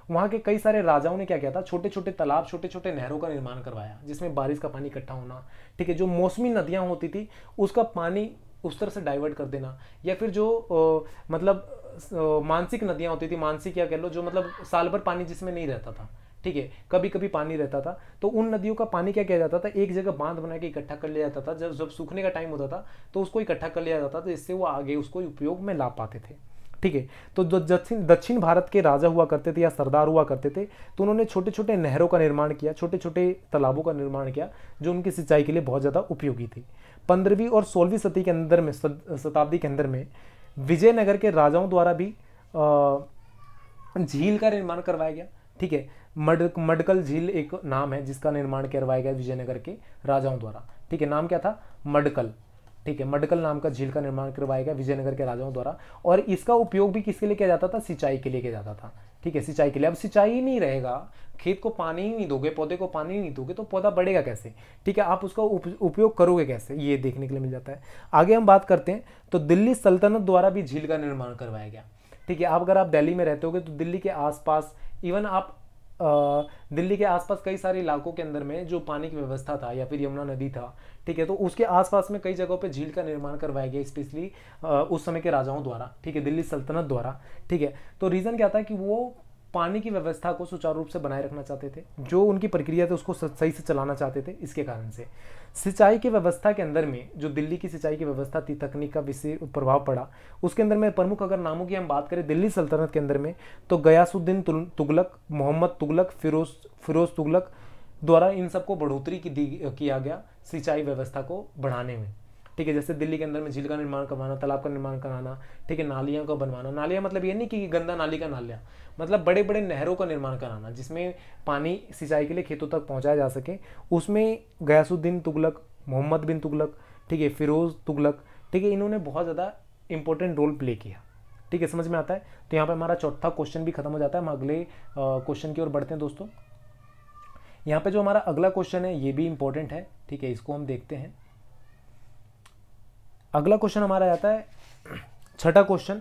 वहाँ के कई सारे राजाओं ने क्या किया था छोटे छोटे तालाब छोटे छोटे नहरों का निर्माण करवाया जिसमें बारिश का पानी इकट्ठा होना ठीक है जो मौसमी नदियाँ होती थी उसका पानी उस तरह से डाइवर्ट कर देना या फिर जो मतलब मानसिक नदियाँ होती थी मानसिक या कह लो जो मतलब साल भर पानी जिसमें नहीं रहता था ठीक है कभी कभी पानी रहता था तो उन नदियों का पानी क्या किया जाता था एक जगह बांध बना के इकट्ठा कर लिया जाता था जब जब सूखने का टाइम होता था तो उसको इकट्ठा कर लिया जाता था जिससे वो आगे उसको उपयोग में ला पाते थे ठीक है तो जो दक्षिण दक्षिण भारत के राजा हुआ करते थे या सरदार हुआ करते थे तो उन्होंने छोटे छोटे नहरों का निर्माण किया छोटे छोटे तालाबों का निर्माण किया जो उनकी सिंचाई के लिए बहुत ज़्यादा उपयोगी थी पंद्रहवीं और सोलहवीं सदी के अंदर में शताब्दी के अंदर में विजयनगर के राजाओं द्वारा भी झील का निर्माण करवाया गया ठीक है मड मडकल झील एक नाम है जिसका निर्माण करवाया गया विजयनगर के राजाओं द्वारा ठीक है नाम क्या था मडकल ठीक है मडकल नाम का झील का निर्माण करवाया गया विजयनगर के राजाओं द्वारा और इसका उपयोग भी किसके लिए किया जाता था सिंचाई के लिए किया जाता था ठीक है सिंचाई के लिए अब सिंचाई ही नहीं रहेगा खेत को पानी ही नहीं दोगे पौधे को पानी ही नहीं दोगे तो पौधा बढ़ेगा कैसे ठीक है आप उसका उप, उपयोग करोगे कैसे ये देखने के लिए मिल जाता है आगे हम बात करते हैं तो दिल्ली सल्तनत द्वारा भी झील का निर्माण करवाया गया ठीक है आप अगर आप दिल्ली में रहते होगे तो दिल्ली के आसपास इवन आप दिल्ली के आसपास कई सारे इलाकों के अंदर में जो पानी की व्यवस्था था या फिर यमुना नदी था ठीक है तो उसके आसपास में कई जगहों पे झील का निर्माण करवाया गया स्पेशली उस समय के राजाओं द्वारा ठीक है दिल्ली सल्तनत द्वारा ठीक है तो रीज़न क्या था कि वो पानी की व्यवस्था को सुचारू रूप से बनाए रखना चाहते थे जो उनकी प्रक्रिया थी उसको सही से चलाना चाहते थे इसके कारण से सिंचाई की व्यवस्था के अंदर में जो दिल्ली की सिंचाई की व्यवस्था थी तकनीक का विशेष प्रभाव पड़ा उसके अंदर में प्रमुख अगर नामों की हम बात करें दिल्ली सल्तनत के अंदर में तो गयासुद्दीन तुगलक मोहम्मद तुगलक फिरोज फिरोज तुगलक द्वारा इन सबको बढ़ोतरी की दी किया गया सिंचाई व्यवस्था को बढ़ाने में ठीक है जैसे दिल्ली के अंदर में झील का निर्माण करवाना तालाब का निर्माण कराना ठीक है नालियों का बनवाना नालियाँ मतलब ये नहीं कि गंदा नाली का नालियाँ मतलब बड़े बड़े नहरों का निर्माण कराना जिसमें पानी सिंचाई के लिए खेतों तक पहुँचाया जा सके उसमें गयासुद्दीन तुगलक मोहम्मद बिन तुगलक ठीक है फिरोज़ तुगलक ठीक है इन्होंने बहुत ज़्यादा इंपॉर्टेंट रोल प्ले किया ठीक है समझ में आता है तो यहाँ पर हमारा चौथा क्वेश्चन भी खत्म हो जाता है हम अगले क्वेश्चन की ओर बढ़ते हैं दोस्तों यहाँ पे जो हमारा अगला क्वेश्चन है ये भी इम्पोर्टेंट है ठीक है इसको हम देखते हैं अगला क्वेश्चन हमारा आता है छठा क्वेश्चन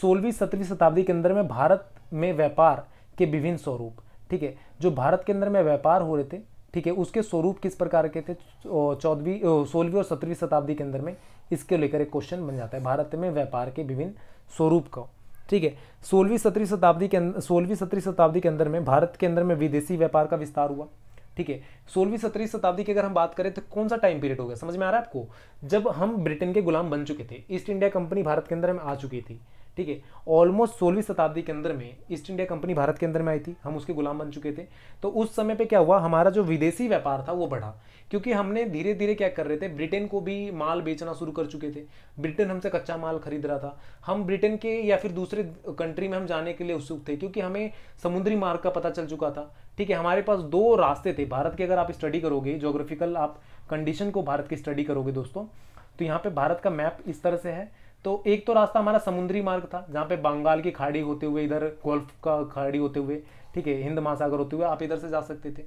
सोलहवीं सत्रहवीं शताब्दी के अंदर में भारत में व्यापार के विभिन्न स्वरूप ठीक है जो भारत के अंदर में व्यापार हो रहे थे ठीक है उसके स्वरूप किस प्रकार के थे चौदहवीं सोलहवीं और सत्रहवीं शताब्दी के अंदर में इसके लेकर एक क्वेश्चन बन जाता है भारत में व्यापार के विभिन्न स्वरूप का ठीक है सोलहवीं सत्रहवीं शताब्दी के सोलहवीं सत्रहवीं शताब्दी के अंदर में भारत के अंदर में विदेशी व्यापार का विस्तार हुआ ठीक है सोलहवीं सत्रहवीं शताब्दी की अगर हम बात करें तो कौन सा टाइम पीरियड हो गया समझ में आ रहा है आपको जब हम ब्रिटेन के गुलाम बन चुके थे ईस्ट इंडिया कंपनी भारत के अंदर में आ चुकी थी ठीक है ऑलमोस्ट सोलहवीं शताब्दी के अंदर में ईस्ट इंडिया कंपनी भारत के अंदर में आई थी हम उसके गुलाम बन चुके थे तो उस समय पे क्या हुआ हमारा जो विदेशी व्यापार था वो बढ़ा क्योंकि हमने धीरे धीरे क्या कर रहे थे ब्रिटेन को भी माल बेचना शुरू कर चुके थे ब्रिटेन हमसे कच्चा माल खरीद रहा था हम ब्रिटेन के या फिर दूसरे कंट्री में हम जाने के लिए उत्सुक थे क्योंकि हमें समुद्री मार्ग का पता चल चुका था ठीक है हमारे पास दो रास्ते थे भारत के अगर आप स्टडी करोगे जोग्राफिकल आप कंडीशन को भारत की स्टडी करोगे दोस्तों तो यहाँ पे भारत का मैप इस तरह से है तो एक तो रास्ता हमारा समुद्री मार्ग था जहाँ पे बंगाल की खाड़ी होते हुए इधर गोल्फ का खाड़ी होते हुए ठीक है हिंद महासागर होते हुए आप इधर से जा सकते थे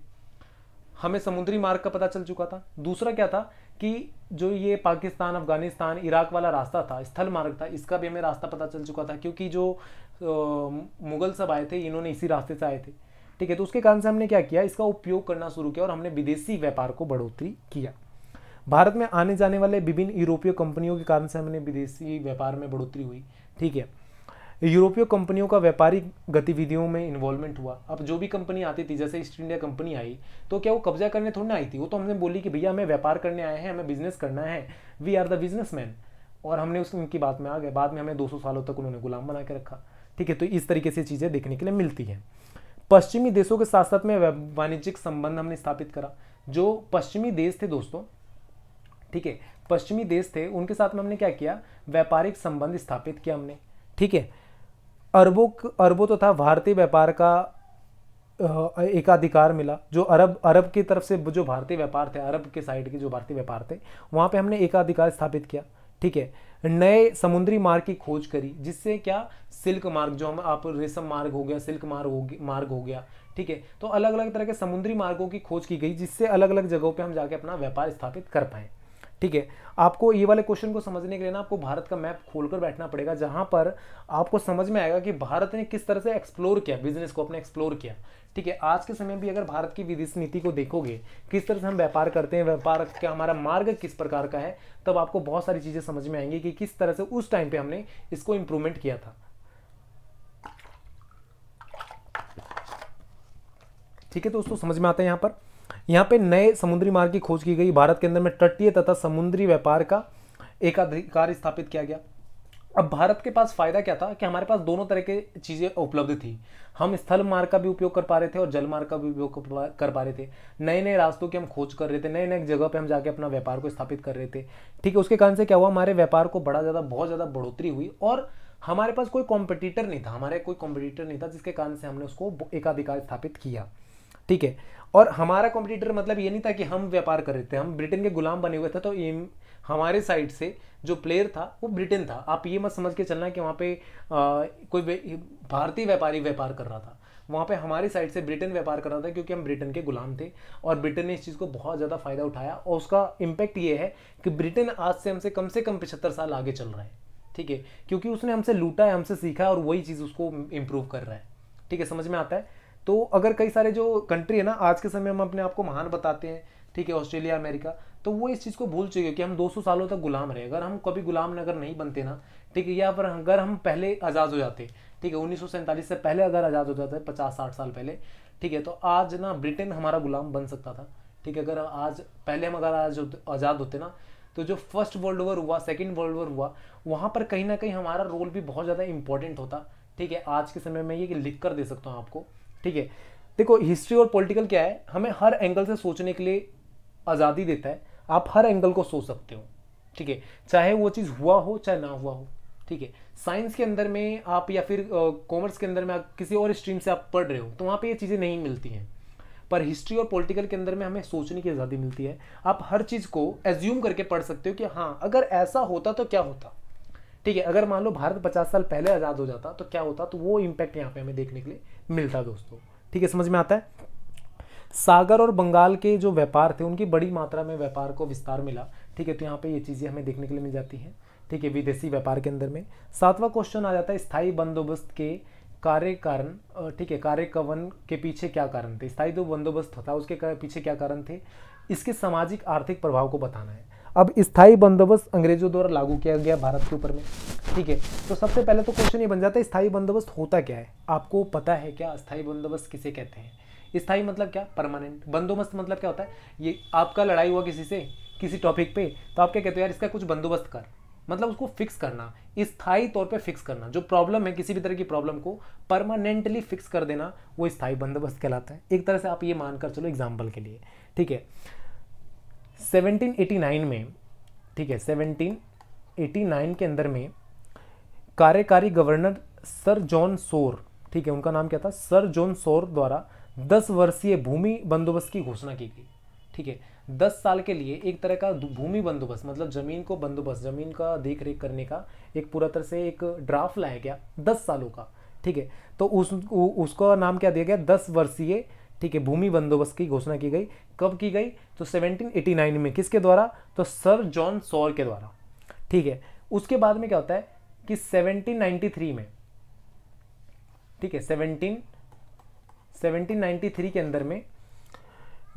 हमें समुद्री मार्ग का पता चल चुका था दूसरा क्या था कि जो ये पाकिस्तान अफगानिस्तान इराक वाला रास्ता था स्थल मार्ग था इसका भी हमें रास्ता पता चल चुका था क्योंकि जो मुगल सब आए थे इन्होंने इसी रास्ते से आए थे ठीक है तो उसके कारण से हमने क्या किया इसका उपयोग करना शुरू किया और हमने विदेशी व्यापार को बढ़ोतरी किया भारत में आने जाने वाले विभिन्न यूरोपीय कंपनियों के कारण से हमने विदेशी व्यापार में बढ़ोतरी हुई ठीक है यूरोपीय कंपनियों का व्यापारिक गतिविधियों में इन्वॉल्वमेंट हुआ अब जो भी कंपनी आती थी जैसे ईस्ट इंडिया कंपनी आई तो क्या वो कब्जा करने थोड़ी ना आई थी वो तो हमने बोली कि भैया हमें व्यापार करने आए हैं हमें बिजनेस करना है वी आर द बिजनेस और हमने उस उनकी बात में आ गए बाद में हमें 200 सालों तक उन्होंने गुलाम बना के रखा ठीक है तो इस तरीके से चीज़ें देखने के लिए मिलती हैं पश्चिमी देशों के साथ साथ में वाणिज्यिक संबंध हमने स्थापित करा जो पश्चिमी देश थे दोस्तों ठीक है पश्चिमी देश थे उनके साथ में हमने क्या किया व्यापारिक संबंध स्थापित किया हमने ठीक है अरबों अरबों तो था भारतीय व्यापार का एकाधिकार मिला जो अरब अरब की तरफ से जो भारतीय व्यापार थे अरब के साइड के जो भारतीय व्यापार थे वहाँ पे हमने एकाधिकार स्थापित किया ठीक है नए समुद्री मार्ग की खोज करी जिससे क्या सिल्क मार्ग जो हम आप रेशम मार्ग हो गया सिल्क मार्ग हो गया मार्ग हो गया ठीक है तो अलग अलग तरह के समुद्री मार्गों की खोज की गई जिससे अलग अलग जगहों पर हम जाके अपना व्यापार स्थापित कर पाएँ ठीक है आपको ये वाले क्वेश्चन को समझने के लिए ना आपको भारत का मैप खोलकर बैठना पड़ेगा जहां पर आपको समझ में आएगा कि भारत ने किस तरह से एक्सप्लोर किया बिजनेस को अपने एक्सप्लोर किया ठीक है आज के समय भी अगर भारत की विदेश नीति को देखोगे किस तरह से हम व्यापार करते हैं व्यापार का हमारा मार्ग किस प्रकार का है तब आपको बहुत सारी चीज़ें समझ में आएंगी कि किस तरह से उस टाइम पे हमने इसको इंप्रूवमेंट किया था ठीक है दोस्तों समझ में आता है यहां पर यहाँ पे नए समुद्री मार्ग की खोज की गई भारत के अंदर में तटीय तथा समुद्री व्यापार का एकाधिकार स्थापित किया गया अब भारत के पास फायदा क्या था कि हमारे पास दोनों तरह की चीज़ें उपलब्ध थी हम स्थल मार्ग का भी उपयोग कर पा रहे थे और जल मार्ग का भी उपयोग कर पा रहे थे नए नए रास्तों की हम खोज कर रहे थे नए नए जगह पे हम जाके अपना व्यापार को स्थापित कर रहे थे ठीक है उसके कारण से क्या हुआ हमारे व्यापार को बड़ा ज़्यादा बहुत ज़्यादा बढ़ोतरी हुई और हमारे पास कोई कॉम्पिटिटर नहीं था हमारे कोई कॉम्पिटिटर नहीं था जिसके कारण से हमने उसको एकाधिकार स्थापित किया ठीक है और हमारा कॉम्पिटिटर मतलब ये नहीं था कि हम व्यापार कर रहे थे हम ब्रिटेन के गुलाम बने हुए थे तो हमारे साइड से जो प्लेयर था वो ब्रिटेन था आप ये मत समझ के चलना कि वहाँ पे आ, कोई भारतीय व्यापारी व्यापार कर रहा था वहाँ पे हमारी साइड से ब्रिटेन व्यापार कर रहा था क्योंकि हम ब्रिटेन के गुलाम थे और ब्रिटेन ने इस चीज़ को बहुत ज़्यादा फायदा उठाया और उसका इम्पैक्ट ये है कि ब्रिटेन आज से हमसे कम से कम पचहत्तर साल आगे चल रहा है ठीक है क्योंकि उसने हमसे लूटा है हमसे सीखा है और वही चीज़ उसको इम्प्रूव कर रहा है ठीक है समझ में आता है तो अगर कई सारे जो कंट्री है ना आज के समय हम अपने आप को महान बताते हैं ठीक है ऑस्ट्रेलिया अमेरिका तो वो इस चीज़ को भूल चुके कि हम 200 सालों तक गुलाम रहे अगर हम कभी गुलाम नगर नहीं बनते ना ठीक है या फिर अगर हम पहले आज़ाद हो जाते ठीक है उन्नीस से पहले अगर आज़ाद हो जाता है पचास साठ साल पहले ठीक है तो आज ना ब्रिटेन हमारा गुलाम बन सकता था ठीक है अगर आज पहले हम अगर आज आज़ाद होते ना तो जो फर्स्ट वर्ल्ड वॉर हुआ सेकेंड वर्ल्ड वॉर हुआ वहाँ पर कहीं ना कहीं हमारा रोल भी बहुत ज़्यादा इंपॉर्टेंट होता ठीक है आज के समय में ये लिख कर दे सकता हूँ आपको ठीक है देखो हिस्ट्री और पॉलिटिकल क्या है हमें हर एंगल से सोचने के लिए आज़ादी देता है आप हर एंगल को सोच सकते हो ठीक है चाहे वो चीज़ हुआ हो चाहे ना हुआ हो ठीक है साइंस के अंदर में आप या फिर कॉमर्स के अंदर में आप किसी और स्ट्रीम से आप पढ़ रहे हो तो वहाँ पे ये चीज़ें नहीं मिलती हैं पर हिस्ट्री और पॉलिटिकल के अंदर में हमें सोचने की आज़ादी मिलती है आप हर चीज़ को एज्यूम करके पढ़ सकते हो कि हाँ अगर ऐसा होता तो क्या होता ठीक है अगर मान लो भारत पचास साल पहले आज़ाद हो जाता तो क्या होता तो वो इम्पैक्ट यहाँ पे हमें देखने के लिए मिलता दोस्तों ठीक है समझ में आता है सागर और बंगाल के जो व्यापार थे उनकी बड़ी मात्रा में व्यापार को विस्तार मिला ठीक है तो यहाँ पे ये चीज़ें हमें देखने के लिए मिल जाती हैं ठीक है विदेशी व्यापार के अंदर में सातवां क्वेश्चन आ जाता है स्थायी बंदोबस्त के कार्य कारण ठीक है कार्य कवन के पीछे क्या कारण थे स्थायी जो बंदोबस्त था उसके पीछे क्या कारण थे इसके सामाजिक आर्थिक प्रभाव को बताना है अब स्थायी बंदोबस्त अंग्रेजों द्वारा लागू किया गया भारत के ऊपर में ठीक है तो सबसे पहले तो क्वेश्चन ये बन जाता है स्थायी बंदोबस्त होता क्या है आपको पता है क्या स्थायी बंदोबस्त किसे कहते हैं स्थायी मतलब क्या परमानेंट बंदोबस्त मतलब क्या होता है ये आपका लड़ाई हुआ किसी से किसी टॉपिक पे तो आप क्या कहते हो यार इसका कुछ बंदोबस्त कर मतलब उसको फिक्स करना स्थायी तौर पे फिक्स करना जो प्रॉब्लम है किसी भी तरह की प्रॉब्लम को परमानेंटली फिक्स कर देना वो स्थायी बंदोबस्त कहलाता है एक तरह से आप ये मानकर चलो एग्जाम्पल के लिए ठीक है 1789 में ठीक है 1789 के अंदर में कार्यकारी गवर्नर सर जॉन सोर ठीक है उनका नाम क्या था सर जॉन सोर द्वारा दस वर्षीय भूमि बंदोबस्त की घोषणा की गई ठीक है दस साल के लिए एक तरह का भूमि बंदोबस्त मतलब ज़मीन को बंदोबस्त ज़मीन का देख रेख करने का एक पूरा तरह से एक ड्राफ्ट लाया गया दस सालों का ठीक है तो उस उसका नाम क्या दिया गया दस वर्षीय ठीक है भूमि बंदोबस्त की घोषणा की गई कब की गई तो 1789 में किसके द्वारा तो सर जॉन सॉर के द्वारा ठीक है उसके बाद में क्या होता है कि 1793 में ठीक है 17 1793 के अंदर में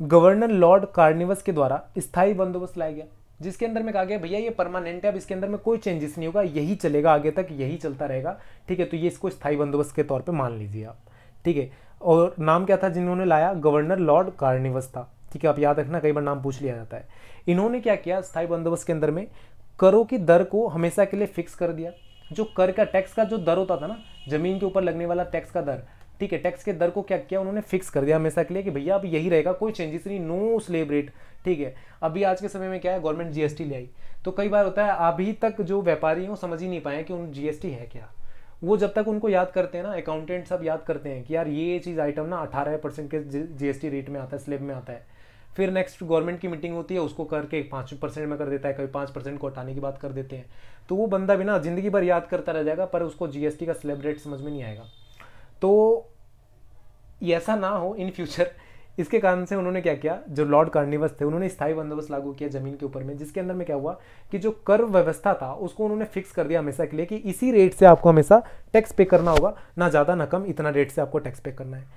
गवर्नर लॉर्ड कार्निवस के द्वारा स्थायी बंदोबस्त लाया गया जिसके अंदर में कहा गया भैया ये परमानेंट है अब इसके अंदर में कोई चेंजेस नहीं होगा यही चलेगा आगे तक यही चलता रहेगा ठीक है तो ये इसको स्थायी बंदोबस्त के तौर पे मान लीजिए आप ठीक है और नाम क्या था जिन्होंने लाया गवर्नर लॉर्ड कार्निवस था ठीक है आप याद रखना कई बार नाम पूछ लिया जाता है इन्होंने क्या किया स्थायी बंदोबस्त के अंदर में करों की दर को हमेशा के लिए फिक्स कर दिया जो कर का टैक्स का जो दर होता था ना जमीन के ऊपर लगने वाला टैक्स का दर ठीक है टैक्स के दर को क्या किया उन्होंने फिक्स कर दिया हमेशा के लिए कि भैया अब यही रहेगा कोई चेंजेस नहीं नो स्लेब रेट ठीक है अभी आज के समय में क्या है गवर्नमेंट जीएसटी ले आई तो कई बार होता है अभी तक जो व्यापारी हैं वो समझ ही नहीं पाए कि उन जीएसटी है क्या वो जब तक उनको याद करते हैं ना अकाउंटेंट सब याद करते हैं कि यार ये चीज़ आइटम ना अठारह परसेंट के जीएसटी रेट में आता है स्लेब में आता है फिर नेक्स्ट गवर्नमेंट की मीटिंग होती है उसको करके पाँच परसेंट में कर देता है कभी पाँच परसेंट को हटाने की बात कर देते हैं तो वो बंदा भी ना ज़िंदगी भर याद करता रह जाएगा पर उसको जीएसटी का स्लेब रेट समझ में नहीं आएगा तो ऐसा ना हो इन फ्यूचर इसके कारण से उन्होंने क्या किया जो लॉर्ड कार्निवस थे उन्होंने स्थायी बंदोबस्त लागू किया जमीन के ऊपर में जिसके अंदर में क्या हुआ कि जो कर व्यवस्था था उसको उन्होंने फिक्स कर दिया हमेशा के लिए कि इसी रेट से आपको हमेशा टैक्स पे करना होगा ना ज़्यादा ना कम इतना रेट से आपको टैक्स पे करना है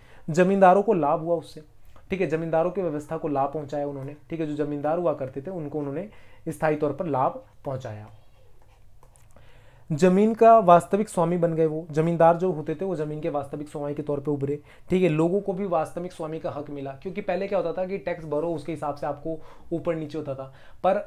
जमींदारों को लाभ हुआ उससे ठीक है जमींदारों की व्यवस्था को लाभ पहुंचाया उन्होंने ठीक है जो जमींदार हुआ करते थे उनको उन्होंने स्थायी तौर पर लाभ पहुंचाया जमीन का वास्तविक स्वामी बन गए वो जमींदार जो होते थे वो जमीन के वास्तविक स्वामी के तौर पे उभरे ठीक है लोगों को भी वास्तविक स्वामी का हक मिला क्योंकि पहले क्या होता था कि टैक्स भरो उसके हिसाब से आपको ऊपर नीचे होता था पर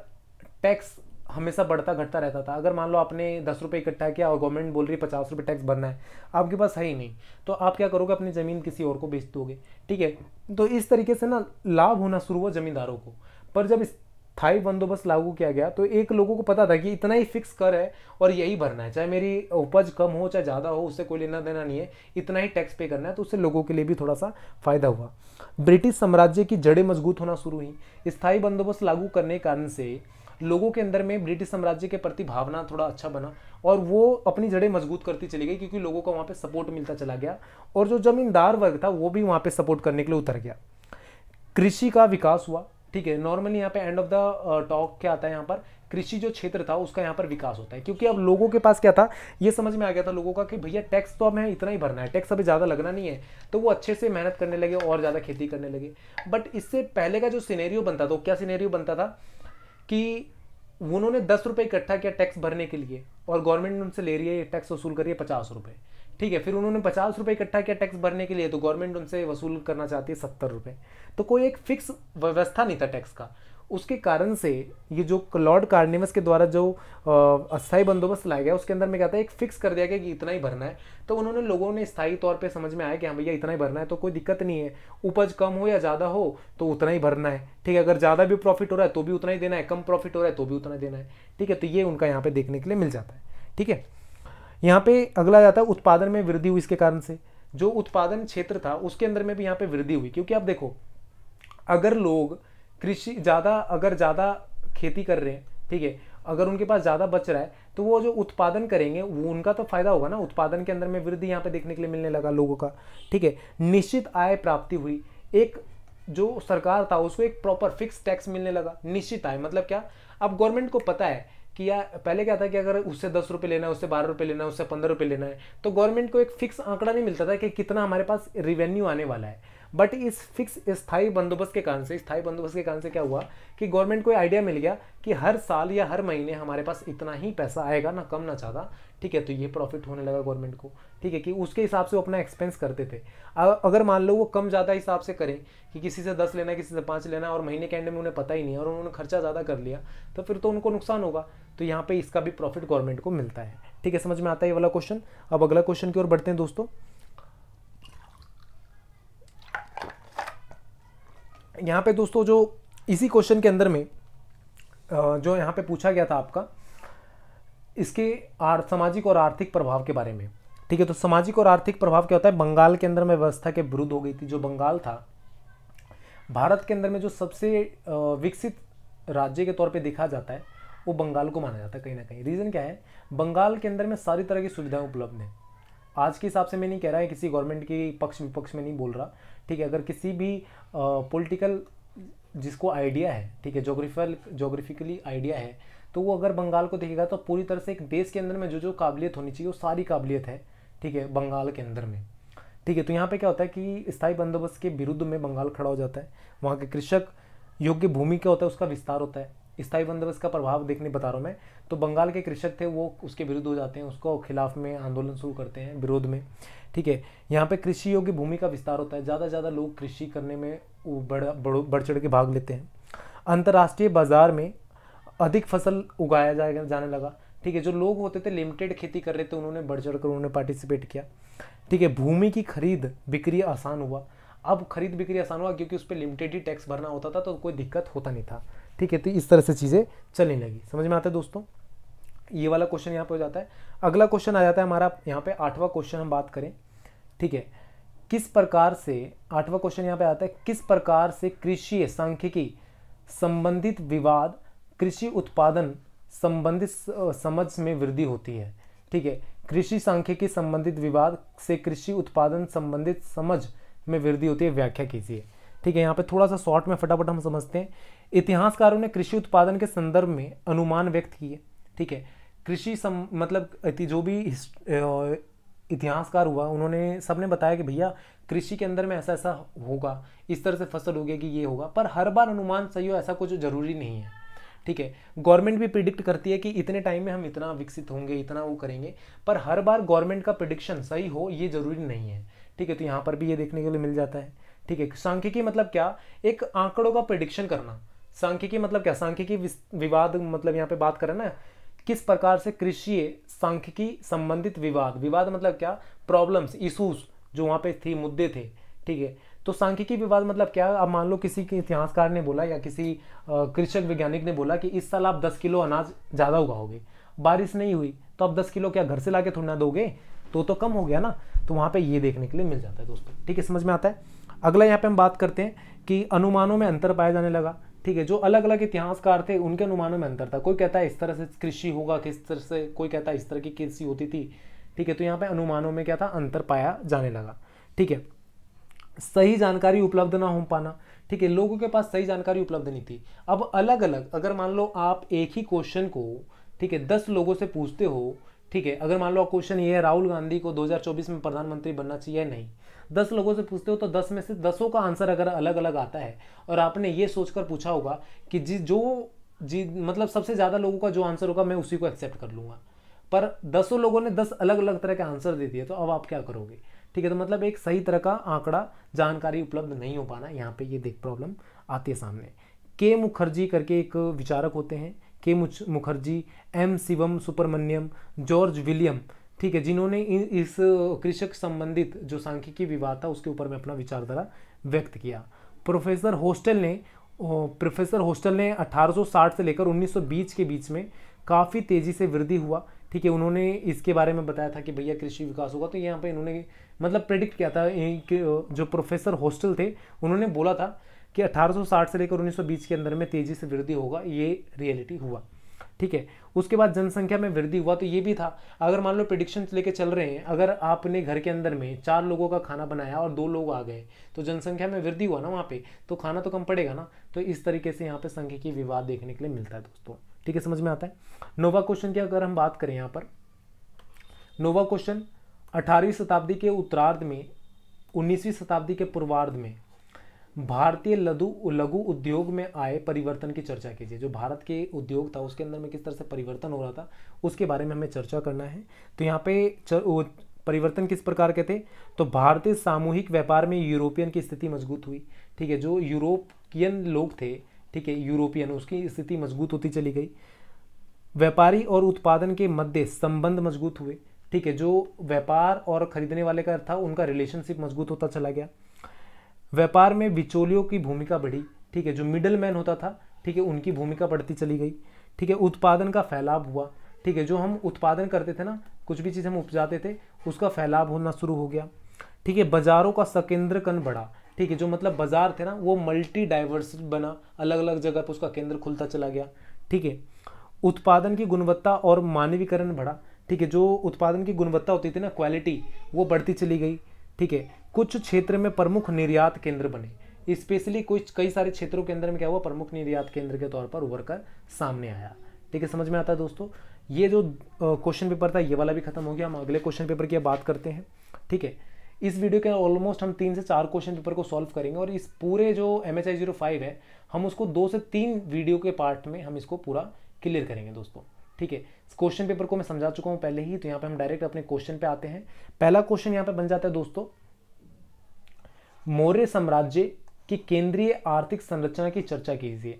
टैक्स हमेशा बढ़ता घटता रहता था अगर मान लो आपने दस रुपये इकट्ठा किया और गवर्नमेंट बोल रही है पचास रुपये टैक्स भरना है आपके पास है ही नहीं तो आप क्या करोगे अपनी ज़मीन किसी और को बेच दोगे ठीक है तो इस तरीके से ना लाभ होना शुरू हुआ जमींदारों को पर जब इस थाई बंदोबस्त लागू किया गया तो एक लोगों को पता था कि इतना ही फिक्स कर है और यही भरना है चाहे मेरी उपज कम हो चाहे ज़्यादा हो उससे कोई लेना देना नहीं है इतना ही टैक्स पे करना है तो उससे लोगों के लिए भी थोड़ा सा फायदा हुआ ब्रिटिश साम्राज्य की जड़ें मजबूत होना शुरू हुई स्थायी बंदोबस्त लागू करने के कारण से लोगों के अंदर में ब्रिटिश साम्राज्य के प्रति भावना थोड़ा अच्छा बना और वो अपनी जड़ें मजबूत करती चली गई क्योंकि लोगों को वहाँ पे सपोर्ट मिलता चला गया और जो जमींदार वर्ग था वो भी वहाँ पे सपोर्ट करने के लिए उतर गया कृषि का विकास हुआ ठीक है नॉर्मली यहाँ पे एंड ऑफ द टॉक क्या आता है यहाँ पर कृषि जो क्षेत्र था उसका यहाँ पर विकास होता है क्योंकि अब लोगों के पास क्या था ये समझ में आ गया था लोगों का कि भैया टैक्स तो हमें इतना ही भरना है टैक्स अभी ज़्यादा लगना नहीं है तो वो अच्छे से मेहनत करने लगे और ज़्यादा खेती करने लगे बट इससे पहले का जो सिनेरियो बनता था क्या सिनेरियो बनता था कि उन्होंने दस रुपये इकट्ठा किया टैक्स भरने के लिए और गवर्नमेंट उनसे ले रही है टैक्स वसूल करिए पचास रुपये ठीक है फिर उन्होंने पचास रुपये इकट्ठा किया टैक्स भरने के लिए तो गवर्नमेंट उनसे वसूल करना चाहती है सत्तर रुपये तो कोई एक फिक्स व्यवस्था नहीं था टैक्स का उसके कारण से ये जो लॉर्ड कार्निवस के द्वारा जो अस्थायी बंदोबस्त लाया गया उसके अंदर में क्या था एक फिक्स कर दिया गया कि इतना ही भरना है तो उन्होंने लोगों ने स्थायी तौर पे समझ में आया कि हाँ भैया इतना ही भरना है तो कोई दिक्कत नहीं है उपज कम हो या ज़्यादा हो तो उतना ही भरना है ठीक है अगर ज़्यादा भी प्रॉफिट हो रहा है तो भी उतना ही देना है कम प्रॉफिट हो रहा है तो भी उतना ही देना है ठीक है तो ये उनका यहाँ पर देखने के लिए मिल जाता है ठीक है यहाँ पे अगला जाता है उत्पादन में वृद्धि हुई इसके कारण से जो उत्पादन क्षेत्र था उसके अंदर में भी यहाँ पे वृद्धि हुई क्योंकि आप देखो अगर लोग कृषि ज़्यादा अगर ज़्यादा खेती कर रहे हैं ठीक है अगर उनके पास ज़्यादा बच रहा है तो वो जो उत्पादन करेंगे वो उनका तो फायदा होगा ना उत्पादन के अंदर में वृद्धि यहाँ पे देखने के लिए मिलने लगा लोगों का ठीक है निश्चित आय प्राप्ति हुई एक जो सरकार था उसको एक प्रॉपर फिक्स टैक्स मिलने लगा निश्चित आय मतलब क्या अब गवर्नमेंट को पता है कि या पहले क्या था कि अगर उससे दस रुपये लेना है उससे बारह रुपये लेना है उससे पंद्रह रुपये लेना है तो गवर्नमेंट को एक फिक्स आंकड़ा नहीं मिलता था कि कितना हमारे पास रिवेन्यू आने वाला है बट इस फिक्स स्थायी बंदोबस्त के कारण से स्थायी बंदोबस्त के कारण से क्या हुआ कि गवर्नमेंट को आइडिया मिल गया कि हर साल या हर महीने हमारे पास इतना ही पैसा आएगा ना कम ना ज़्यादा ठीक है तो ये प्रॉफिट होने लगा गवर्नमेंट को ठीक है कि उसके हिसाब से वो अपना एक्सपेंस करते थे अगर मान लो वो कम ज़्यादा हिसाब से करें कि किसी से दस लेना किसी से पाँच लेना और महीने के एंड में उन्हें पता ही नहीं और उन्होंने खर्चा ज़्यादा कर लिया तो फिर तो उनको नुकसान होगा तो यहाँ पर इसका भी प्रॉफिट गवर्नमेंट को मिलता है ठीक है समझ में आता है ये वाला क्वेश्चन अब अगला क्वेश्चन की ओर बढ़ते हैं दोस्तों यहाँ पे दोस्तों जो इसी क्वेश्चन के अंदर में जो यहाँ पे पूछा गया था आपका इसके आर सामाजिक और आर्थिक प्रभाव के बारे में ठीक है तो सामाजिक और आर्थिक प्रभाव क्या होता है बंगाल के अंदर में व्यवस्था के विरुद्ध हो गई थी जो बंगाल था भारत के अंदर में जो सबसे विकसित राज्य के तौर पे देखा जाता है वो बंगाल को माना जाता है कहीं ना कहीं रीज़न क्या है बंगाल के अंदर में सारी तरह की सुविधाएं उपलब्ध हैं आज के हिसाब से मैं नहीं कह रहा है किसी गवर्नमेंट के पक्ष विपक्ष में नहीं बोल रहा ठीक है अगर किसी भी पॉलिटिकल जिसको आइडिया है ठीक है जोग्राफिकल जोग्राफिकली आइडिया है तो वो अगर बंगाल को देखेगा तो पूरी तरह से एक देश के अंदर में जो जो काबिलियत होनी चाहिए वो सारी काबिलियत है ठीक है बंगाल के अंदर में ठीक है तो यहाँ पे क्या होता है कि स्थायी बंदोबस्त के विरुद्ध में बंगाल खड़ा हो जाता है वहाँ के कृषक योग्य भूमि क्या होता है उसका विस्तार होता है स्थायी बंदोबस्त का प्रभाव देखने बता रहा हूँ मैं तो बंगाल के कृषक थे वो उसके विरुद्ध हो जाते हैं उसको खिलाफ में आंदोलन शुरू करते हैं विरोध में ठीक है यहाँ पे कृषि योग्य भूमि का विस्तार होता है ज़्यादा से ज़्यादा लोग कृषि करने में बढ़ बढ़ चढ़ के भाग लेते हैं अंतर्राष्ट्रीय बाजार में अधिक फसल उगाया जाएगा जाने लगा ठीक है जो लोग होते थे लिमिटेड खेती कर रहे थे उन्होंने बढ़ चढ़ कर उन्होंने पार्टिसिपेट किया ठीक है भूमि की खरीद बिक्री आसान हुआ अब खरीद बिक्री आसान हुआ क्योंकि उस पर लिमिटेड ही टैक्स भरना होता था तो कोई दिक्कत होता नहीं था ठीक है तो इस तरह से चीज़ें चलने लगी समझ में आता है दोस्तों ये वाला क्वेश्चन यहाँ पे हो जाता है अगला क्वेश्चन आ जाता है हमारा यहाँ पे आठवां क्वेश्चन हम बात करें ठीक है किस प्रकार से आठवां क्वेश्चन यहाँ पे आता है किस प्रकार से कृषि सांख्यिकी संबंधित विवाद कृषि उत्पादन संबंधित समझ में वृद्धि होती है ठीक है कृषि सांख्यिकी संबंधित विवाद से कृषि उत्पादन संबंधित समझ में वृद्धि होती है व्याख्या कीजिए ठीक है यहाँ पे थोड़ा सा शॉर्ट में फटाफट हम समझते हैं इतिहासकारों ने कृषि उत्पादन के संदर्भ में अनुमान व्यक्त किए ठीक है कृषि सम मतलब जो भी इतिहासकार हुआ उन्होंने सबने बताया कि भैया कृषि के अंदर में ऐसा ऐसा होगा इस तरह से फसल होगी कि ये होगा पर हर बार अनुमान सही हो ऐसा कुछ ज़रूरी नहीं है ठीक है गवर्नमेंट भी प्रिडिक्ट करती है कि इतने टाइम में हम इतना विकसित होंगे इतना वो करेंगे पर हर बार गवर्नमेंट का प्रिडिक्शन सही हो ये ज़रूरी नहीं है ठीक है तो यहाँ पर भी ये देखने के लिए मिल जाता है ठीक है सांख्यिकी मतलब क्या एक आंकड़ों का प्रिडिक्शन करना सांख्यिकी मतलब क्या सांख्यिकी विवाद मतलब यहाँ पे बात करें ना किस प्रकार से कृषि सांख्यिकी संबंधित विवाद विवाद मतलब क्या प्रॉब्लम्स इशूज जो वहाँ पे थी मुद्दे थे ठीक है तो सांख्यिकी विवाद मतलब क्या अब मान लो किसी के इतिहासकार ने बोला या किसी कृषक वैज्ञानिक ने बोला कि इस साल आप दस किलो अनाज ज़्यादा उगाओगे बारिश नहीं हुई तो आप दस किलो क्या घर से ला के थोड़ा दोगे तो तो कम हो गया ना तो वहाँ पे ये देखने के लिए मिल जाता है दोस्तों ठीक है समझ में आता है अगला यहाँ पे हम बात करते हैं कि अनुमानों में अंतर पाया जाने लगा ठीक है जो अलग अलग इतिहासकार थे उनके अनुमानों में अंतर था कोई कहता है इस तरह से कृषि होगा किस तरह से कोई कहता है इस तरह की कृषि होती थी ठीक है तो यहाँ पे अनुमानों में क्या था अंतर पाया जाने लगा ठीक है सही जानकारी उपलब्ध ना हो पाना ठीक है लोगों के पास सही जानकारी उपलब्ध नहीं थी अब अलग अलग अगर मान लो आप एक ही क्वेश्चन को ठीक है दस लोगों से पूछते हो ठीक है अगर मान लो क्वेश्चन ये है राहुल गांधी को 2024 में प्रधानमंत्री बनना चाहिए नहीं दस लोगों से पूछते हो तो दस में से दसों का आंसर अगर अलग अलग आता है और आपने ये सोचकर पूछा होगा कि जी जो जी मतलब सबसे ज़्यादा लोगों का जो आंसर होगा मैं उसी को एक्सेप्ट कर लूँगा पर दसों लोगों ने दस अलग अलग तरह के आंसर दे दिए तो अब आप क्या करोगे ठीक है तो मतलब एक सही तरह का आंकड़ा जानकारी उपलब्ध नहीं हो पाना यहाँ पे ये देख प्रॉब्लम आती है सामने के मुखर्जी करके एक विचारक होते हैं K Mukherjee M Shivam Subramanyam George William ठीक है जिन्होंने इस कृषक संबंधित जो सांख्यिकी विवाद था उसके ऊपर मैं अपना विचारधारा व्यक्त किया प्रोफेसर हॉस्टल ने प्रोफेसर हॉस्टल ने 1860 से लेकर 1920 के बीच में काफ़ी तेज़ी से वृद्धि हुआ ठीक है उन्होंने इसके बारे में बताया था कि भैया कृषि विकास होगा तो यहाँ पे इन्होंने मतलब प्रेडिक्ट किया था कि जो प्रोफेसर हॉस्टल थे उन्होंने बोला था कि 1860 से लेकर 1920 के अंदर में तेज़ी से वृद्धि होगा ये रियलिटी हुआ ठीक है उसके बाद जनसंख्या में वृद्धि हुआ तो ये भी था अगर मान लो प्रिडिक्शन लेके चल रहे हैं अगर आपने घर के अंदर में चार लोगों का खाना बनाया और दो लोग आ गए तो जनसंख्या में वृद्धि हुआ ना वहाँ पे तो खाना तो कम पड़ेगा ना तो इस तरीके से यहाँ पे की विवाद देखने के लिए मिलता है दोस्तों ठीक है समझ में आता है नोवा क्वेश्चन की अगर हम बात करें यहाँ पर नोवा क्वेश्चन अठारहवीं शताब्दी के उत्तरार्ध में उन्नीसवीं शताब्दी के पूर्वार्ध में भारतीय लघु लघु उद्योग में आए परिवर्तन की चर्चा कीजिए जो भारत के उद्योग था उसके अंदर में किस तरह से परिवर्तन हो रहा था उसके बारे में हमें चर्चा करना है तो यहाँ पे चर, परिवर्तन किस प्रकार के थे तो भारतीय सामूहिक व्यापार में यूरोपियन की स्थिति मजबूत हुई ठीक है जो यूरोपियन लोग थे ठीक है यूरोपियन उसकी स्थिति मजबूत होती चली गई व्यापारी और उत्पादन के मध्य संबंध मजबूत हुए ठीक है जो व्यापार और खरीदने वाले का था उनका रिलेशनशिप मजबूत होता चला गया व्यापार में बिचौलियों की भूमिका बढ़ी ठीक है जो मिडल मैन होता था ठीक है उनकी भूमिका बढ़ती चली गई ठीक है उत्पादन का फैलाव हुआ ठीक है जो हम उत्पादन करते थे ना कुछ भी चीज़ हम उपजाते थे उसका फैलाव होना शुरू हो गया ठीक है बाज़ारों का सकेंद्रकन बढ़ा ठीक है जो मतलब बाज़ार थे ना वो मल्टी डाइवर्स बना अलग अलग जगह पर उसका केंद्र खुलता चला गया ठीक है उत्पादन की गुणवत्ता और मानवीकरण बढ़ा ठीक है जो उत्पादन की गुणवत्ता होती थी ना क्वालिटी वो बढ़ती चली गई ठीक है कुछ क्षेत्र में प्रमुख निर्यात केंद्र बने स्पेशली कुछ कई सारे क्षेत्रों के अंदर में क्या हुआ प्रमुख निर्यात केंद्र के तौर पर उभर कर सामने आया ठीक है समझ में आता है दोस्तों ये जो क्वेश्चन पेपर था ये वाला भी खत्म हो गया हम अगले क्वेश्चन पेपर की बात करते हैं ठीक है इस वीडियो के ऑलमोस्ट हम तीन से चार क्वेश्चन पेपर को सॉल्व करेंगे और इस पूरे जो M H I zero five है हम उसको दो से तीन वीडियो के पार्ट में हम इसको पूरा क्लियर करेंगे दोस्तों ठीक है क्वेश्चन पेपर को मैं समझा चुका हूँ पहले ही तो यहाँ पे हम डायरेक्ट अपने क्वेश्चन पे आते हैं पहला क्वेश्चन यहाँ पे बन जाता है दोस्तों मौर्य साम्राज्य की केंद्रीय आर्थिक संरचना की चर्चा कीजिए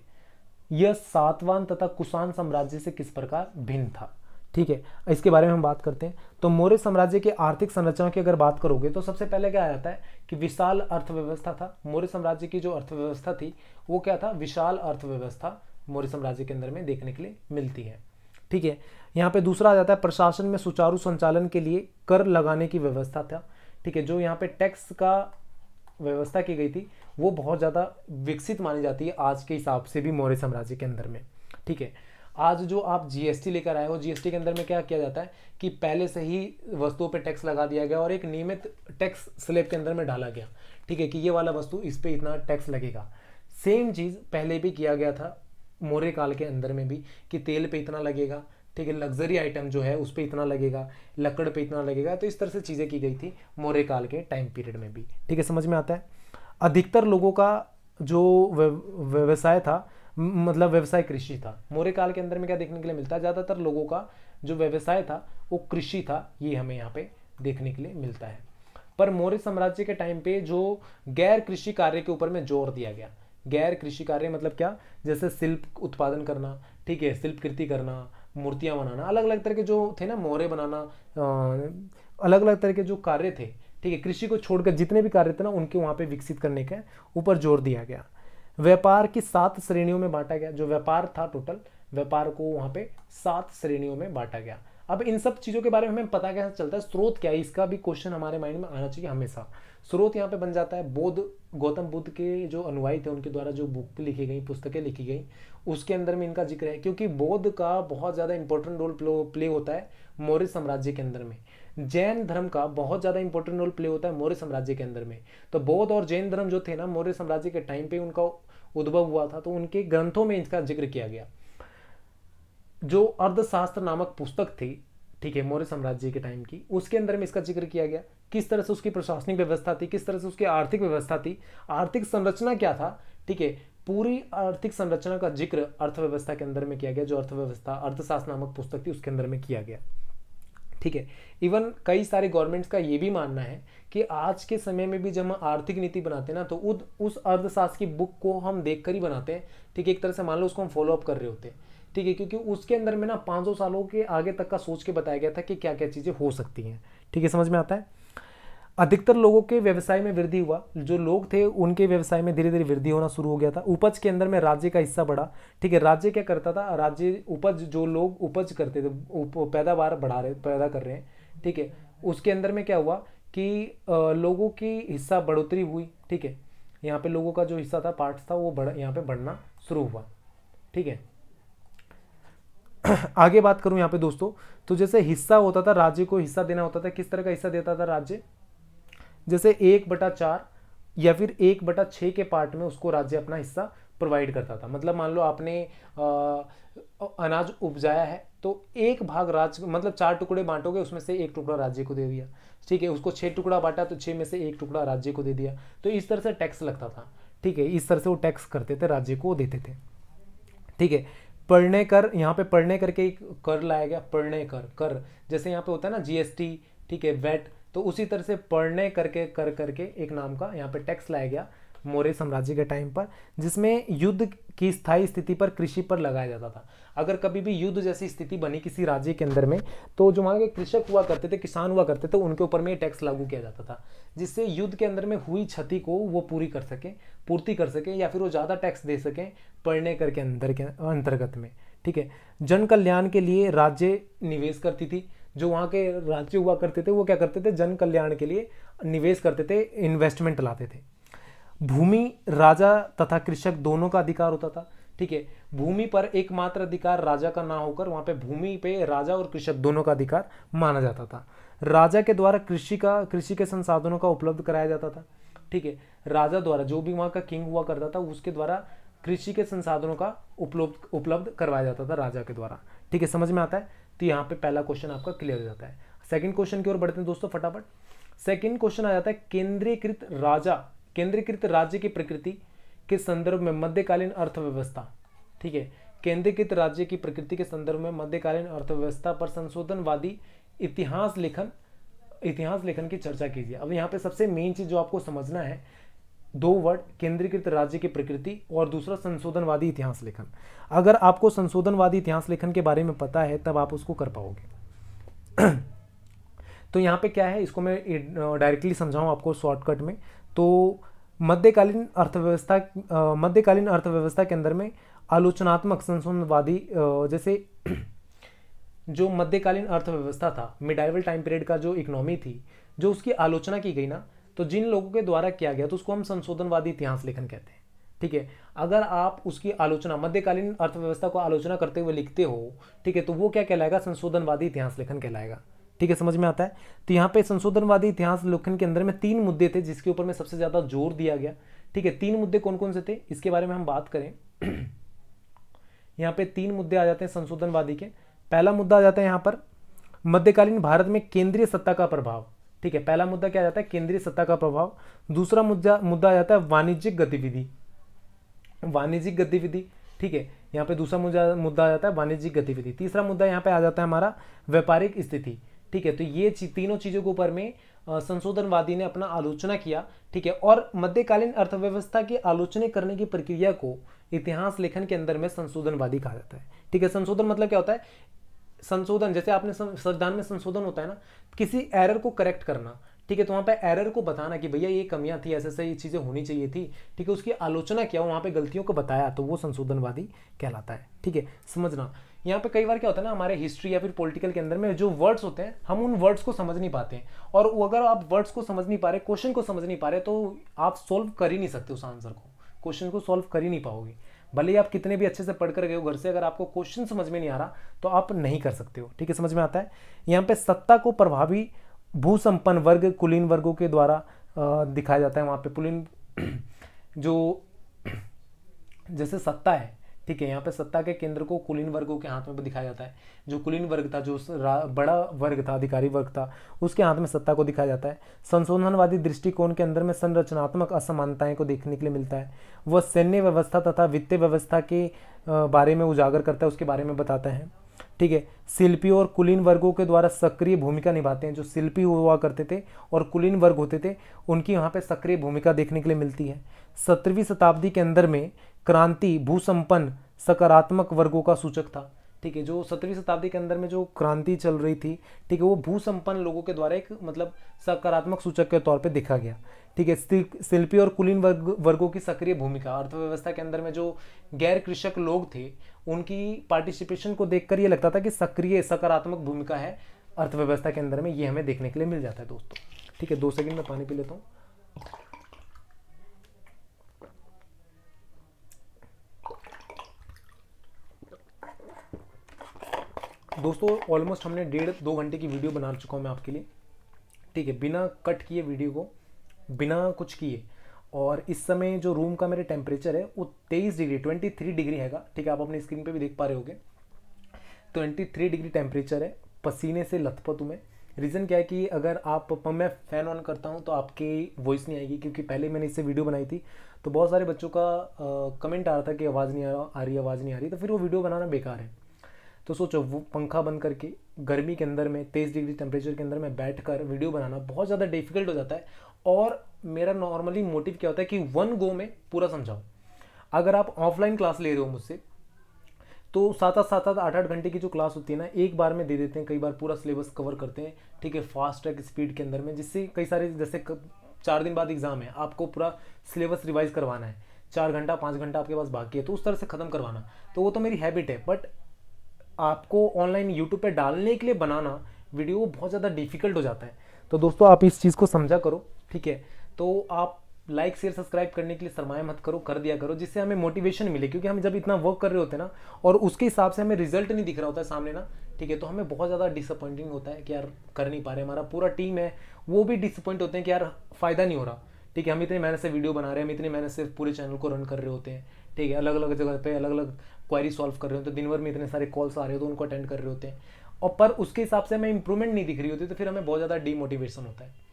यह सातवान तथा कुषाण साम्राज्य से किस प्रकार भिन्न था ठीक है इसके बारे में हम बात करते हैं तो मौर्य साम्राज्य के आर्थिक संरचना की अगर बात करोगे तो सबसे पहले क्या आ जाता है कि विशाल अर्थव्यवस्था था मौर्य साम्राज्य की जो अर्थव्यवस्था थी वो क्या था विशाल अर्थव्यवस्था मौर्य साम्राज्य के अंदर में देखने के लिए मिलती है ठीक है यहाँ पे दूसरा आ जाता है प्रशासन में सुचारू संचालन के लिए कर लगाने की व्यवस्था था ठीक है जो यहाँ पे टैक्स का व्यवस्था की गई थी वो बहुत ज़्यादा विकसित मानी जाती है आज के हिसाब से भी मौर्य साम्राज्य के अंदर में ठीक है आज जो आप जीएसटी लेकर आए हो जीएसटी के अंदर में क्या किया जाता है कि पहले से ही वस्तुओं पे टैक्स लगा दिया गया और एक नियमित टैक्स स्लेब के अंदर में डाला गया ठीक है कि ये वाला वस्तु इस पर इतना टैक्स लगेगा सेम चीज़ पहले भी किया गया था मौर्य काल के अंदर में भी कि तेल पे इतना लगेगा ठीक है लग्जरी आइटम जो है उस पर इतना लगेगा लकड़ पे इतना लगेगा तो इस तरह से चीज़ें की गई थी मौर्य काल के टाइम पीरियड में भी ठीक है समझ में आता है अधिकतर लोगों का जो व्यवसाय था मतलब व्यवसाय कृषि था मौर्य काल के अंदर में क्या देखने के लिए मिलता है ज़्यादातर लोगों का जो व्यवसाय था वो कृषि था ये हमें यहाँ पे देखने के लिए मिलता है पर मौर्य साम्राज्य के टाइम पे जो गैर कृषि कार्य के ऊपर में जोर दिया गया गैर कृषि कार्य मतलब क्या जैसे शिल्प उत्पादन करना ठीक है शिल्पकृति करना मूर्तियां बनाना अलग अलग तरह के जो थे ना मोहरे बनाना अलग अलग तरह के जो कार्य थे ठीक है कृषि को छोड़कर जितने भी कार्य थे ना उनके वहाँ पे विकसित करने के ऊपर जोर दिया गया व्यापार की सात श्रेणियों में बांटा गया जो व्यापार था टोटल व्यापार को वहाँ पे सात श्रेणियों में बांटा गया अब इन सब चीज़ों के बारे में हमें पता कैसे चलता है स्रोत क्या है इसका भी क्वेश्चन हमारे माइंड में आना चाहिए हमेशा स्रोत यहाँ पे बन जाता है बोध गौतम बुद्ध के जो अनुवाई थे उनके द्वारा जो बुक लिखी गई पुस्तकें लिखी गई उसके अंदर में इनका जिक्र है क्योंकि बौद्ध का बहुत ज़्यादा इंपॉर्टेंट रोल प्ले होता है मौर्य साम्राज्य के अंदर में जैन धर्म का बहुत ज़्यादा इंपॉर्टेंट रोल प्ले होता है मौर्य साम्राज्य के अंदर में तो बौद्ध और जैन धर्म जो थे ना मौर्य साम्राज्य के टाइम पे उनका उद्भव हुआ था तो उनके ग्रंथों में इसका जिक्र किया गया जो अर्धशास्त्र नामक पुस्तक थी ठीक है मौर्य साम्राज्य के टाइम की उसके अंदर में इसका जिक्र किया गया किस तरह से उसकी प्रशासनिक व्यवस्था थी किस तरह से उसकी आर्थिक व्यवस्था थी आर्थिक संरचना क्या था ठीक है पूरी आर्थिक संरचना का जिक्र अर्थव्यवस्था के अंदर में किया गया जो अर्थव्यवस्था अर्थशास्त्र नामक पुस्तक थी उसके अंदर में किया गया ठीक है इवन कई सारे गवर्नमेंट्स का ये भी मानना है कि आज के समय में भी जब हम आर्थिक नीति बनाते हैं ना तो उद, उस अर्थशास्त्र की बुक को हम देख कर ही बनाते हैं ठीक है एक तरह से मान लो उसको हम फॉलोअप कर रहे होते हैं ठीक है क्योंकि उसके अंदर में ना 500 सालों के आगे तक का सोच के बताया गया था कि क्या क्या चीज़ें हो सकती हैं ठीक है समझ में आता है अधिकतर लोगों के व्यवसाय में वृद्धि हुआ जो लोग थे उनके व्यवसाय में धीरे धीरे वृद्धि होना शुरू हो गया था उपज के अंदर में राज्य का हिस्सा बढ़ा ठीक है राज्य क्या करता था राज्य उपज जो लोग उपज करते थे पैदावार बढ़ा रहे पैदा कर रहे हैं ठीक है उसके अंदर में क्या हुआ कि लोगों की हिस्सा बढ़ोतरी हुई ठीक है यहाँ पे लोगों का जो हिस्सा था पार्ट था वो बढ़ यहाँ पे बढ़ना शुरू हुआ ठीक है <clears throat> आगे बात करूँ यहाँ पे दोस्तों तो जैसे हिस्सा होता था राज्य को हिस्सा देना होता था किस तरह का हिस्सा देता था राज्य जैसे एक बटा चार या फिर एक बटा छः के पार्ट में उसको राज्य अपना हिस्सा प्रोवाइड करता था मतलब मान लो आपने आ, अनाज उपजाया है तो एक भाग राज्य मतलब चार टुकड़े बांटोगे उसमें से एक टुकड़ा राज्य को दे दिया ठीक है उसको छः टुकड़ा बांटा तो छः में से एक टुकड़ा राज्य को दे दिया तो इस तरह से टैक्स लगता था ठीक है इस तरह से वो टैक्स करते थे राज्य को देते थे ठीक है पढ़ने कर यहाँ पे पढ़ने करके एक कर लाया गया पढ़ने कर कर जैसे यहाँ पे होता है ना जीएसटी ठीक है वैट तो उसी तरह से पढ़ने करके कर करके एक नाम का यहाँ पे टैक्स लाया गया मौर्य साम्राज्य के टाइम पर जिसमें युद्ध की स्थायी स्थिति पर कृषि पर लगाया जाता था अगर कभी भी युद्ध जैसी स्थिति बनी किसी राज्य के अंदर में तो जो वहाँ के कृषक हुआ करते थे किसान हुआ करते थे उनके ऊपर में ये टैक्स लागू किया जाता था जिससे युद्ध के अंदर में हुई क्षति को वो पूरी कर सकें पूर्ति कर सकें या फिर वो ज़्यादा टैक्स दे सकें पढ़ने करके अंदर के अंतर्गत में ठीक है जन कल्याण के लिए राज्य निवेश करती थी जो वहाँ के राज्य हुआ करते थे वो क्या करते थे जन कल्याण के लिए निवेश करते थे इन्वेस्टमेंट लाते थे भूमि राजा तथा कृषक दोनों का अधिकार होता था ठीक है भूमि पर एकमात्र अधिकार राजा का ना होकर वहाँ पे भूमि पे राजा और कृषक दोनों का अधिकार माना जाता था राजा के द्वारा कृषि का कृषि के संसाधनों का उपलब्ध कराया जाता था ठीक है राजा द्वारा जो भी वहाँ का किंग हुआ करता था उसके द्वारा कृषि के संसाधनों का उपलब्ध उपलब्ध करवाया जाता था राजा के द्वारा ठीक है समझ में आता है तो यहाँ पे पहला क्वेश्चन आपका क्लियर हो जाता है सेकंड क्वेश्चन की ओर बढ़ते हैं दोस्तों फटाफट सेकंड क्वेश्चन आ जाता है केंद्रीकृत राजा केंद्रीकृत राज्य की प्रकृति के संदर्भ में मध्यकालीन अर्थव्यवस्था ठीक है केंद्रीकृत राज्य की प्रकृति के संदर्भ में मध्यकालीन अर्थव्यवस्था पर संशोधनवादी इतिहास लेखन इतिहास लेखन की चर्चा कीजिए अब यहाँ पे सबसे मेन चीज़ जो आपको समझना है दो वर्ड केंद्रीकृत राज्य की प्रकृति और दूसरा संशोधनवादी इतिहास लेखन अगर आपको संशोधनवादी इतिहास लेखन के बारे में पता है तब आप उसको कर पाओगे <clears throat> तो यहाँ पे क्या है इसको मैं डायरेक्टली समझाऊँ आपको शॉर्टकट में तो मध्यकालीन अर्थव्यवस्था मध्यकालीन अर्थव्यवस्था के अंदर में आलोचनात्मक संशोधनवादी जैसे <clears throat> जो मध्यकालीन अर्थव्यवस्था था मिडाइवल टाइम पीरियड का जो इकोनॉमी थी जो उसकी आलोचना की गई ना तो जिन लोगों के द्वारा किया गया तो उसको हम संशोधनवादी इतिहास लेखन कहते हैं ठीक है अगर आप उसकी आलोचना मध्यकालीन अर्थव्यवस्था को आलोचना करते हुए लिखते हो ठीक है तो वो क्या कहलाएगा संशोधनवादी इतिहास लेखन कहलाएगा ठीक है समझ में आता है तो यहाँ पे संशोधनवादी इतिहास लेखन के अंदर में तीन मुद्दे थे जिसके ऊपर में सबसे ज़्यादा जोर दिया गया ठीक है तीन मुद्दे कौन कौन से थे इसके बारे में हम बात करें <clears throat> यहाँ पे तीन मुद्दे आ जाते हैं संशोधनवादी के पहला मुद्दा आ जाता है यहाँ पर मध्यकालीन भारत में केंद्रीय सत्ता का प्रभाव ठीक है पहला मुद्दा क्या जाता है केंद्रीय सत्ता का प्रभाव दूसरा मुद्दा मुद्दा आ जाता है वाणिज्यिक गतिविधि वाणिज्यिक गतिविधि ठीक है यहाँ पे दूसरा मुद्दा मुद्दा आ जाता है वाणिज्यिक गतिविधि तीसरा मुद्दा यहाँ पे आ जाता है हमारा व्यापारिक स्थिति ठीक है तो ये ची, तीनों चीज़ों के ऊपर में संशोधनवादी ने अपना आलोचना किया ठीक है और मध्यकालीन अर्थव्यवस्था की आलोचना करने की प्रक्रिया को इतिहास लेखन के अंदर में संशोधनवादी कहा जाता है ठीक है संशोधन मतलब क्या होता है संशोधन जैसे आपने संविधान में संशोधन होता है ना किसी एरर को करेक्ट करना ठीक है तो वहाँ पे एरर को बताना कि भैया ये कमियाँ थी ऐसे ऐसे ये चीज़ें होनी चाहिए थी ठीक है उसकी आलोचना किया वहाँ पे गलतियों को बताया तो वो संशोधनवादी कहलाता है ठीक है समझना यहाँ पे कई बार क्या होता है ना हमारे हिस्ट्री या फिर पॉलिटिकल के अंदर में जो वर्ड्स होते हैं हम उन वर्ड्स को समझ नहीं पाते हैं और अगर आप वर्ड्स को समझ नहीं पा रहे क्वेश्चन को समझ नहीं पा रहे तो आप सॉल्व कर ही नहीं सकते उस आंसर को क्वेश्चन को सॉल्व कर ही नहीं पाओगे भले ही आप कितने भी अच्छे से पढ़ कर गए हो घर से अगर आपको क्वेश्चन समझ में नहीं आ रहा तो आप नहीं कर सकते हो ठीक है समझ में आता है यहाँ पे सत्ता को प्रभावी भूसंपन्न वर्ग कुलीन वर्गों के द्वारा दिखाया जाता है वहाँ पे कुलीन <clears throat> जो जैसे सत्ता है ठीक है यहाँ पे सत्ता के केंद्र को कुलीन वर्गों के हाथ में दिखाया जाता है जो कुलीन वर्ग था जो बड़ा वर्ग था अधिकारी वर्ग था उसके हाथ में सत्ता को दिखाया जाता है संशोधनवादी दृष्टिकोण के अंदर में संरचनात्मक असमानताएं को देखने के लिए मिलता है वह सैन्य व्यवस्था तथा वित्तीय व्यवस्था के बारे में उजागर करता है उसके बारे में बताता है ठीक है शिल्पी और कुलीन वर्गों के द्वारा सक्रिय भूमिका निभाते हैं जो शिल्पी हुआ करते थे और कुलीन वर्ग होते थे उनकी यहाँ पे सक्रिय भूमिका देखने के लिए मिलती है सत्रहवीं शताब्दी के अंदर में क्रांति भूसंपन्न सकारात्मक वर्गों का सूचक था ठीक है जो सत्रहवीं शताब्दी के अंदर में जो क्रांति चल रही थी ठीक है वो भूसंपन्न लोगों के द्वारा एक मतलब सकारात्मक सूचक के तौर पर देखा गया ठीक है शिल्पी और कुलीन वर्ग वर्गों की सक्रिय भूमिका अर्थव्यवस्था के अंदर में जो गैर कृषक लोग थे उनकी पार्टिसिपेशन को देखकर ये लगता था कि सक्रिय सकारात्मक भूमिका है अर्थव्यवस्था के अंदर में ये हमें देखने के लिए मिल जाता है दोस्तों ठीक है दो सेकंड में पानी पी लेता हूँ दोस्तों ऑलमोस्ट हमने डेढ़ दो घंटे की वीडियो बना चुका हूँ मैं आपके लिए ठीक है बिना कट किए वीडियो को बिना कुछ किए और इस समय जो रूम का मेरे टेम्परेचर है वो तेईस डिग्री ट्वेंटी थ्री डिग्री हैगा ठीक है आप अपनी स्क्रीन पे भी देख पा रहे होगे ट्वेंटी थ्री डिग्री टेम्परेचर है पसीने से लथपथ हूँ रीज़न क्या है कि अगर आप मैं फ़ैन ऑन करता हूँ तो आपकी वॉइस नहीं आएगी क्योंकि पहले मैंने इससे वीडियो बनाई थी तो बहुत सारे बच्चों का कमेंट आ रहा था कि आवाज़ नहीं आ, आ रही आवाज़ नहीं आ रही तो फिर वो वीडियो बनाना बेकार है तो सोचो वो पंखा बंद करके गर्मी के अंदर में तेईस डिग्री टेम्परेचर के अंदर में बैठ कर वीडियो बनाना बहुत ज़्यादा डिफिकल्ट हो जाता है और मेरा नॉर्मली मोटिव क्या होता है कि वन गो में पूरा समझाओ अगर आप ऑफलाइन क्लास ले रहे हो मुझसे तो सात आठ सात आठ आठ आठ घंटे की जो क्लास होती है ना एक बार में दे देते हैं कई बार पूरा सिलेबस कवर करते हैं ठीक है फास्ट ट्रैक स्पीड के अंदर में जिससे कई सारे जैसे चार दिन बाद एग्ज़ाम है आपको पूरा सिलेबस रिवाइज करवाना है चार घंटा पाँच घंटा आपके पास बाकी है तो उस तरह से ख़त्म करवाना तो वो तो मेरी हैबिट है बट आपको ऑनलाइन यूट्यूब पर डालने के लिए बनाना वीडियो बहुत ज़्यादा डिफिकल्ट हो जाता है तो दोस्तों आप इस चीज़ को समझा करो ठीक है तो आप लाइक शेयर सब्सक्राइब करने के लिए सरमाया मत करो कर दिया करो जिससे हमें मोटिवेशन मिले क्योंकि हम जब इतना वर्क कर रहे होते हैं ना और उसके हिसाब से हमें रिजल्ट नहीं दिख रहा होता है सामने ना ठीक है तो हमें बहुत ज़्यादा डिसअपॉइंटिंग होता है कि यार कर नहीं पा रहे हमारा पूरा टीम है वो भी डिसअपॉइंट होते हैं कि यार फ़ायदा नहीं हो रहा ठीक है हम इतने मेहनत से वीडियो बना रहे हैं हम इतने मेहनत से पूरे चैनल को रन कर रहे होते हैं ठीक है अलग अलग जगह पर अलग अलग क्वारी सॉल्व कर रहे होते हैं तो दिन भर में इतने सारे कॉल्स आ रहे होते तो उनको अटेंड कर रहे होते हैं और पर उसके हिसाब से हमें इंप्रूवमेंट नहीं दिख रही होती तो फिर हमें बहुत ज़्यादा डीमोटिवेशन होता है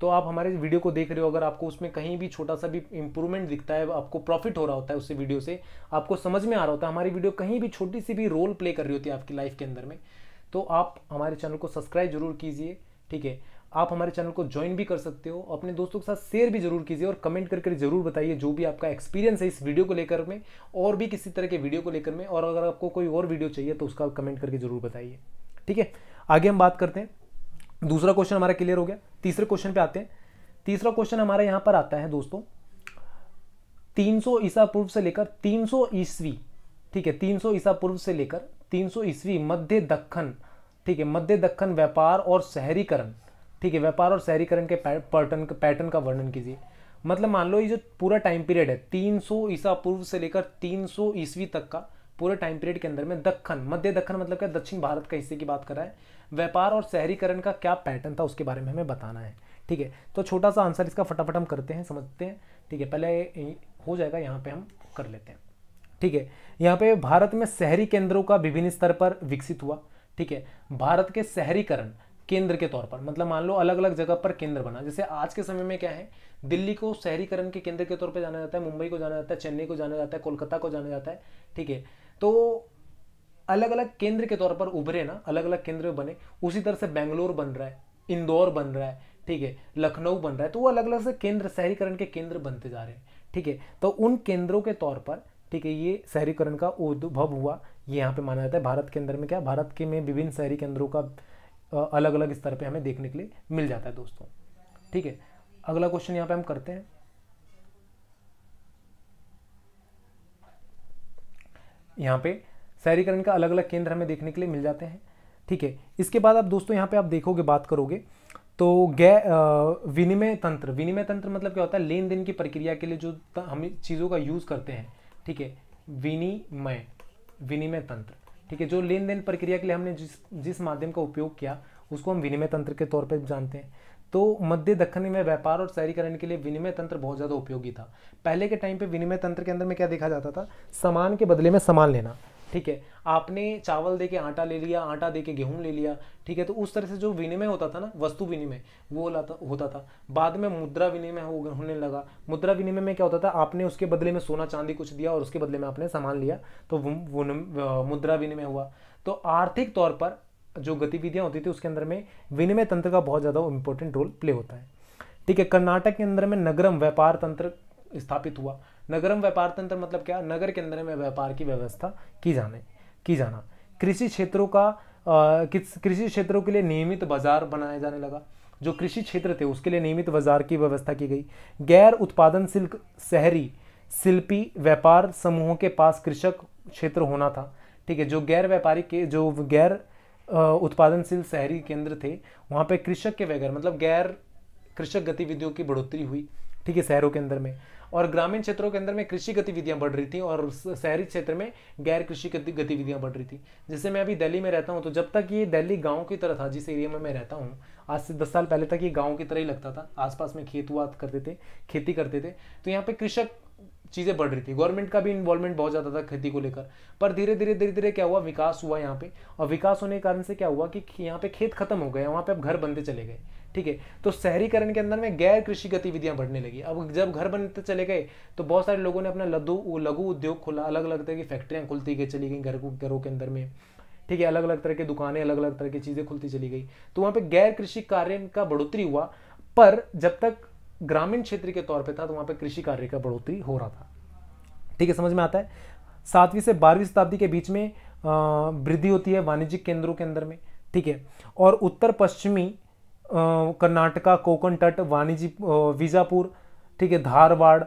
तो आप हमारे वीडियो को देख रहे हो अगर आपको उसमें कहीं भी छोटा सा भी इंप्रूवमेंट दिखता है आपको प्रॉफिट हो रहा होता है उससे वीडियो से आपको समझ में आ रहा होता है हमारी वीडियो कहीं भी छोटी सी भी रोल प्ले कर रही होती है आपकी लाइफ के अंदर में तो आप हमारे चैनल को सब्सक्राइब जरूर कीजिए ठीक है आप हमारे चैनल को ज्वाइन भी कर सकते हो अपने दोस्तों के साथ शेयर भी जरूर कीजिए और कमेंट करके जरूर बताइए जो भी आपका एक्सपीरियंस है इस वीडियो को लेकर में और भी किसी तरह के वीडियो को लेकर में और अगर आपको कोई और वीडियो चाहिए तो उसका कमेंट करके जरूर बताइए ठीक है आगे हम बात करते हैं दूसरा क्वेश्चन हमारा क्लियर हो गया तीसरे क्वेश्चन पे आते हैं तीसरा क्वेश्चन हमारा यहां पर आता है दोस्तों 300 ईसा पूर्व से लेकर 300 ईस्वी ठीक है 300 ईसा पूर्व से लेकर 300 ईस्वी मध्य दक्खन ठीक है मध्य दक्खन व्यापार और शहरीकरण ठीक है व्यापार और शहरीकरण के पैटर्न पैटर्न का वर्णन कीजिए मतलब मान लो ये जो पूरा टाइम पीरियड है 300 ईसा पूर्व से लेकर 300 ईस्वी तक का पूरे टाइम पीरियड के अंदर में दखन मध्य दक्षण मतलब क्या दक्षिण भारत का हिस्से की बात कर रहा है व्यापार और शहरीकरण का क्या पैटर्न था उसके बारे में हमें बताना है ठीक है तो छोटा सा आंसर इसका फटाफट हम करते हैं समझते हैं ठीक है पहले हो जाएगा यहाँ पे हम कर लेते हैं ठीक है यहाँ पे भारत में शहरी केंद्रों का विभिन्न स्तर पर विकसित हुआ ठीक है भारत के शहरीकरण केंद्र के तौर पर मतलब मान लो अलग अलग जगह पर केंद्र बना जैसे आज के समय में क्या है दिल्ली को शहरीकरण के केंद्र के तौर पर जाना जाता है मुंबई को जाना जाता है चेन्नई को जाना जाता है कोलकाता को जाना जाता है ठीक है तो अलग अलग केंद्र के तौर पर उभरे ना अलग अलग केंद्र बने उसी तरह से बेंगलोर बन रहा है इंदौर बन रहा है ठीक है लखनऊ बन रहा है तो वो अलग अलग से केंद्र शहरीकरण के केंद्र बनते जा रहे हैं ठीक है तो उन केंद्रों के तौर पर ठीक है ये शहरीकरण का उद्भव हुआ ये यहाँ पे माना जाता है भारत के अंदर में क्या भारत के में विभिन्न शहरी केंद्रों का अलग अलग स्तर पे हमें देखने के लिए मिल जाता है दोस्तों ठीक है अगला क्वेश्चन यहाँ पे हम करते हैं यहाँ पे शहरीकरण का अलग अलग केंद्र हमें देखने के लिए मिल जाते हैं ठीक है इसके बाद आप दोस्तों यहाँ पे आप देखोगे बात करोगे तो गै विनिमय तंत्र विनिमय तंत्र मतलब क्या होता है लेन देन की प्रक्रिया के लिए जो हम चीज़ों का यूज़ करते हैं ठीक है विनिमय विनिमय तंत्र ठीक है जो लेन देन प्रक्रिया के लिए हमने जिस जिस माध्यम का उपयोग किया उसको हम विनिमय तंत्र के तौर पर जानते हैं तो मध्य दक्षिण में व्यापार और शहरीकरण के लिए विनिमय तंत्र बहुत ज़्यादा उपयोगी था पहले के टाइम पे विनिमय तंत्र के अंदर में क्या देखा जाता था सामान के बदले में सामान लेना ठीक है आपने चावल दे के आटा ले लिया आटा दे के गेहूँ ले लिया ठीक है तो उस तरह से जो विनिमय होता था ना वस्तु विनिमय वो लाता होता था बाद में मुद्रा विनिमय होने लगा मुद्रा विनिमय में क्या होता था आपने उसके बदले में सोना चांदी कुछ दिया और उसके बदले में आपने सामान लिया तो मुद्रा विनिमय हुआ तो आर्थिक तौर पर जो गतिविधियाँ होती थी उसके अंदर में विनिमय तंत्र का बहुत ज़्यादा इंपॉर्टेंट रोल प्ले होता है ठीक है कर्नाटक के अंदर में नगरम व्यापार तंत्र स्थापित हुआ नगरम व्यापार तंत्र मतलब क्या नगर के अंदर में व्यापार की व्यवस्था की जाने की जाना कृषि क्षेत्रों का कृषि क्षेत्रों के लिए नियमित बाजार बनाया जाने लगा जो कृषि क्षेत्र थे उसके लिए नियमित बाजार की व्यवस्था की गई गैर उत्पादन शिल्क शहरी शिल्पी व्यापार समूहों के पास कृषक क्षेत्र होना था ठीक है जो गैर व्यापारी के जो गैर उत्पादनशील शहरी केंद्र थे वहाँ पे कृषक के बगैर मतलब गैर कृषक गतिविधियों की बढ़ोतरी हुई ठीक है शहरों के अंदर में और ग्रामीण क्षेत्रों के अंदर में कृषि गतिविधियाँ बढ़ रही थी और शहरी क्षेत्र में गैर कृषि गतिविधियाँ बढ़ रही थी जैसे मैं अभी दिल्ली में रहता हूँ तो जब तक ये दिल्ली गाँव की तरह था जिस एरिया में मैं रहता हूँ आज से दस साल पहले तक ये गाँव की तरह ही लगता था आसपास में खेत हुआ करते थे खेती करते थे तो यहाँ पे कृषक चीज़ें बढ़ रही थी गवर्नमेंट का भी इन्वॉल्वमेंट बहुत ज़्यादा था खेती को लेकर पर धीरे धीरे धीरे धीरे क्या हुआ विकास हुआ यहाँ पे और विकास होने के कारण से क्या हुआ कि यहाँ पे खेत खत्म हो गए वहाँ पे अब घर बनते चले गए ठीक है तो शहरीकरण के अंदर में गैर कृषि गतिविधियां बढ़ने लगी अब जब घर बनते चले गए तो बहुत सारे लोगों ने अपना लघु लघु उद्योग खोला अलग अलग तरह की फैक्ट्रियाँ खुलती गई चली गई घर घरों के अंदर में ठीक है अलग अलग तरह की दुकानें अलग अलग तरह की चीज़ें खुलती चली गई तो वहाँ पे गैर कृषि कार्य का बढ़ोतरी हुआ पर जब तक ग्रामीण क्षेत्र के तौर पे था तो वहां पे कृषि कार्य का बढ़ोतरी हो रहा था ठीक है समझ में आता है सातवीं से बारहवीं शताब्दी के बीच में वृद्धि होती है वाणिज्यिक केंद्रों के अंदर में ठीक है और उत्तर पश्चिमी कर्नाटका कोकण तट वाणिज्य वीजापुर ठीक है धारवाड़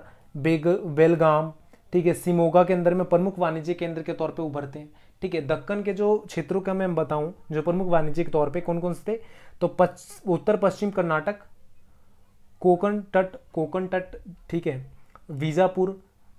बेग बेलगाम ठीक है सिमोगा के अंदर में प्रमुख वाणिज्य केंद्र के तौर पे उभरते हैं ठीक है दक्कन के जो क्षेत्रों का मैं बताऊं जो प्रमुख वाणिज्य के तौर पे कौन कौन से थे तो उत्तर पश्चिम कर्नाटक कोकण तट कोकण तट ठीक है वीजापुर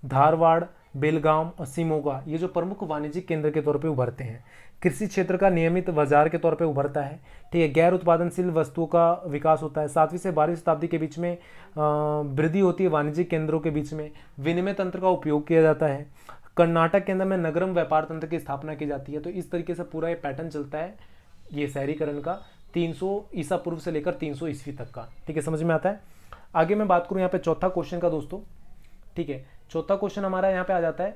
धारवाड़ बेलगाम और सिमोगा ये जो प्रमुख वाणिज्यिक केंद्र के तौर पे उभरते हैं कृषि क्षेत्र का नियमित बाजार के तौर पे उभरता है ठीक है गैर उत्पादनशील वस्तुओं का विकास होता है सातवीं से बारहवीं शताब्दी के बीच में वृद्धि होती है वाणिज्यिक केंद्रों के बीच में विनिमय तंत्र का उपयोग किया जाता है कर्नाटक के अंदर में नगरम व्यापार तंत्र की स्थापना की जाती है तो इस तरीके से पूरा ये पैटर्न चलता है ये शहरीकरण का 300 ईसा पूर्व से लेकर 300 ईस्वी तक का ठीक है समझ में आता है आगे मैं बात करूँ यहाँ पे चौथा क्वेश्चन का दोस्तों ठीक है चौथा क्वेश्चन हमारा यहाँ पे आ जाता है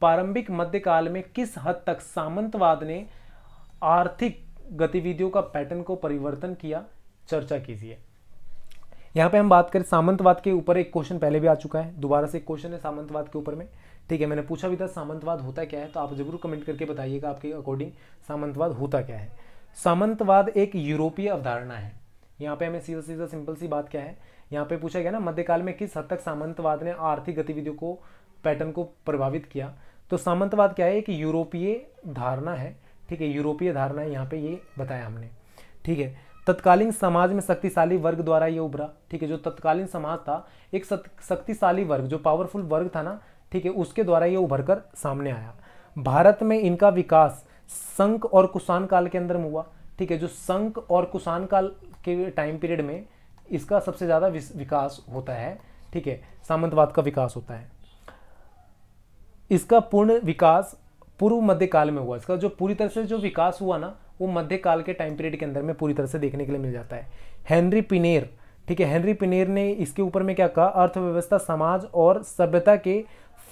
प्रारंभिक मध्यकाल में किस हद तक सामंतवाद ने आर्थिक गतिविधियों का पैटर्न को परिवर्तन किया चर्चा कीजिए यहाँ पे हम बात करें सामंतवाद के ऊपर एक क्वेश्चन पहले भी आ चुका है दोबारा से एक क्वेश्चन है सामंतवाद के ऊपर में ठीक है मैंने पूछा भी था सामंतवाद होता क्या है तो आप जरूर कमेंट करके बताइएगा आपके अकॉर्डिंग सामंतवाद होता क्या है सामंतवाद एक यूरोपीय अवधारणा है यहाँ पे हमें सीधा सीधा सिंपल सी बात क्या है यहाँ पे पूछा गया ना मध्यकाल में किस हद तक सामंतवाद ने आर्थिक गतिविधियों को पैटर्न को प्रभावित किया तो सामंतवाद क्या है एक यूरोपीय धारणा है ठीक है यूरोपीय धारणा है यहाँ पे ये बताया हमने ठीक है तत्कालीन समाज में शक्तिशाली वर्ग द्वारा ये उभरा ठीक है जो तत्कालीन समाज था एक शक्तिशाली वर्ग जो पावरफुल वर्ग था ना ठीक है उसके द्वारा ये उभर कर सामने आया भारत में इनका विकास संक और कुषाण काल के अंदर में हुआ ठीक है जो संक और कुषाण काल के टाइम पीरियड में इसका सबसे ज़्यादा विकास होता है ठीक है सामंतवाद का विकास होता है इसका पूर्ण विकास पूर्व मध्य काल में हुआ इसका जो पूरी तरह से जो विकास हुआ ना वो मध्य काल के टाइम पीरियड के अंदर में पूरी तरह से देखने के लिए मिल जाता है हेनरी पिनेर ठीक है हेनरी पिनेर ने इसके ऊपर में क्या कहा अर्थव्यवस्था समाज और सभ्यता के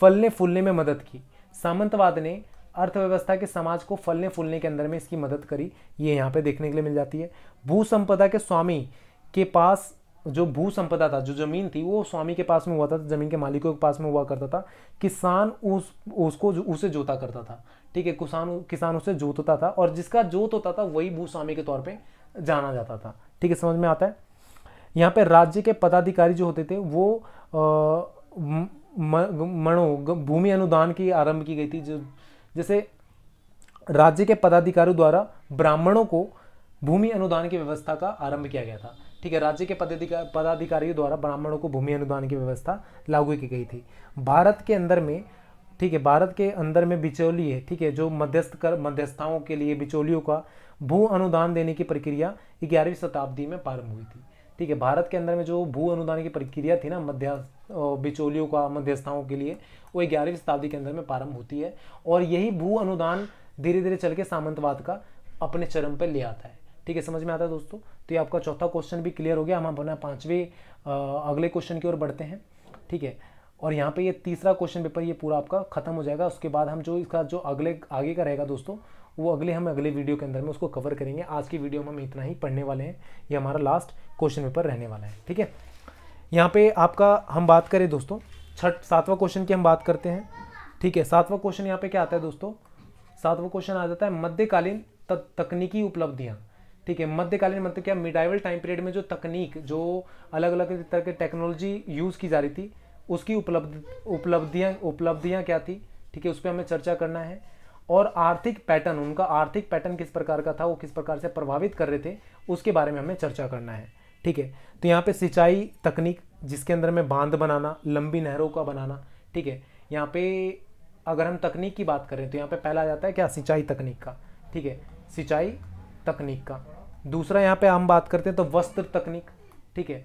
फलने फूलने में मदद की सामंतवाद ने अर्थव्यवस्था के समाज को फलने फूलने के अंदर में इसकी मदद करी ये यहाँ पे देखने के लिए मिल जाती है भू संपदा के स्वामी के पास जो भू संपदा था जो जमीन थी वो स्वामी के पास में हुआ था जमीन के मालिकों के पास में हुआ करता था किसान उस उसको जो, उसे जोता करता था ठीक है किसान किसान उसे जोतता था और जिसका जोत होता था वही भू स्वामी के तौर पर जाना जाता था ठीक है समझ में आता है यहाँ पे राज्य के पदाधिकारी जो होते थे वो मणो भूमि अनुदान की आरंभ की गई थी जो जैसे राज्य के पदाधिकारियों द्वारा ब्राह्मणों को भूमि अनुदान की व्यवस्था का आरंभ किया गया था ठीक है राज्य के पदाधिकार पदाधिकारियों द्वारा ब्राह्मणों को भूमि अनुदान की व्यवस्था लागू की गई थी भारत के अंदर में ठीक है भारत के अंदर में बिचौली है ठीक है जो मध्यस्थ कर मध्यस्थाओं के लिए बिचौलियों का भू अनुदान देने की प्रक्रिया ग्यारहवीं शताब्दी में प्रारंभ हुई थी ठीक है भारत के अंदर में जो भू अनुदान की प्रक्रिया थी ना मध्य बिचौलियों का मध्यस्थाओं के लिए वो ग्यारहवीं शताब्दी के अंदर में प्रारंभ होती है और यही भू अनुदान धीरे धीरे चल के सामंतवाद का अपने चरम पर ले आता है ठीक है समझ में आता है दोस्तों तो ये आपका चौथा क्वेश्चन भी क्लियर हो गया हम अपना पाँचवें अगले क्वेश्चन की ओर बढ़ते हैं ठीक है और यहाँ पे ये तीसरा क्वेश्चन पेपर ये पूरा आपका खत्म हो जाएगा उसके बाद हम जो इसका जो अगले आगे का रहेगा दोस्तों वो अगले हम अगले वीडियो के अंदर में उसको कवर करेंगे आज की वीडियो में हम इतना ही पढ़ने वाले हैं ये हमारा लास्ट क्वेश्चन पेपर रहने वाला है ठीक है यहाँ पे आपका हम बात करें दोस्तों छठ सातवा क्वेश्चन की हम बात करते हैं ठीक है सातवां क्वेश्चन यहाँ पे क्या आता है दोस्तों सातवां क्वेश्चन आ जाता है मध्यकालीन तकनीकी उपलब्धियाँ ठीक है मध्यकालीन मतलब क्या मिडाइवल टाइम पीरियड में जो तकनीक जो अलग अलग तरह के टेक्नोलॉजी यूज़ की जा रही थी उसकी उपलब्ध उपलब्धियाँ उपलब्धियाँ क्या थी ठीक है उस पर हमें चर्चा करना है और आर्थिक पैटर्न उनका आर्थिक पैटर्न किस प्रकार का था वो किस प्रकार से प्रभावित कर रहे थे उसके बारे में हमें चर्चा करना है ठीक है तो यहाँ पे सिंचाई तकनीक जिसके अंदर में बांध बनाना लंबी नहरों का बनाना ठीक है यहाँ पे अगर हम तकनीक की बात करें तो यहाँ पे पहला आ जाता है क्या सिंचाई तकनीक का ठीक है सिंचाई तकनीक का दूसरा यहाँ पे हम बात करते हैं तो वस्त्र तकनीक ठीक है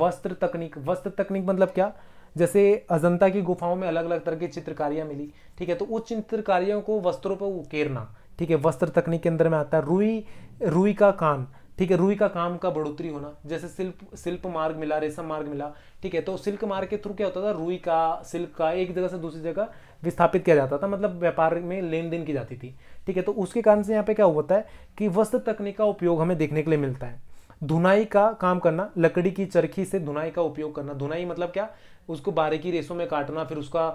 वस्त्र तकनीक वस्त्र तकनीक मतलब क्या जैसे अजंता की गुफाओं में अलग अलग तरह की चित्रकारियाँ मिली ठीक है तो उस चित्रकारियों को वस्त्रों पर उकेरना ठीक है वस्त्र तकनीक के अंदर में आता है रुई रुई का कान ठीक है रुई का काम का बढ़ोतरी होना जैसे शिल्प शिल्प मार्ग मिला रेशम मार्ग मिला ठीक है तो सिल्क मार्ग के थ्रू क्या होता था रुई का सिल्क का एक जगह से दूसरी जगह विस्थापित किया जाता था मतलब व्यापार में लेन देन की जाती थी ठीक है तो उसके कारण से यहाँ पे क्या होता है कि वस्त्र तकनीक का उपयोग हमें देखने के लिए मिलता है धुनाई का काम करना लकड़ी की चरखी से धुनाई का उपयोग करना धुनाई मतलब क्या उसको बारीकी रेसों में काटना फिर उसका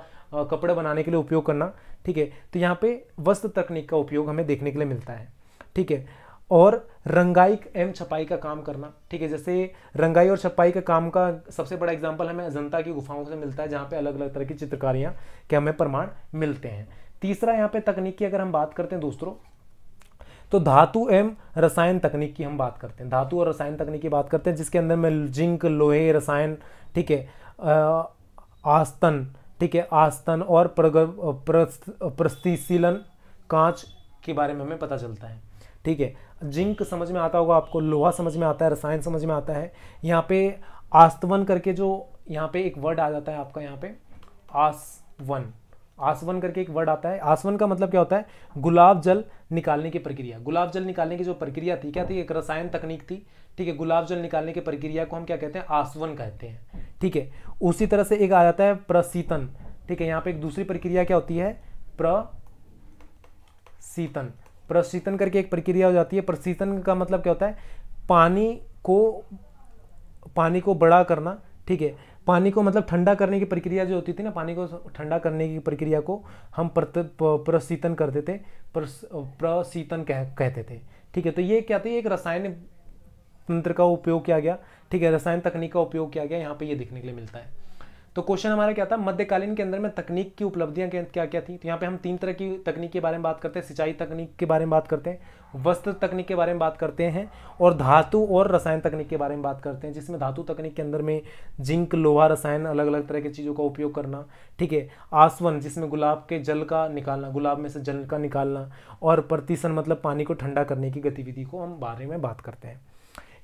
कपड़े बनाने के लिए उपयोग करना ठीक है तो यहाँ पे वस्त्र तकनीक का उपयोग हमें देखने के लिए मिलता है ठीक है और रंगाई एवं छपाई का काम करना ठीक है जैसे रंगाई और छपाई का काम का सबसे बड़ा एग्जाम्पल हमें अजंता की गुफाओं से मिलता है जहाँ पे अलग अलग तरह की चित्रकारियाँ के हमें प्रमाण मिलते हैं तीसरा यहाँ पे तकनीक की अगर हम बात करते हैं दोस्तों तो धातु एवं रसायन तकनीक की हम बात करते हैं धातु और रसायन तकनीक की बात करते हैं जिसके अंदर में जिंक लोहे रसायन ठीक है आस्तन ठीक है आस्तन और प्रग प्रस्तिशीलन कांच के बारे में हमें पता चलता है ठीक है जिंक समझ में आता होगा आपको लोहा समझ में आता है रसायन समझ में आता है यहाँ पे आस्तवन करके जो यहाँ पे एक वर्ड आ जाता है आपका यहाँ पे आसवन आसवन करके एक वर्ड आता है आसवन का मतलब क्या होता है गुलाब जल निकालने की प्रक्रिया गुलाब जल निकालने की जो प्रक्रिया थी क्या थी एक रसायन तकनीक थी ठीक है गुलाब जल निकालने की प्रक्रिया को हम क्या कहते हैं आसवन कहते हैं ठीक है उसी तरह से एक आ जाता है प्रसीतन ठीक है यहाँ पे एक दूसरी प्रक्रिया क्या होती है प्रसीतन प्रशीतन करके एक प्रक्रिया हो जाती है प्रशीतन का मतलब क्या होता है पानी को पानी को बड़ा करना ठीक है पानी को मतलब ठंडा करने की प्रक्रिया जो होती थी ना पानी को ठंडा करने की प्रक्रिया को हम प्रशीतन करते थे प्रशीतन कह कहते थे ठीक है तो ये क्या थी एक रसायन तंत्र का उपयोग किया गया ठीक है रसायन तकनीक का उपयोग किया गया यहाँ पे ये देखने के लिए मिलता है तो क्वेश्चन हमारा क्या था मध्यकालीन के अंदर में तकनीक की उपलब्धियां क्या क्या क्या थी तो यहाँ पे हम तीन तरह की तकनीक के बारे में बात करते हैं सिंचाई तकनीक के बारे में बात करते हैं वस्त्र तकनीक के बारे में बात करते हैं और धातु और रसायन तकनीक के बारे में बात करते हैं जिसमें धातु तकनीक के अंदर में जिंक लोहा रसायन अलग अलग तरह की चीज़ों का उपयोग करना ठीक है आसवन जिसमें गुलाब के जल का निकालना गुलाब में से जल का निकालना और प्रतिसन मतलब पानी को ठंडा करने की गतिविधि को हम बारे में बात करते हैं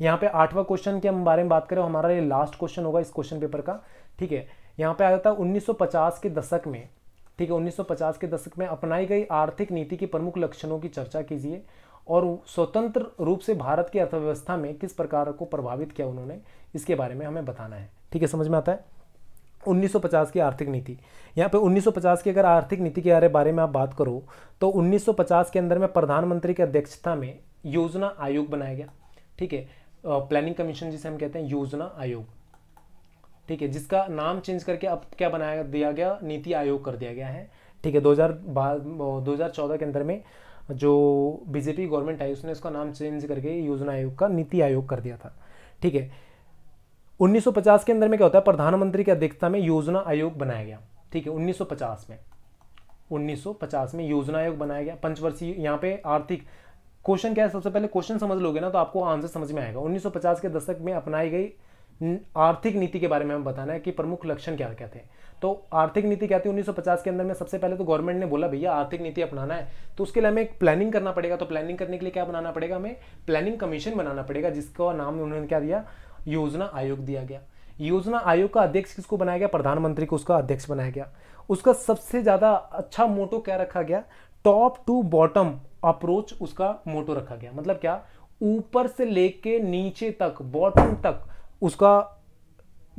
यहाँ पे आठवां क्वेश्चन के हम बारे में बात करें हमारा ये लास्ट क्वेश्चन होगा इस क्वेश्चन पेपर का ठीक है यहाँ पे आ जाता है 1950 के दशक में ठीक है 1950 के दशक में अपनाई गई आर्थिक नीति के प्रमुख लक्षणों की चर्चा कीजिए और स्वतंत्र रूप से भारत की अर्थव्यवस्था में किस प्रकार को प्रभावित किया उन्होंने इसके बारे में हमें बताना है ठीक है समझ में आता है 1950 की आर्थिक नीति यहाँ पे 1950 की अगर आर्थिक नीति के बारे में आप बात करो तो 1950 के अंदर में प्रधानमंत्री की अध्यक्षता में योजना आयोग बनाया गया ठीक है प्लानिंग कमीशन जिसे हम कहते हैं योजना आयोग ठीक है जिसका नाम चेंज करके अब क्या बनाया दिया गया नीति आयोग कर दिया गया है ठीक है दो हज़ार चौदह के अंदर में जो बीजेपी गवर्नमेंट आई उसने उसका नाम चेंज करके योजना आयोग का नीति आयोग कर दिया था ठीक है 1950 के अंदर में क्या होता है प्रधानमंत्री की अध्यक्षता में योजना आयोग बनाया गया ठीक है 1950 में 1950 में योजना आयोग बनाया गया पंचवर्षीय यहाँ पे आर्थिक क्वेश्चन क्या है सबसे पहले क्वेश्चन समझ लोगे ना तो आपको आंसर समझ में आएगा 1950 के दशक में अपनाई गई हम्म, आर्थिक नीति के बारे में हम बताना है कि प्रमुख लक्षण क्या क्या थे तो आर्थिक नीति क्या थी 1950 के अंदर में सबसे पहले तो गवर्नमेंट ने बोला भैया आर्थिक नीति अपनाना है तो उसके लिए हमें एक प्लानिंग करना पड़ेगा तो प्लानिंग करने के लिए क्या बनाना पड़ेगा हमें प्लानिंग कमीशन बनाना पड़ेगा जिसका नाम उन्होंने क्या दिया योजना आयोग दिया गया योजना आयोग का अध्यक्ष किसको बनाया गया प्रधानमंत्री को उसका अध्यक्ष बनाया गया उसका सबसे ज़्यादा अच्छा मोटो क्या रखा गया टॉप टू बॉटम अप्रोच उसका मोटो रखा गया मतलब क्या ऊपर से लेके नीचे तक बॉटम तक उसका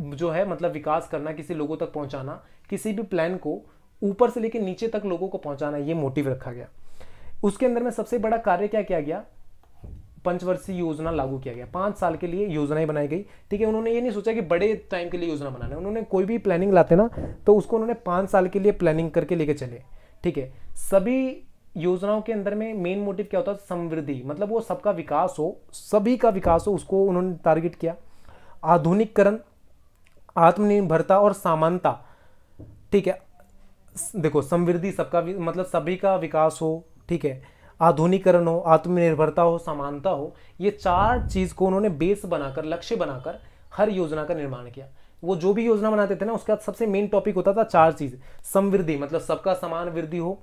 जो है मतलब विकास करना किसी लोगों तक पहुंचाना किसी भी प्लान को ऊपर से लेकर नीचे तक लोगों को पहुंचाना ये मोटिव रखा गया उसके अंदर में सबसे बड़ा कार्य क्या किया गया पंचवर्षीय योजना लागू किया गया पाँच साल के लिए योजनाएं बनाई गई ठीक है उन्होंने ये नहीं सोचा कि बड़े टाइम के लिए योजना बनाना है उन्होंने कोई भी प्लानिंग लाते ना तो उसको उन्होंने पाँच साल के लिए प्लानिंग करके लेके चले ठीक है सभी योजनाओं के अंदर में मेन मोटिव क्या होता है समृद्धि मतलब वो सबका विकास हो सभी का विकास हो उसको उन्होंने टारगेट किया आधुनिककरण आत्मनिर्भरता और समानता ठीक है देखो समृद्धि सबका मतलब सभी का विकास हो ठीक है आधुनिकरण हो आत्मनिर्भरता हो समानता हो ये चार चीज़ को उन्होंने बेस बनाकर लक्ष्य बनाकर हर योजना का निर्माण किया वो जो भी योजना बनाते थे ना उसके बाद सबसे मेन टॉपिक होता था चार चीज़ समृद्धि मतलब सबका समान वृद्धि हो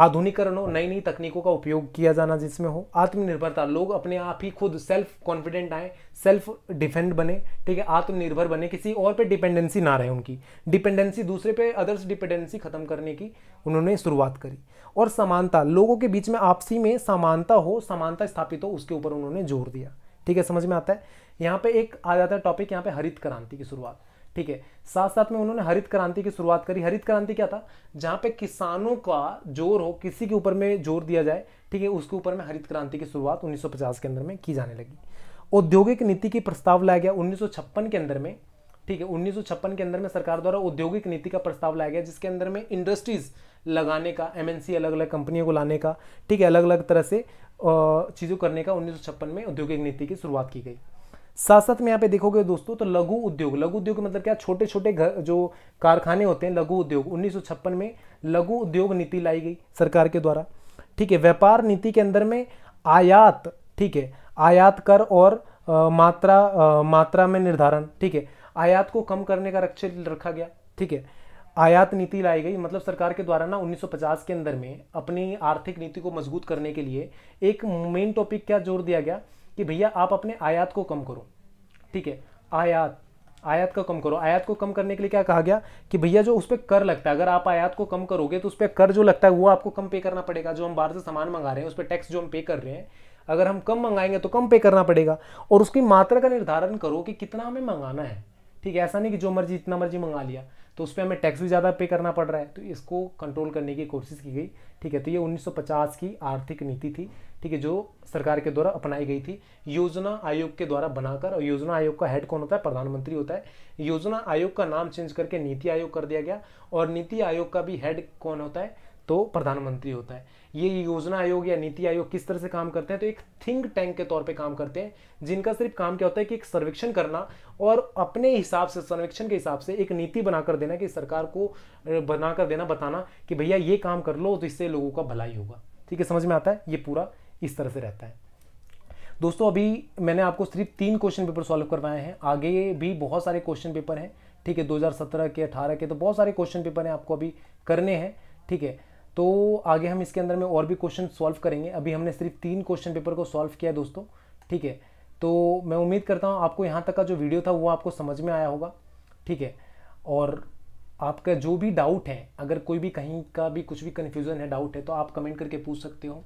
आधुनिकरण हो नई नई तकनीकों का उपयोग किया जाना जिसमें हो आत्मनिर्भरता लोग अपने आप ही खुद सेल्फ कॉन्फिडेंट आए सेल्फ डिफेंड बने ठीक है आत्मनिर्भर बने किसी और पे डिपेंडेंसी ना रहे उनकी डिपेंडेंसी दूसरे पे अदर्स डिपेंडेंसी खत्म करने की उन्होंने शुरुआत करी और समानता लोगों के बीच में आपसी में समानता हो समानता स्थापित हो उसके ऊपर उन्होंने जोर दिया ठीक है समझ में आता है यहाँ पे एक आ जाता है टॉपिक यहाँ पे हरित क्रांति की शुरुआत ठीक है साथ साथ में उन्होंने हरित क्रांति की शुरुआत करी हरित क्रांति क्या था जहां पे किसानों का जोर हो किसी के ऊपर में जोर दिया जाए ठीक है उसके ऊपर में हरित क्रांति की शुरुआत 1950 के अंदर में की जाने लगी औद्योगिक नीति की प्रस्ताव लाया गया उन्नीस के अंदर में ठीक है उन्नीस के अंदर में सरकार द्वारा औद्योगिक नीति का प्रस्ताव लाया गया जिसके अंदर में इंडस्ट्रीज लगाने का एम अलग अलग कंपनियों को लाने का ठीक है अलग अलग तरह से चीज़ों करने का उन्नीस में औद्योगिक नीति की शुरुआत की गई साथ साथ में यहाँ पे देखोगे दोस्तों तो लघु उद्योग लघु उद्योग मतलब क्या छोटे छोटे घर जो कारखाने होते हैं लघु उद्योग उन्नीस में लघु उद्योग नीति लाई गई सरकार के द्वारा ठीक है व्यापार नीति के अंदर में आयात ठीक है आयात कर और आ, मात्रा आ, मात्रा में निर्धारण ठीक है आयात को कम करने का लक्ष्य रखा गया ठीक है आयात नीति लाई गई मतलब सरकार के द्वारा ना 1950 के अंदर में अपनी आर्थिक नीति को मजबूत करने के लिए एक मेन टॉपिक क्या जोर दिया गया कि भैया आप अपने आयात को कम करो ठीक है आयात आयात को कम करो आयात को कम करने के लिए क्या कहा गया कि भैया जो उस पर कर लगता है अगर आप आयात को कम करोगे तो उस पर कर जो लगता है वो आपको कम पे करना पड़ेगा जो हम बाहर से सामान मंगा रहे हैं उस पर टैक्स जो हम पे कर रहे हैं अगर हम कम मंगाएंगे तो कम पे करना पड़ेगा और उसकी मात्रा का निर्धारण करो कि कितना हमें मंगाना है ठीक है ऐसा नहीं कि जो मर्जी इतना मर्जी मंगा लिया तो उस पर हमें टैक्स भी ज़्यादा पे करना पड़ रहा है तो इसको कंट्रोल करने की कोशिश की गई ठीक है तो ये 1950 की आर्थिक नीति थी ठीक है जो सरकार के द्वारा अपनाई गई थी योजना आयोग के द्वारा बनाकर और योजना आयोग का हेड कौन होता है प्रधानमंत्री होता है योजना आयोग का नाम चेंज करके नीति आयोग कर दिया गया और नीति आयोग का भी हेड कौन होता है तो प्रधानमंत्री होता है ये योजना आयोग या नीति आयोग किस तरह से काम करते हैं तो एक थिंक टैंक के तौर पे काम करते हैं जिनका सिर्फ काम क्या होता है कि एक सर्वेक्षण करना और अपने हिसाब से सर्वेक्षण के हिसाब से एक नीति बनाकर देना कि सरकार को बनाकर देना बताना कि भैया ये काम कर लो तो इससे लोगों का भलाई होगा ठीक है समझ में आता है ये पूरा इस तरह से रहता है दोस्तों अभी मैंने आपको सिर्फ तीन क्वेश्चन पेपर सॉल्व करवाए हैं आगे भी बहुत सारे क्वेश्चन पेपर हैं ठीक है 2017 के 18 के तो बहुत सारे क्वेश्चन पेपर हैं आपको अभी करने हैं ठीक है तो आगे हम इसके अंदर में और भी क्वेश्चन सॉल्व करेंगे अभी हमने सिर्फ तीन क्वेश्चन पेपर को सॉल्व किया दोस्तों ठीक है तो मैं उम्मीद करता हूँ आपको यहाँ तक का जो वीडियो था वो आपको समझ में आया होगा ठीक है और आपका जो भी डाउट है अगर कोई भी कहीं का भी कुछ भी कन्फ्यूज़न है डाउट है तो आप कमेंट करके पूछ सकते हो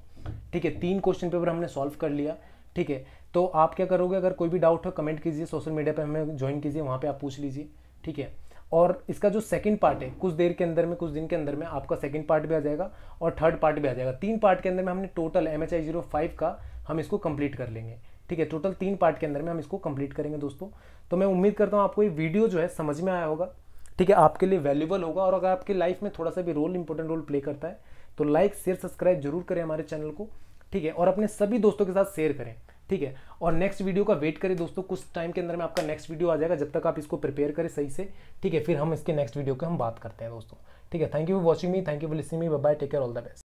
ठीक है तीन क्वेश्चन पेपर हमने सॉल्व कर लिया ठीक है तो आप क्या करोगे अगर कोई भी डाउट हो कमेंट कीजिए सोशल मीडिया पर हमें ज्वाइन कीजिए वहाँ पर आप पूछ लीजिए ठीक है और इसका जो सेकंड पार्ट है कुछ देर के अंदर में कुछ दिन के अंदर में आपका सेकंड पार्ट भी आ जाएगा और थर्ड पार्ट भी आ जाएगा तीन पार्ट के अंदर में हमने total M H zero five का हम इसको कंप्लीट कर लेंगे ठीक है टोटल तीन पार्ट के अंदर में हम इसको कंप्लीट करेंगे दोस्तों तो मैं उम्मीद करता हूँ आपको ये वीडियो जो है समझ में आया होगा ठीक है आपके लिए वैल्यूबल होगा और अगर आपकी लाइफ में थोड़ा सा भी रोल इंपॉर्टेंट रोल प्ले करता है तो लाइक शेयर सब्सक्राइब जरूर करें हमारे चैनल को ठीक है और अपने सभी दोस्तों के साथ शेयर करें ठीक है और नेक्स्ट वीडियो का वेट करें दोस्तों कुछ टाइम के अंदर में आपका नेक्स्ट वीडियो आ जाएगा जब तक आप इसको प्रिपेयर करें सही से ठीक है फिर हम इसके नेक्स्ट वीडियो के हम बात करते हैं दोस्तों ठीक है thank you for watching me thank you for listening me bye take care all the best